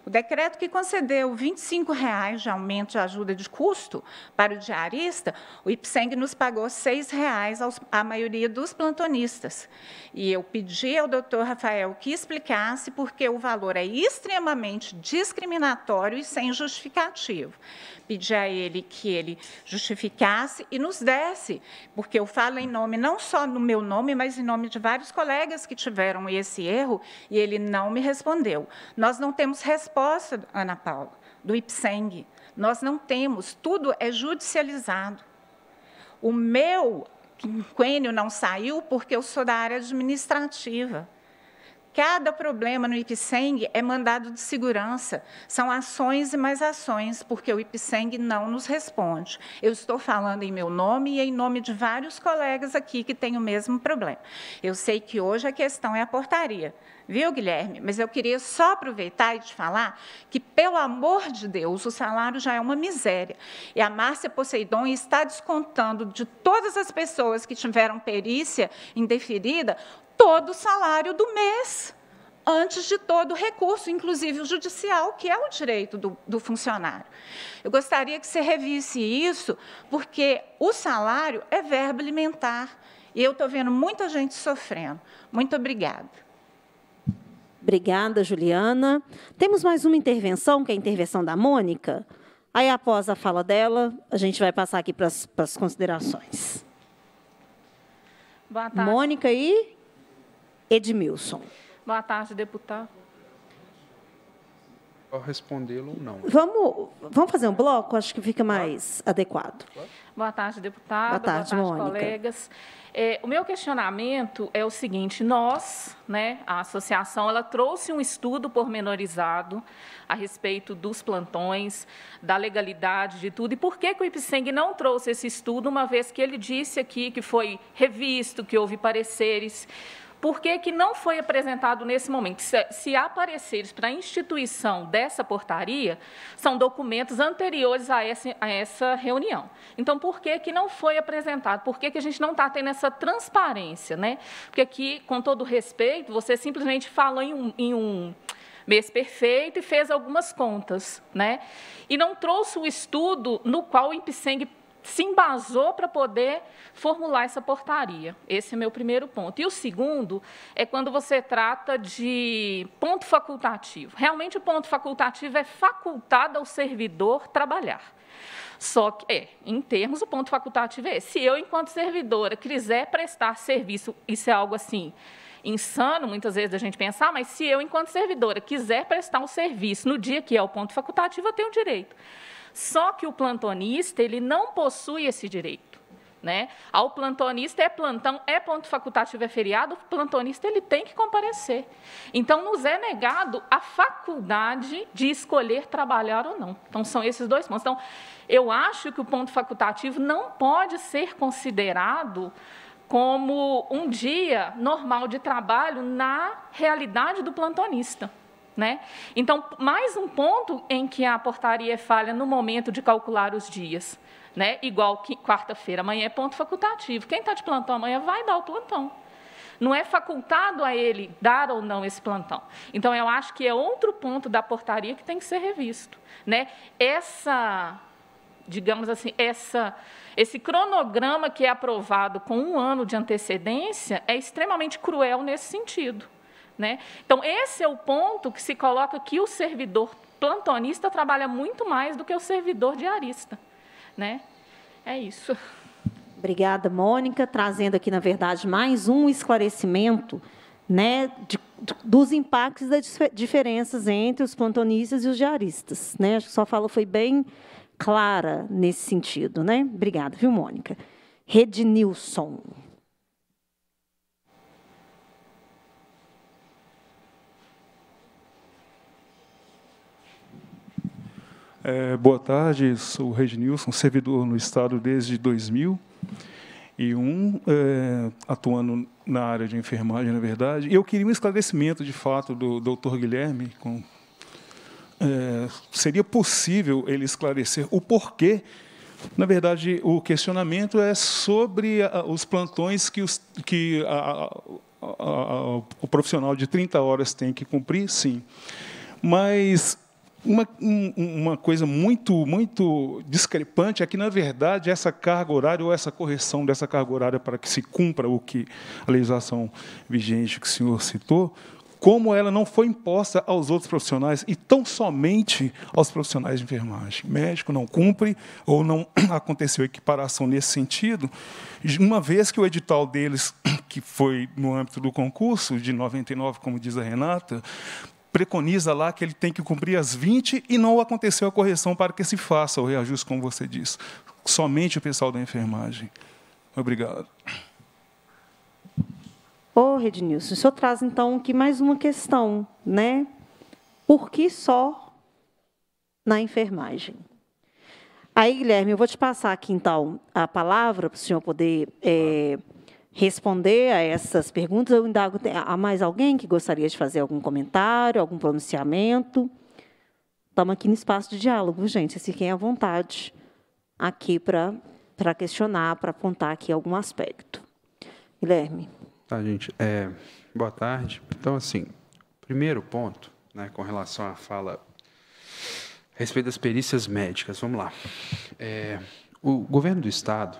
O decreto que concedeu R$ 25,00 de aumento de ajuda de custo para o diarista, o IPSENG nos pagou R$ 6,00 à maioria dos plantonistas. E eu pedi ao doutor Rafael que explicasse porque o valor é extremamente discriminatório e sem justificativo pedir a Ele que Ele justificasse e nos desse, porque eu falo em nome, não só no meu nome, mas em nome de vários colegas que tiveram esse erro, e Ele não me respondeu. Nós não temos resposta, Ana Paula, do IPSENG. Nós não temos, tudo é judicializado. O meu quinquênio não saiu porque eu sou da área administrativa. Cada problema no IPSENG é mandado de segurança. São ações e mais ações, porque o IPSENG não nos responde. Eu estou falando em meu nome e em nome de vários colegas aqui que têm o mesmo problema. Eu sei que hoje a questão é a portaria, viu, Guilherme? Mas eu queria só aproveitar e te falar que, pelo amor de Deus, o salário já é uma miséria. E a Márcia Poseidon está descontando de todas as pessoas que tiveram perícia indeferida todo o salário do mês, antes de todo o recurso, inclusive o judicial, que é o direito do, do funcionário. Eu gostaria que você revisse isso, porque o salário é verbo alimentar. E eu estou vendo muita gente sofrendo. Muito obrigada. Obrigada, Juliana. Temos mais uma intervenção, que é a intervenção da Mônica. Aí, após a fala dela, a gente vai passar aqui para as considerações. Boa tarde. Mônica e Edmilson. Boa tarde, deputado. Respondê-lo ou não. Vamos, vamos fazer um bloco? Acho que fica mais adequado. Boa tarde, deputado. Boa tarde, Boa tarde colegas. É, o meu questionamento é o seguinte: nós, né, a associação, ela trouxe um estudo pormenorizado a respeito dos plantões, da legalidade de tudo. E por que, que o IPSENG não trouxe esse estudo, uma vez que ele disse aqui que foi revisto, que houve pareceres? Por que, que não foi apresentado nesse momento? Se, se há pareceres para a instituição dessa portaria, são documentos anteriores a essa, a essa reunião. Então, por que, que não foi apresentado? Por que, que a gente não está tendo essa transparência? Né? Porque aqui, com todo respeito, você simplesmente falou em um, em um mês perfeito e fez algumas contas, né? E não trouxe o estudo no qual o IPSENG se embasou para poder formular essa portaria. Esse é meu primeiro ponto. E o segundo é quando você trata de ponto facultativo. Realmente, o ponto facultativo é facultado ao servidor trabalhar. Só que, é, em termos, o ponto facultativo é: se eu, enquanto servidora, quiser prestar serviço, isso é algo assim insano, muitas vezes, a gente pensar, ah, mas se eu, enquanto servidora, quiser prestar um serviço no dia que é o ponto facultativo, eu tenho direito. Só que o plantonista, ele não possui esse direito. Né? Ao plantonista é plantão, é ponto facultativo, é feriado, o plantonista ele tem que comparecer. Então nos é negado a faculdade de escolher trabalhar ou não. Então são esses dois pontos. Então eu acho que o ponto facultativo não pode ser considerado como um dia normal de trabalho na realidade do plantonista. Né? Então, mais um ponto em que a portaria falha no momento de calcular os dias. Né? Igual que quarta-feira, amanhã é ponto facultativo. Quem está de plantão amanhã vai dar o plantão. Não é facultado a ele dar ou não esse plantão. Então, eu acho que é outro ponto da portaria que tem que ser revisto. Né? Essa, digamos assim, essa, esse cronograma que é aprovado com um ano de antecedência é extremamente cruel nesse sentido. Né? Então, esse é o ponto que se coloca que o servidor plantonista trabalha muito mais do que o servidor diarista. Né? É isso. Obrigada, Mônica, trazendo aqui, na verdade, mais um esclarecimento né, de, dos impactos das diferenças entre os plantonistas e os diaristas. Né? Acho que sua fala foi bem clara nesse sentido. Né? Obrigada, viu, Mônica? Red Nilson. É, boa tarde, sou o Reginilson, servidor no Estado desde 2001, é, atuando na área de enfermagem, na verdade. E eu queria um esclarecimento, de fato, do doutor Guilherme, com, é, seria possível ele esclarecer o porquê na verdade, o questionamento é sobre os plantões que, os, que a, a, a, o profissional de 30 horas tem que cumprir, sim. Mas uma, uma coisa muito, muito discrepante é que, na verdade, essa carga horária ou essa correção dessa carga horária para que se cumpra o que a legislação vigente que o senhor citou, como ela não foi imposta aos outros profissionais e tão somente aos profissionais de enfermagem. Médico não cumpre ou não aconteceu equiparação nesse sentido, uma vez que o edital deles, que foi no âmbito do concurso de 99, como diz a Renata, preconiza lá que ele tem que cumprir as 20 e não aconteceu a correção para que se faça o reajuste, como você diz. Somente o pessoal da enfermagem. Obrigado. Ô, oh, Rednilson, o senhor traz, então, aqui mais uma questão, né? Por que só na enfermagem? Aí, Guilherme, eu vou te passar aqui, então, a palavra para o senhor poder é, responder a essas perguntas. Eu indago, há mais alguém que gostaria de fazer algum comentário, algum pronunciamento? Estamos aqui no espaço de diálogo, gente. Fiquem à vontade aqui para questionar, para apontar aqui algum aspecto. Guilherme. Tá, gente. É, boa tarde. Então, assim, primeiro ponto, né, com relação à fala a respeito das perícias médicas, vamos lá. É, o governo do Estado,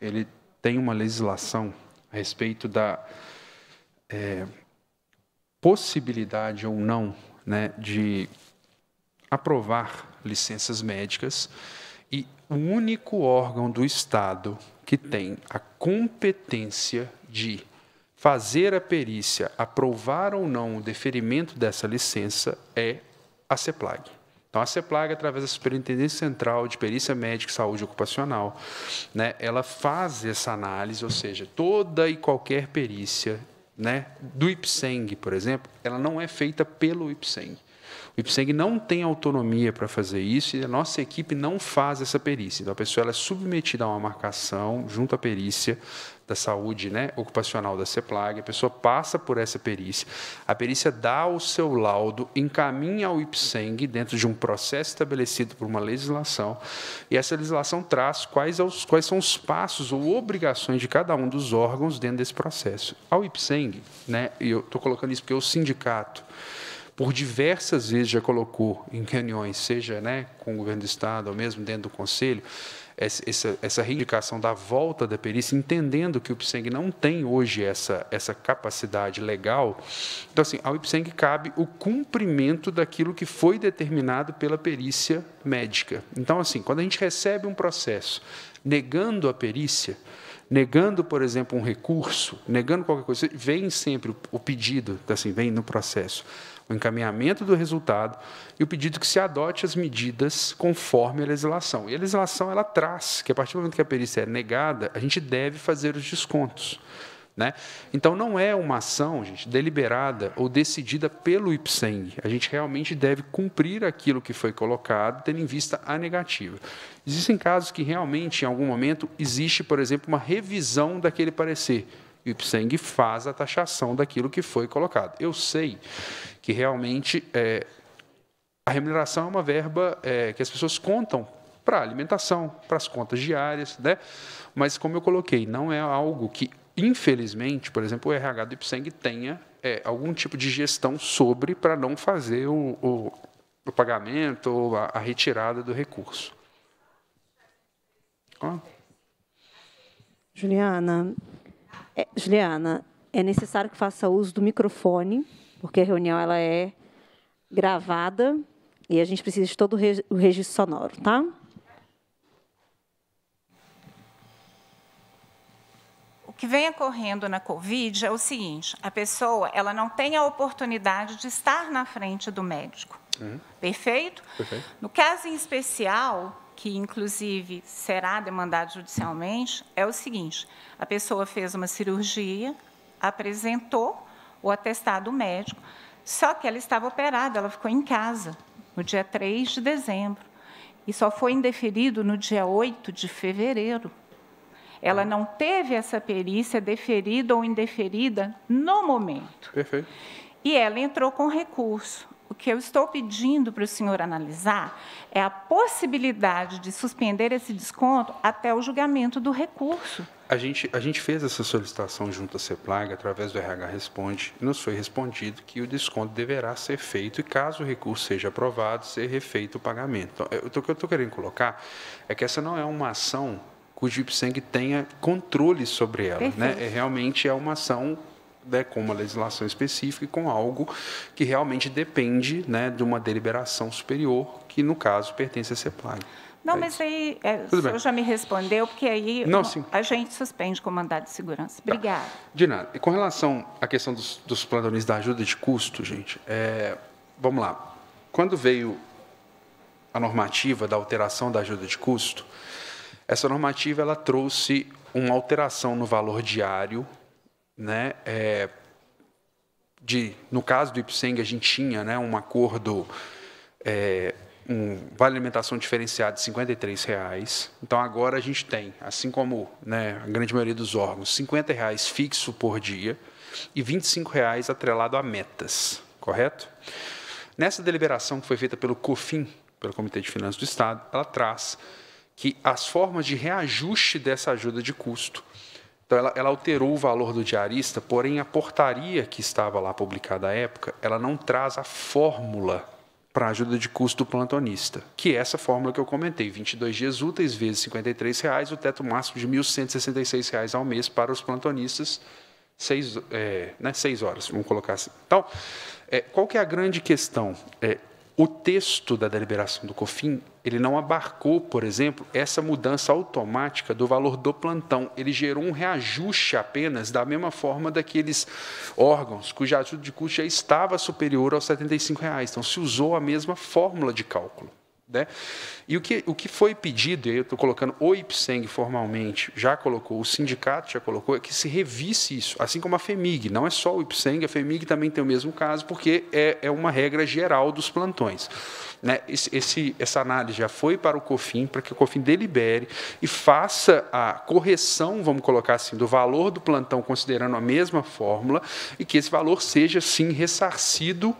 ele tem uma legislação a respeito da é, possibilidade ou não né, de aprovar licenças médicas e o único órgão do Estado que tem a competência de fazer a perícia, aprovar ou não o deferimento dessa licença é a CEPLAG. Então, a CEPLAG, através da Superintendência Central de Perícia Médica e Saúde Ocupacional, né, ela faz essa análise, ou seja, toda e qualquer perícia né, do IPSENG, por exemplo, ela não é feita pelo IPSENG. O IPSENG não tem autonomia para fazer isso e a nossa equipe não faz essa perícia. Então, a pessoa é submetida a uma marcação junto à perícia da saúde né, ocupacional da CEPLAG, a pessoa passa por essa perícia, a perícia dá o seu laudo, encaminha ao IPSENG dentro de um processo estabelecido por uma legislação, e essa legislação traz quais, é quais são os passos ou obrigações de cada um dos órgãos dentro desse processo. Ao IPSENG, né, e eu estou colocando isso porque o sindicato, por diversas vezes já colocou em reuniões, seja né, com o governo do Estado ou mesmo dentro do Conselho, essa, essa reivindicação da volta da perícia, entendendo que o IPSENG não tem hoje essa, essa capacidade legal. Então, assim, ao IPSENG cabe o cumprimento daquilo que foi determinado pela perícia médica. Então, assim, quando a gente recebe um processo negando a perícia, negando, por exemplo, um recurso, negando qualquer coisa, vem sempre o pedido, assim, vem no processo o encaminhamento do resultado e o pedido que se adote as medidas conforme a legislação. E a legislação ela traz que a partir do momento que a perícia é negada, a gente deve fazer os descontos. Né? Então, não é uma ação, gente, deliberada ou decidida pelo IPSENG. A gente realmente deve cumprir aquilo que foi colocado, tendo em vista a negativa. Existem casos que realmente, em algum momento, existe, por exemplo, uma revisão daquele parecer. o IPSENG faz a taxação daquilo que foi colocado. Eu sei que realmente é, a remuneração é uma verba é, que as pessoas contam para alimentação, para as contas diárias, né? Mas como eu coloquei, não é algo que infelizmente, por exemplo, o RH do Ipseng tenha é, algum tipo de gestão sobre para não fazer o, o, o pagamento ou a, a, retirada do recurso. Juliana, é, Juliana, é necessário que faça uso do microfone porque a reunião ela é gravada e a gente precisa de todo o registro sonoro, tá? O que vem ocorrendo na Covid é o seguinte: a pessoa ela não tem a oportunidade de estar na frente do médico. Uhum. Perfeito? Perfeito? No caso em especial, que inclusive será demandado judicialmente, é o seguinte: a pessoa fez uma cirurgia, apresentou o atestado médico, só que ela estava operada, ela ficou em casa no dia 3 de dezembro e só foi indeferido no dia 8 de fevereiro. Ela não teve essa perícia deferida ou indeferida no momento. Perfeito. E ela entrou com recurso o que eu estou pedindo para o senhor analisar é a possibilidade de suspender esse desconto até o julgamento do recurso. A gente, a gente fez essa solicitação junto à CEPLAG, através do RH Responde, e nos foi respondido que o desconto deverá ser feito e, caso o recurso seja aprovado, ser refeito o pagamento. Então, eu, o que eu estou querendo colocar é que essa não é uma ação cujo o IPSENG tenha controle sobre ela. Né? É, realmente é uma ação né, com uma legislação específica e com algo que realmente depende né, de uma deliberação superior, que no caso pertence a CEPLAG. Não, é mas aí é, o senhor bem. já me respondeu, porque aí não, a gente suspende com o mandado de segurança. Tá. Obrigada. Tá. De nada. E com relação à questão dos, dos plantões da ajuda de custo, gente, é, vamos lá. Quando veio a normativa da alteração da ajuda de custo, essa normativa ela trouxe uma alteração no valor diário né? É, de, no caso do Ipseng, a gente tinha né, um acordo, é, um vale alimentação diferenciado de R$ reais. Então, agora a gente tem, assim como né, a grande maioria dos órgãos, R$ reais fixo por dia e R$ reais atrelado a metas, correto? Nessa deliberação que foi feita pelo COFIN, pelo Comitê de Finanças do Estado, ela traz que as formas de reajuste dessa ajuda de custo então, ela, ela, alterou o valor do diarista, porém, a portaria que estava lá publicada à época, ela não traz a fórmula para ajuda de custo do plantonista, que é essa fórmula que eu comentei, 22 dias úteis vezes R$ 53,00, o teto máximo de R$ 1.166 ao mês para os plantonistas, seis, é, né, seis horas, vamos colocar assim. Então, é, qual que é a grande questão? É, o texto da deliberação do COFIN, ele não abarcou, por exemplo, essa mudança automática do valor do plantão. Ele gerou um reajuste apenas da mesma forma daqueles órgãos cuja ajuda de custo já estava superior aos R$ 75. Reais. Então, se usou a mesma fórmula de cálculo. Né? E o que, o que foi pedido, e eu estou colocando o IPSENG formalmente, já colocou, o sindicato já colocou, é que se revisse isso, assim como a FEMIG. Não é só o IPSENG, a FEMIG também tem o mesmo caso, porque é, é uma regra geral dos plantões. Né? Esse, esse, essa análise já foi para o COFIN, para que o COFIN delibere e faça a correção, vamos colocar assim, do valor do plantão, considerando a mesma fórmula, e que esse valor seja, sim, ressarcido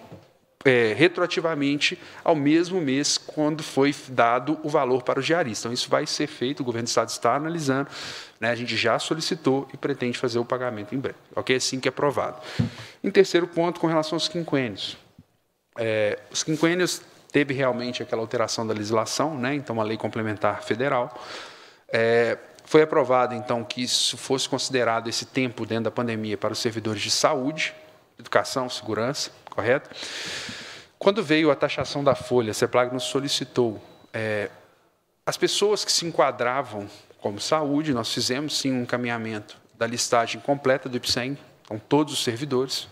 é, retroativamente ao mesmo mês quando foi dado o valor para o diarista. Então, isso vai ser feito, o governo do Estado está analisando, né, a gente já solicitou e pretende fazer o pagamento em breve, ok? É assim que é aprovado. Em terceiro ponto, com relação aos quinquênios. É, os quinquênios teve realmente aquela alteração da legislação, né, então, a lei complementar federal. É, foi aprovado, então, que isso fosse considerado esse tempo dentro da pandemia para os servidores de saúde, educação, segurança, correto? Quando veio a taxação da folha, a CEPLAG nos solicitou é, as pessoas que se enquadravam como saúde, nós fizemos sim um encaminhamento da listagem completa do IPSEM, então todos os servidores,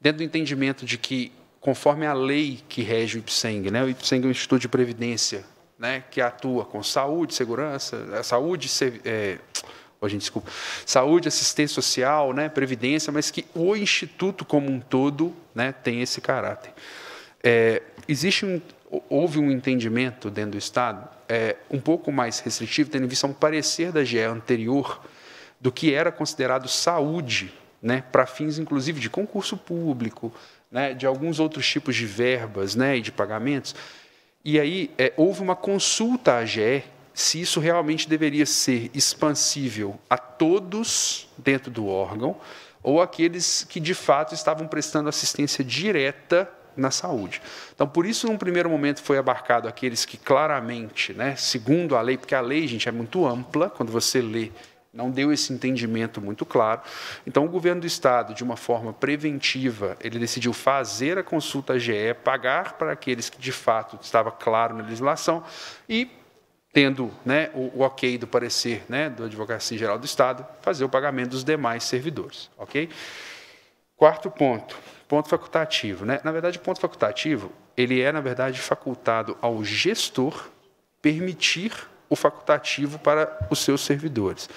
dentro do entendimento de que, conforme a lei que rege o IPSENG, né, o IPSENG é um instituto de previdência né, que atua com saúde, segurança, saúde, é, a gente desculpa, saúde, assistência social, né, previdência, mas que o instituto como um todo, né, tem esse caráter. É, existe um, houve um entendimento dentro do Estado é, um pouco mais restritivo, tendo em vista um parecer da GE anterior do que era considerado saúde, né, para fins inclusive de concurso público, né, de alguns outros tipos de verbas, né, e de pagamentos. E aí é, houve uma consulta à GE se isso realmente deveria ser expansível a todos dentro do órgão ou aqueles que de fato estavam prestando assistência direta na saúde. Então, por isso, num primeiro momento foi abarcado aqueles que claramente, né, segundo a lei, porque a lei, gente, é muito ampla, quando você lê, não deu esse entendimento muito claro. Então, o governo do estado, de uma forma preventiva, ele decidiu fazer a consulta à GE, pagar para aqueles que de fato estava claro na legislação e tendo né, o, o, ok do parecer né, do Advocacia Geral do Estado, fazer o pagamento dos demais servidores. ok? Quarto ponto, ponto facultativo. Né? Na verdade, ponto facultativo, ele é, na verdade, facultado ao gestor permitir o facultativo para os seus servidores.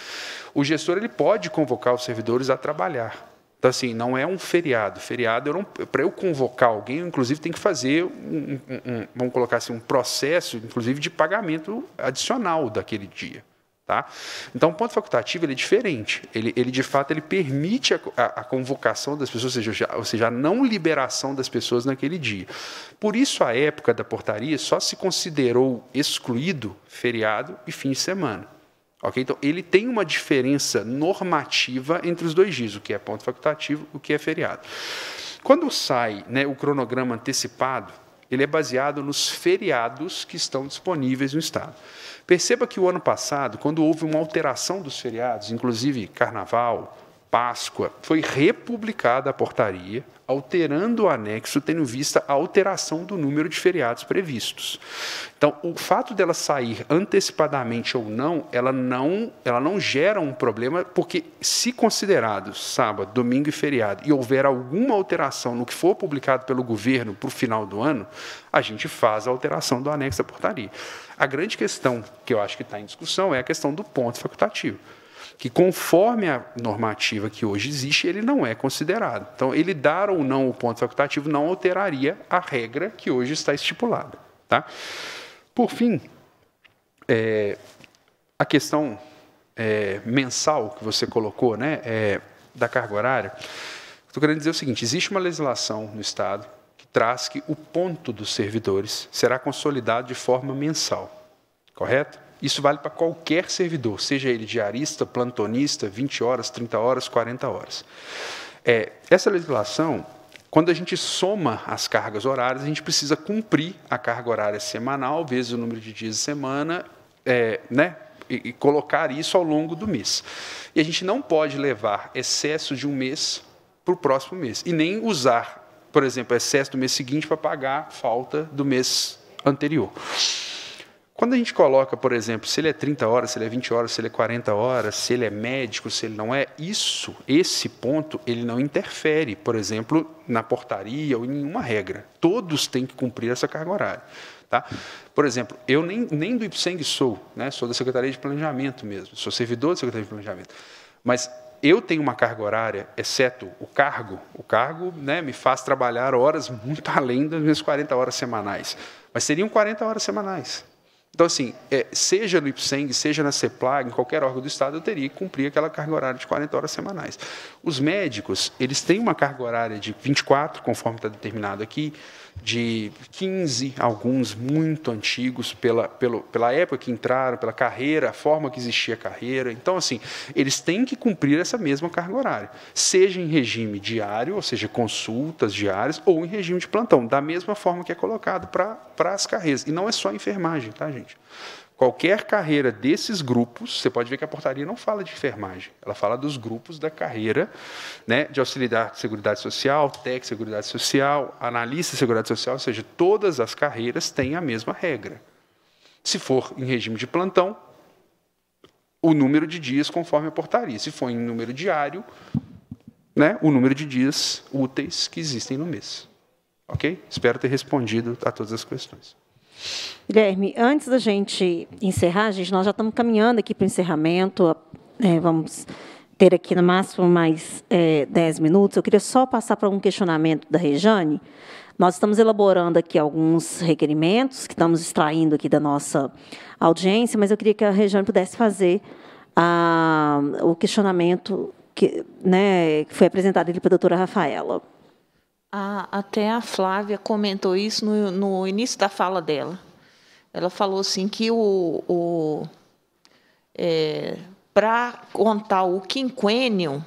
O gestor ele pode convocar os servidores a trabalhar, então, assim, não é um feriado. Feriado, para eu convocar alguém, eu, inclusive, tem que fazer, um, um, vamos colocar assim, um processo, inclusive, de pagamento adicional daquele dia. Tá? Então, o ponto facultativo ele é diferente. Ele, ele de fato, ele permite a, a, a convocação das pessoas, ou seja, ou seja, a não liberação das pessoas naquele dia. Por isso, a época da portaria só se considerou excluído feriado e fim de semana. Ok? Então, ele tem uma diferença normativa entre os dois dias, o que é ponto facultativo, o que é feriado. Quando sai né, o cronograma antecipado, ele é baseado nos feriados que estão disponíveis no Estado. Perceba que o ano passado, quando houve uma alteração dos feriados, inclusive Carnaval, Páscoa, foi republicada a portaria alterando o anexo, tendo vista a alteração do número de feriados previstos. Então, o fato dela sair antecipadamente ou não, ela não, ela não gera um problema, porque se considerados sábado, domingo e feriado, e houver alguma alteração no que for publicado pelo governo para o final do ano, a gente faz a alteração do anexo da portaria. A grande questão que eu acho que está em discussão é a questão do ponto facultativo que conforme a normativa que hoje existe, ele não é considerado. Então, ele dar ou não o ponto facultativo não alteraria a regra que hoje está estipulada. Tá? Por fim, é, a questão é, mensal que você colocou né, é, da carga horária, estou querendo dizer o seguinte, existe uma legislação no Estado que traz que o ponto dos servidores será consolidado de forma mensal, correto? Isso vale para qualquer servidor, seja ele diarista, plantonista, 20 horas, 30 horas, 40 horas. É, essa legislação, quando a gente soma as cargas horárias, a gente precisa cumprir a carga horária semanal, vezes o número de dias de semana, é, né? E, e colocar isso ao longo do mês. E a gente não pode levar excesso de um mês para o próximo mês. E nem usar, por exemplo, excesso do mês seguinte para pagar falta do mês anterior. Quando a gente coloca, por exemplo, se ele é 30 horas, se ele é 20 horas, se ele é 40 horas, se ele é médico, se ele não é, isso, esse ponto, ele não interfere, por exemplo, na portaria ou em nenhuma regra. Todos têm que cumprir essa carga horária. Tá? Por exemplo, eu nem, nem do IPSENG sou, né? sou da Secretaria de Planejamento mesmo, sou servidor da Secretaria de Planejamento. Mas eu tenho uma carga horária, exceto o cargo. O cargo né, me faz trabalhar horas muito além das minhas 40 horas semanais. Mas seriam 40 horas semanais. Então, assim, é, seja no IPSENG, seja na CEPLAG, em qualquer órgão do Estado, eu teria que cumprir aquela carga horária de 40 horas semanais. Os médicos, eles têm uma carga horária de 24, conforme está determinado aqui, de 15, alguns muito antigos pela, pelo, pela época que entraram, pela carreira, a forma que existia a carreira. Então, assim, eles têm que cumprir essa mesma carga horária, seja em regime diário, ou seja, consultas diárias, ou em regime de plantão, da mesma forma que é colocado para as carreiras. E não é só enfermagem, tá, gente? qualquer carreira desses grupos, você pode ver que a portaria não fala de enfermagem, ela fala dos grupos da carreira né, de auxiliar de Seguridade Social, TEC Seguridade Social, analista de Seguridade Social, ou seja, todas as carreiras têm a mesma regra. Se for em regime de plantão, o número de dias conforme a portaria. Se for em número diário, né, o número de dias úteis que existem no mês. Ok? Espero ter respondido a todas as questões. Guilherme, antes da gente encerrar, gente, nós já estamos caminhando aqui para o encerramento. É, vamos ter aqui no máximo mais é, 10 minutos. Eu queria só passar para um questionamento da Rejane. Nós estamos elaborando aqui alguns requerimentos que estamos extraindo aqui da nossa audiência, mas eu queria que a Rejane pudesse fazer o questionamento que, né, que foi apresentado ali para a doutora Rafaela até a Flávia comentou isso no, no, início da fala dela. Ela falou assim que o, o é, para contar o quinquênio,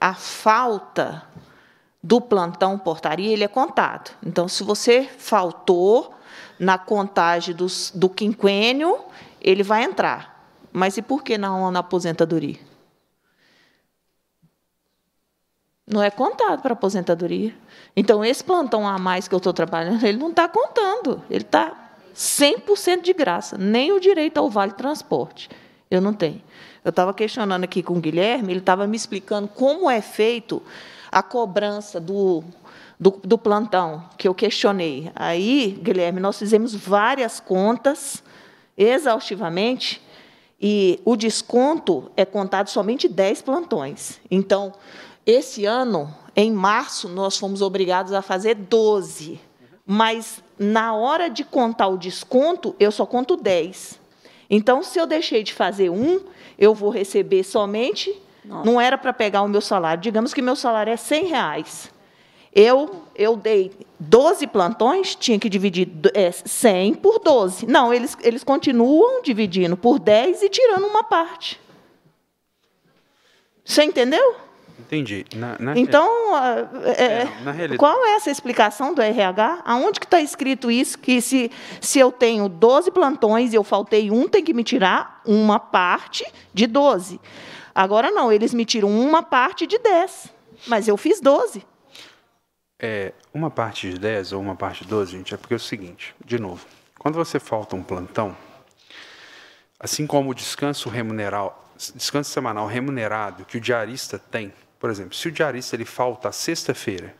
a falta do plantão portaria ele é contado. Então, se você faltou na contagem dos, do quinquênio, ele vai entrar. Mas e por que não na aposentadoria? não é contado para aposentadoria. Então, esse plantão a mais que eu estou trabalhando, ele não está contando. Ele está 100% de graça, nem o direito ao vale transporte. Eu não tenho. Eu estava questionando aqui com o Guilherme, ele estava me explicando como é feito a cobrança do, do, do, plantão, que eu questionei. Aí, Guilherme, nós fizemos várias contas exaustivamente e o desconto é contado somente 10 plantões. Então, esse ano, em março, nós fomos obrigados a fazer 12, mas na hora de contar o desconto, eu só conto 10. Então, se eu deixei de fazer um, eu vou receber somente. Nossa. Não era para pegar o meu salário. Digamos que meu salário é 100 reais. Eu, eu dei 12 plantões, tinha que dividir 100 é, por 12. Não, eles, eles continuam dividindo por 10 e tirando uma parte. Você entendeu? Entendi. Na, na então, é, é, é qual é essa explicação do RH? Aonde que está escrito isso? Que se, se eu tenho 12 plantões e eu faltei um, tem que me tirar uma parte de 12. Agora não, eles me tiram uma parte de 10, mas eu fiz 12. É, uma parte de 10 ou uma parte de 12, gente, é porque é o seguinte, de novo, quando você falta um plantão, assim como o descanso remunerado, descanso semanal remunerado que o diarista tem, por exemplo, se o diarista ele falta sexta-feira,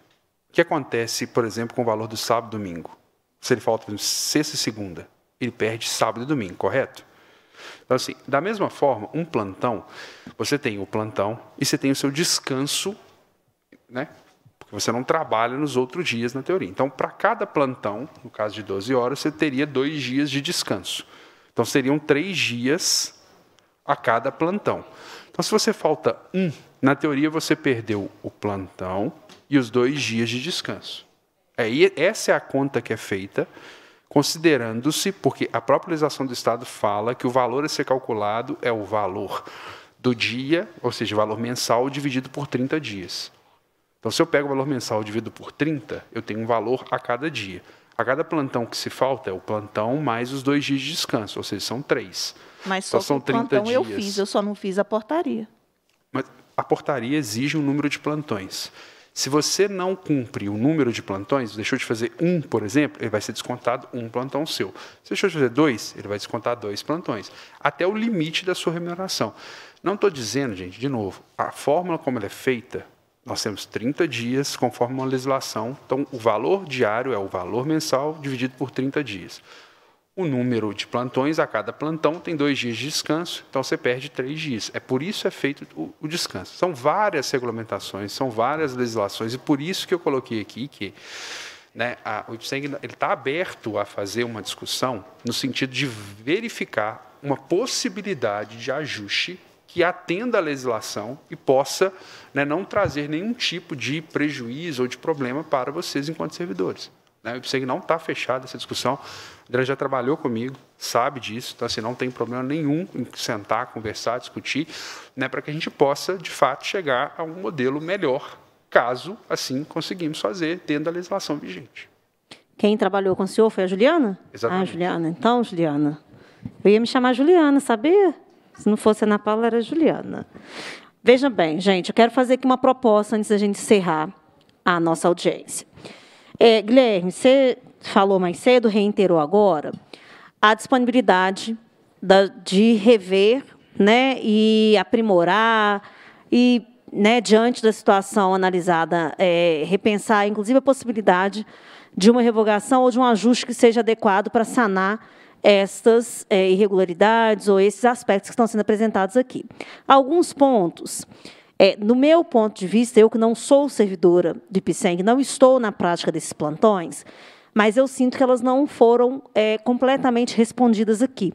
o que acontece, por exemplo, com o valor do sábado e domingo? Se ele falta, exemplo, sexta e segunda, ele perde sábado e domingo, correto? Então, assim, da mesma forma, um plantão, você tem o plantão e você tem o seu descanso, né? Porque você não trabalha nos outros dias na teoria. Então, para cada plantão, no caso de 12 horas, você teria dois dias de descanso. Então, seriam três dias a cada plantão. Então, se você falta um na teoria, você perdeu o plantão e os dois dias de descanso. É, essa é a conta que é feita, considerando-se, porque a própria legislação do Estado fala que o valor a ser calculado é o valor do dia, ou seja, o valor mensal dividido por 30 dias. Então, se eu pego o valor mensal dividido por 30, eu tenho um valor a cada dia. A cada plantão que se falta é o plantão mais os dois dias de descanso, ou seja, são três. Mas então, só, só são 30 plantão dias. eu fiz, eu só não fiz a portaria. Mas a portaria exige um número de plantões. Se você não cumpre o número de plantões, deixou de fazer um, por exemplo, ele vai ser descontado um plantão seu. Se deixou de fazer dois, ele vai descontar dois plantões, até o limite da sua remuneração. Não estou dizendo, gente, de novo, a fórmula como ela é feita, nós temos 30 dias conforme uma legislação, então o valor diário é o valor mensal dividido por 30 dias o número de plantões a cada plantão tem dois dias de descanso, então você perde três dias. É por isso é feito o, o, descanso. São várias regulamentações, são várias legislações, e por isso que eu coloquei aqui que né, a, o Ipseng está aberto a fazer uma discussão no sentido de verificar uma possibilidade de ajuste que atenda à legislação e possa né, não trazer nenhum tipo de prejuízo ou de problema para vocês enquanto servidores. Né? O IPSEG não está fechado essa discussão. O André já trabalhou comigo, sabe disso, então assim, não tem problema nenhum em sentar, conversar, discutir, né, para que a gente possa, de fato, chegar a um modelo melhor, caso assim conseguimos fazer, tendo a legislação vigente. Quem trabalhou com o senhor foi a Juliana? Exatamente. Ah, Juliana. Então, Juliana. Eu ia me chamar Juliana, sabia? Se não fosse Ana Paula, era Juliana. Veja bem, gente, eu quero fazer aqui uma proposta antes da gente encerrar a nossa audiência. É, Guilherme, você falou mais cedo, reiterou agora, a disponibilidade da, de rever né, e aprimorar e né, diante da situação analisada, é, repensar, inclusive, a possibilidade de uma revogação ou de um ajuste que seja adequado para sanar estas é, irregularidades ou esses aspectos que estão sendo apresentados aqui. Alguns pontos. É, no meu ponto de vista, eu que não sou servidora de PSENG, não estou na prática desses plantões, mas eu sinto que elas não foram é, completamente respondidas aqui.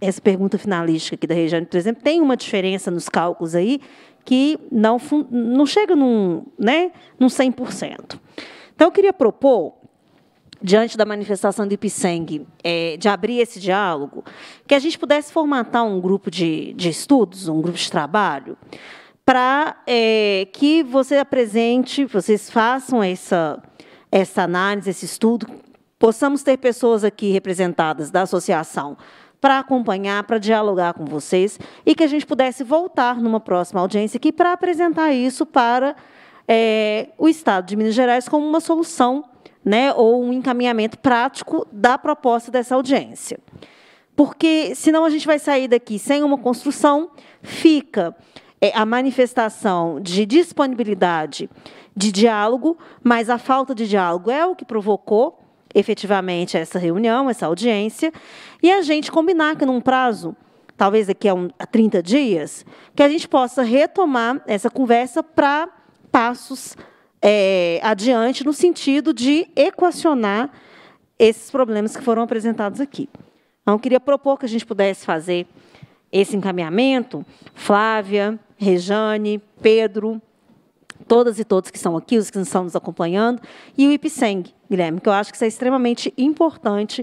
Essa pergunta finalística aqui da Regiane, por exemplo, tem uma diferença nos cálculos aí que não, não chega num, né, num 100%. Então, eu queria propor, diante da manifestação do IPSENG, é, de abrir esse diálogo, que a gente pudesse formatar um grupo de, de estudos, um grupo de trabalho, para é, que você apresente, vocês façam essa, essa análise, esse estudo, possamos ter pessoas aqui representadas da associação para acompanhar, para dialogar com vocês e que a gente pudesse voltar numa próxima audiência aqui para apresentar isso para é, o Estado de Minas Gerais como uma solução né, ou um encaminhamento prático da proposta dessa audiência. Porque senão a gente vai sair daqui sem uma construção, fica é, a manifestação de disponibilidade de diálogo, mas a falta de diálogo é o que provocou efetivamente essa reunião, essa audiência, e a gente combinar que num prazo, talvez daqui a, um, a 30 dias, que a gente possa retomar essa conversa para passos é, adiante no sentido de equacionar esses problemas que foram apresentados aqui. Então, eu queria propor que a gente pudesse fazer esse encaminhamento, Flávia, Rejane, Pedro, todas e todos que estão aqui, os que estão nos acompanhando, e o IPSENG, Guilherme, que eu acho que isso é extremamente importante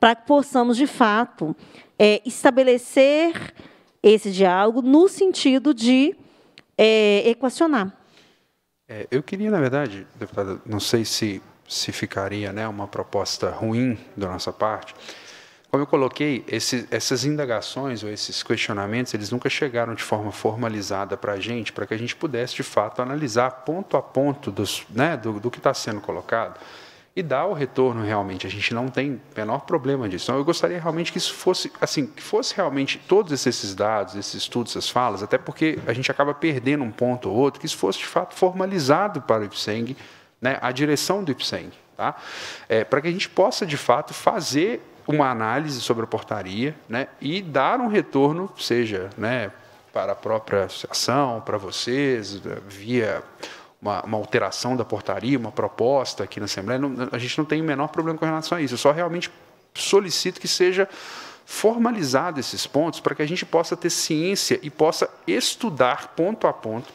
para que possamos, de fato, é, estabelecer esse diálogo no sentido de é, equacionar. É, eu queria, na verdade, deputada, não sei se, se ficaria né, uma proposta ruim da nossa parte, como eu coloquei, esse, essas indagações ou esses questionamentos, eles nunca chegaram de forma formalizada para a gente, para que a gente pudesse, de fato, analisar ponto a ponto dos, né, do, do que está sendo colocado e dar o retorno realmente. A gente não tem menor problema disso. Então, eu gostaria realmente que isso fosse, assim, que fosse realmente todos esses dados, esses estudos, essas falas, até porque a gente acaba perdendo um ponto ou outro, que isso fosse de fato formalizado para o IPSENG, né, a direção do IPSENG. Tá? É, para que a gente possa, de fato, fazer uma análise sobre a portaria né, e dar um retorno, seja né, para a própria associação, para vocês, via uma, uma, alteração da portaria, uma proposta aqui na Assembleia. Não, a gente não tem o menor problema com relação a isso. Eu só realmente solicito que seja formalizado esses pontos para que a gente possa ter ciência e possa estudar ponto a ponto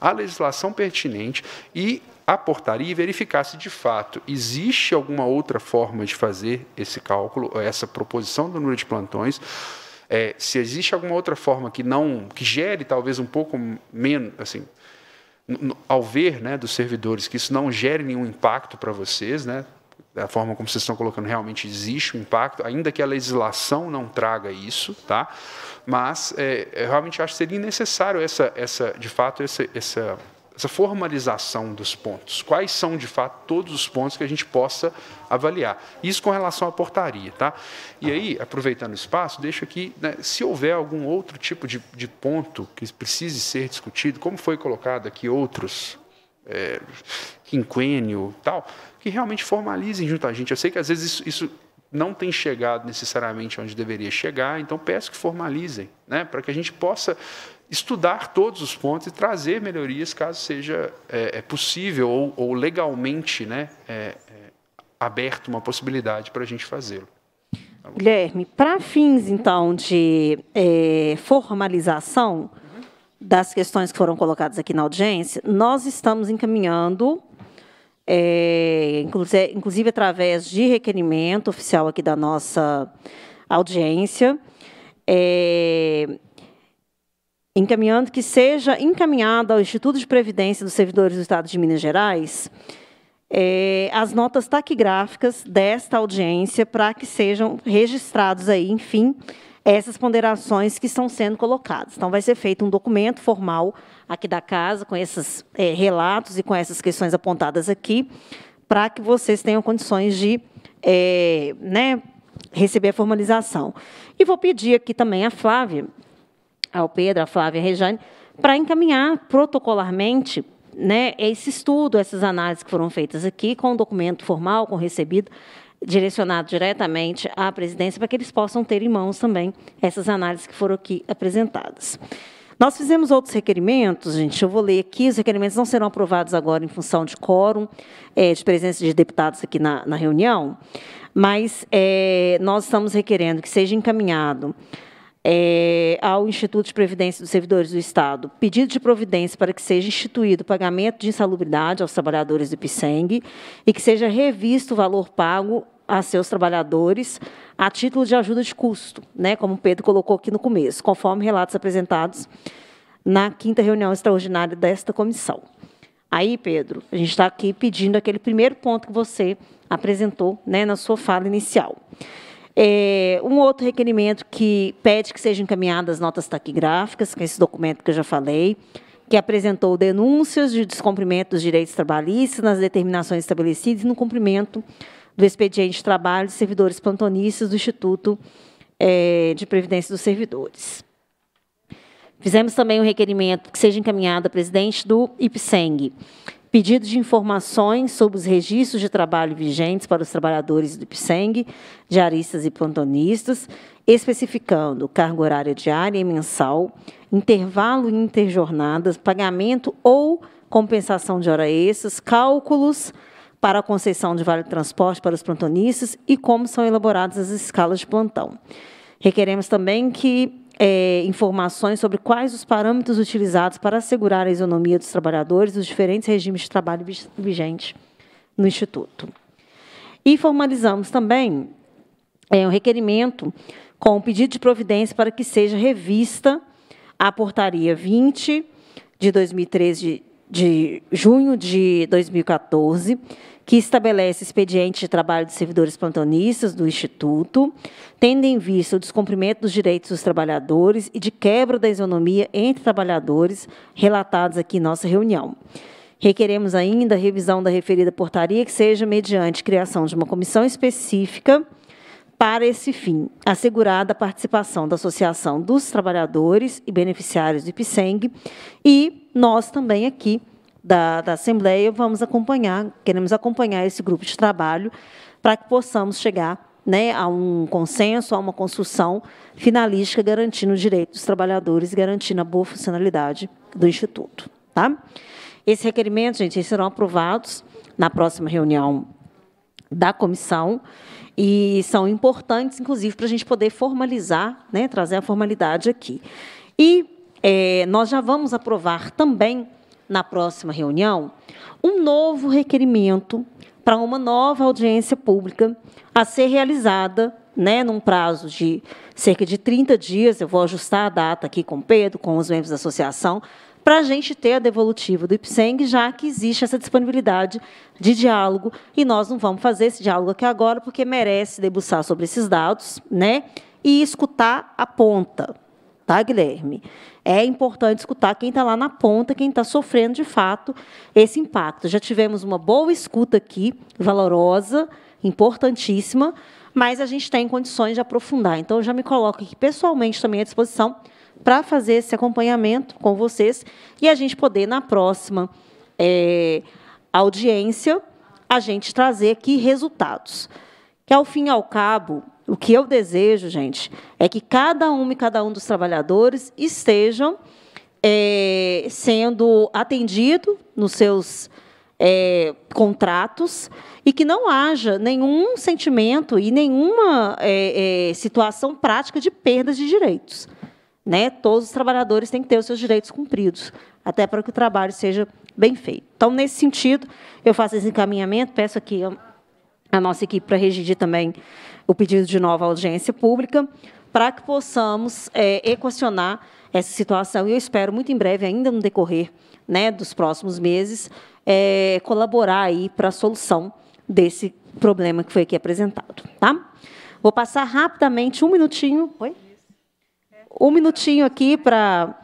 a legislação pertinente e a portaria e verificar se de fato existe alguma outra forma de fazer esse cálculo, essa proposição do número de plantões. É, se existe alguma outra forma que não que gere talvez um pouco menos assim ao ver né, dos servidores que isso não gere nenhum impacto para vocês né da forma como vocês estão colocando realmente existe um impacto ainda que a legislação não traga isso tá mas é, eu realmente acho que seria necessário essa essa de fato essa, essa essa formalização dos pontos. Quais são, de fato, todos os pontos que a gente possa avaliar. Isso com relação à portaria. Tá? E aí, aproveitando o espaço, deixo aqui, né, se houver algum outro tipo de, de ponto que precise ser discutido, como foi colocado aqui outros, é, quinquênio tal, que realmente formalizem junto a gente. Eu sei que, às vezes, isso, isso não tem chegado necessariamente onde deveria chegar, então peço que formalizem, né, para que a gente possa estudar todos os pontos e trazer melhorias caso seja é, é possível ou, ou legalmente né, é, é aberto uma possibilidade para a gente fazê-lo. Tá Guilherme, para fins então de é, formalização das questões que foram colocadas aqui na audiência, nós estamos encaminhando, é, inclusive, inclusive através de requerimento oficial aqui da nossa audiência, é, encaminhando que seja encaminhada ao Instituto de Previdência dos Servidores do Estado de Minas Gerais é, as notas taquigráficas desta audiência para que sejam registrados aí, enfim, essas ponderações que estão sendo colocadas. Então, vai ser feito um documento formal aqui da casa com esses é, relatos e com essas questões apontadas aqui, para que vocês tenham condições de é, né, receber a formalização. E vou pedir aqui também a Flávia ao Pedro, à Flávia à Rejane, para encaminhar protocolarmente né, esse estudo, essas análises que foram feitas aqui, com o um documento formal, com recebido, direcionado diretamente à presidência, para que eles possam ter em mãos também essas análises que foram aqui apresentadas. Nós fizemos outros requerimentos, gente, eu vou ler aqui, os requerimentos não serão aprovados agora em função de quórum, é, de presença de deputados aqui na, na reunião, mas é, nós estamos requerendo que seja encaminhado é, ao Instituto de Previdência dos Servidores do Estado, pedido de providência para que seja instituído o pagamento de insalubridade aos trabalhadores do PSENG e que seja revisto o valor pago a seus trabalhadores a título de ajuda de custo, né, como o Pedro colocou aqui no começo, conforme relatos apresentados na quinta reunião extraordinária desta comissão. Aí, Pedro, a gente está aqui pedindo aquele primeiro ponto que você apresentou né, na sua fala inicial. É, um outro requerimento que pede que sejam encaminhadas notas taquigráficas, que é esse documento que eu já falei, que apresentou denúncias de descumprimento dos direitos trabalhistas nas determinações estabelecidas e no cumprimento do expediente de trabalho de servidores plantonistas do Instituto é, de Previdência dos Servidores. Fizemos também um requerimento que seja encaminhado a presidente do IPSENG, pedido de informações sobre os registros de trabalho vigentes para os trabalhadores do IPSENG, diaristas e plantonistas, especificando cargo horário diário e mensal, intervalo interjornadas, pagamento ou compensação de hora extras, cálculos para a concessão de vale transporte para os plantonistas e como são elaboradas as escalas de plantão. Requeremos também que é, informações sobre quais os parâmetros utilizados para assegurar a isonomia dos trabalhadores dos diferentes regimes de trabalho vigentes no Instituto. E formalizamos também é, um requerimento com o um pedido de providência para que seja revista a portaria 20 de 2013 de, de junho de 2014, que estabelece expediente de trabalho de servidores plantonistas do Instituto, tendo em vista o descumprimento dos direitos dos trabalhadores e de quebra da isonomia entre trabalhadores, relatados aqui em nossa reunião. Requeremos ainda a revisão da referida portaria, que seja mediante criação de uma comissão específica para esse fim, assegurada a participação da Associação dos Trabalhadores e Beneficiários do IPSENG e nós também aqui, da, da Assembleia, vamos acompanhar, queremos acompanhar esse grupo de trabalho para que possamos chegar né, a um consenso, a uma construção finalística garantindo os direitos dos trabalhadores e garantindo a boa funcionalidade do Instituto. Tá? Esses requerimentos, gente, serão aprovados na próxima reunião da comissão e são importantes, inclusive, para a gente poder formalizar, né, trazer a formalidade aqui. E é, nós já vamos aprovar também na próxima reunião, um novo requerimento para uma nova audiência pública a ser realizada né, num prazo de cerca de 30 dias, eu vou ajustar a data aqui com o Pedro, com os membros da associação, para a gente ter a devolutiva do IPSENG, já que existe essa disponibilidade de diálogo, e nós não vamos fazer esse diálogo aqui agora, porque merece debruçar sobre esses dados né, e escutar a ponta, tá, Guilherme? É importante escutar quem está lá na ponta, quem está sofrendo de fato esse impacto. Já tivemos uma boa escuta aqui, valorosa, importantíssima, mas a gente tem tá condições de aprofundar. Então, eu já me coloco aqui pessoalmente também à disposição para fazer esse acompanhamento com vocês e a gente poder, na próxima é, audiência, a gente trazer aqui resultados. Que, ao fim e ao cabo, o que eu desejo, gente, é que cada um e cada um dos trabalhadores estejam é, sendo atendido nos seus é, contratos e que não haja nenhum sentimento e nenhuma é, é situação prática de perda de direitos. Né? Todos os trabalhadores têm que ter os seus direitos cumpridos, até para que o trabalho seja bem feito. Então, nesse sentido, eu faço esse encaminhamento, peço aqui a, nossa equipe para regidir também o pedido de nova audiência pública para que possamos é, equacionar essa situação. E eu espero, muito em breve, ainda no decorrer né, dos próximos meses, é, colaborar aí para a solução desse problema que foi aqui apresentado. Tá? Vou passar rapidamente um minutinho. Oi? Um minutinho aqui para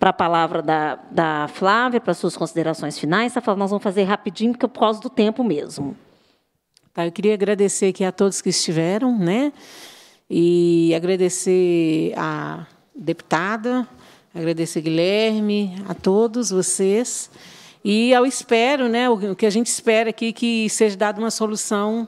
para a palavra da, da Flávia, para suas considerações finais. Nós vamos fazer rapidinho, porque é por causa do tempo mesmo. Tá, eu queria agradecer aqui a todos que estiveram, né? E agradecer a deputada, agradecer Guilherme, a todos vocês. E eu espero, né, o que a gente espera aqui que seja dada uma solução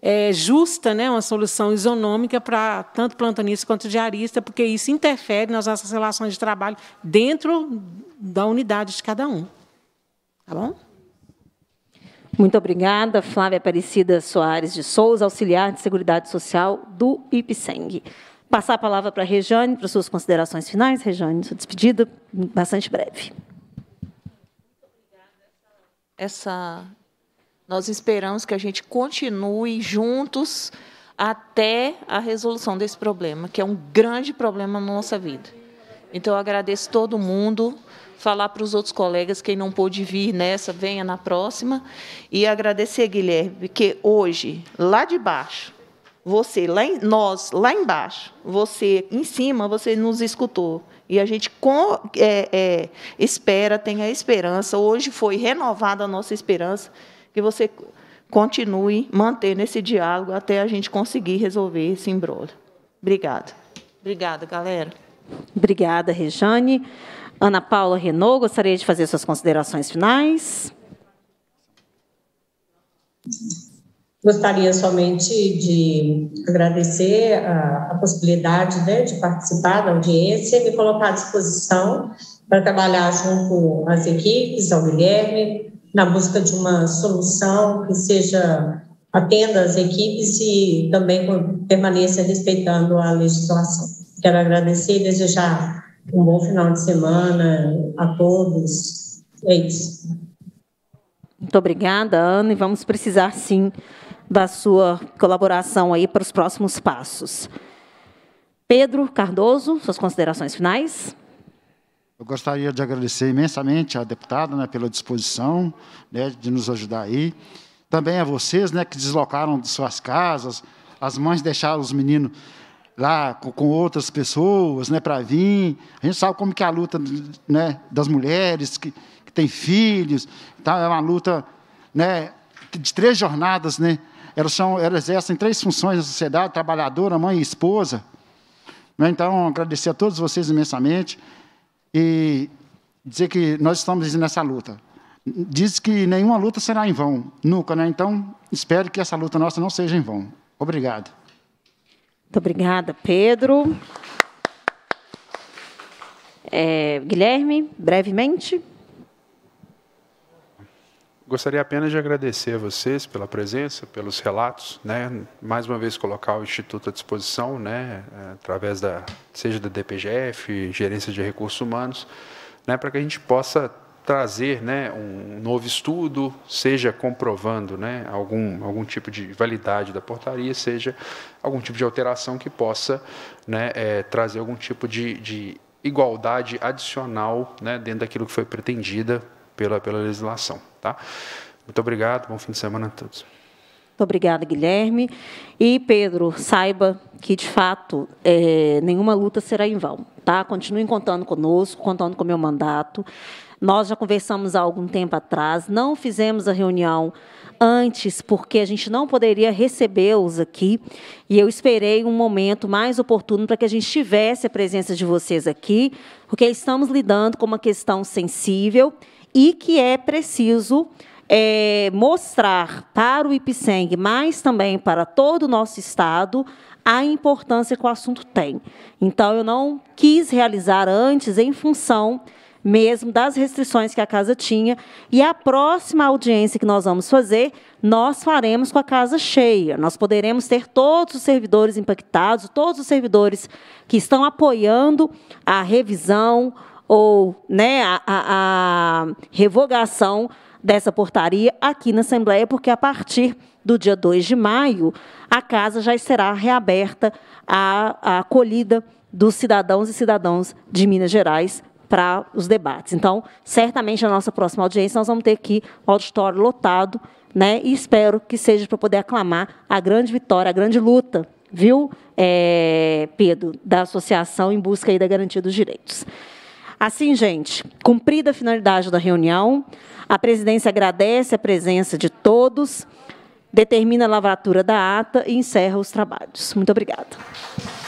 é, justa, né, uma solução isonômica para tanto plantonista quanto diarista, porque isso interfere nas nossas relações de trabalho dentro da unidade de cada um. Tá bom? Muito obrigada, Flávia Aparecida Soares de Souza, auxiliar de Seguridade Social do IPSENG. Passar a palavra para a Rejane, para suas considerações finais. Rejane, sua despedida, bastante breve. Essa, nós esperamos que a gente continue juntos até a resolução desse problema, que é um grande problema na nossa vida. Então, eu agradeço todo mundo falar para os outros colegas, quem não pôde vir nessa, venha na próxima. E agradecer, Guilherme, que hoje, lá de baixo, você, lá em, nós, lá embaixo, você em cima, você nos escutou. E a gente com, é, é, espera, tem a esperança. Hoje foi renovada a nossa esperança que você continue mantendo esse diálogo até a gente conseguir resolver esse embrolho. Obrigada. Obrigada, galera. Obrigada, Rejane. Ana Paula Renault, gostaria de fazer suas considerações finais. Gostaria somente de agradecer a, a possibilidade né, de participar da audiência e me colocar à disposição para trabalhar junto às equipes, ao Guilherme, na busca de uma solução que seja atenda às equipes e também permaneça respeitando a legislação. Quero agradecer e desejar um bom final de semana a todos. É isso. Muito obrigada, Ana, e vamos precisar sim da sua colaboração aí para os próximos passos. Pedro Cardoso, suas considerações finais. Eu gostaria de agradecer imensamente à deputada né, pela disposição né, de nos ajudar aí. Também a vocês né, que deslocaram de suas casas, as mães deixaram os meninos lá com, com outras pessoas, né, para vir. A gente sabe como que é a luta, né, das mulheres que, que têm filhos, então é uma luta, né, de três jornadas, né? Elas são, elas exercem três funções na sociedade: trabalhadora, mãe e esposa. Né, então, agradecer a todos vocês imensamente e dizer que nós estamos nessa luta. Diz que nenhuma luta será em vão, nunca, né? Então, espero que essa luta nossa não seja em vão. Obrigado. Muito obrigada, Pedro. É, Guilherme, brevemente. Gostaria apenas de agradecer a vocês pela presença, pelos relatos, né? Mais uma vez colocar o instituto à disposição, né? É, através da seja da DPGF, Gerência de Recursos Humanos, né? Para que a gente possa trazer né, um novo estudo, seja comprovando né, algum, algum tipo de validade da portaria, seja algum tipo de alteração que possa né, é, trazer algum tipo de, de igualdade adicional né, dentro daquilo que foi pretendida pela, pela legislação. Tá? Muito obrigado, bom fim de semana a todos. Muito obrigada, Guilherme. E, Pedro, saiba que, de fato, é, nenhuma luta será em vão. Tá? Continuem contando conosco, contando com o meu mandato. Nós já conversamos há algum tempo atrás, não fizemos a reunião antes, porque a gente não poderia recebê-los aqui, e eu esperei um momento mais oportuno para que a gente tivesse a presença de vocês aqui, porque estamos lidando com uma questão sensível e que é preciso é, mostrar para o IPSENG, mas também para todo o nosso Estado, a importância que o assunto tem. Então, eu não quis realizar antes em função mesmo das restrições que a casa tinha. E a próxima audiência que nós vamos fazer, nós faremos com a casa cheia. Nós poderemos ter todos os servidores impactados, todos os servidores que estão apoiando a revisão ou né, a, a, a revogação dessa portaria aqui na Assembleia, porque a partir do dia 2 de maio, a casa já será reaberta à, à acolhida dos cidadãos e cidadãs de Minas Gerais para os debates. Então, certamente na nossa próxima audiência nós vamos ter aqui o um auditório lotado, né? E espero que seja para poder aclamar a grande vitória, a grande luta, viu, é, Pedro, da associação em busca aí da garantia dos direitos. Assim, gente, cumprida a finalidade da reunião, a presidência agradece a presença de todos, determina a lavratura da ata e encerra os trabalhos. Muito obrigada.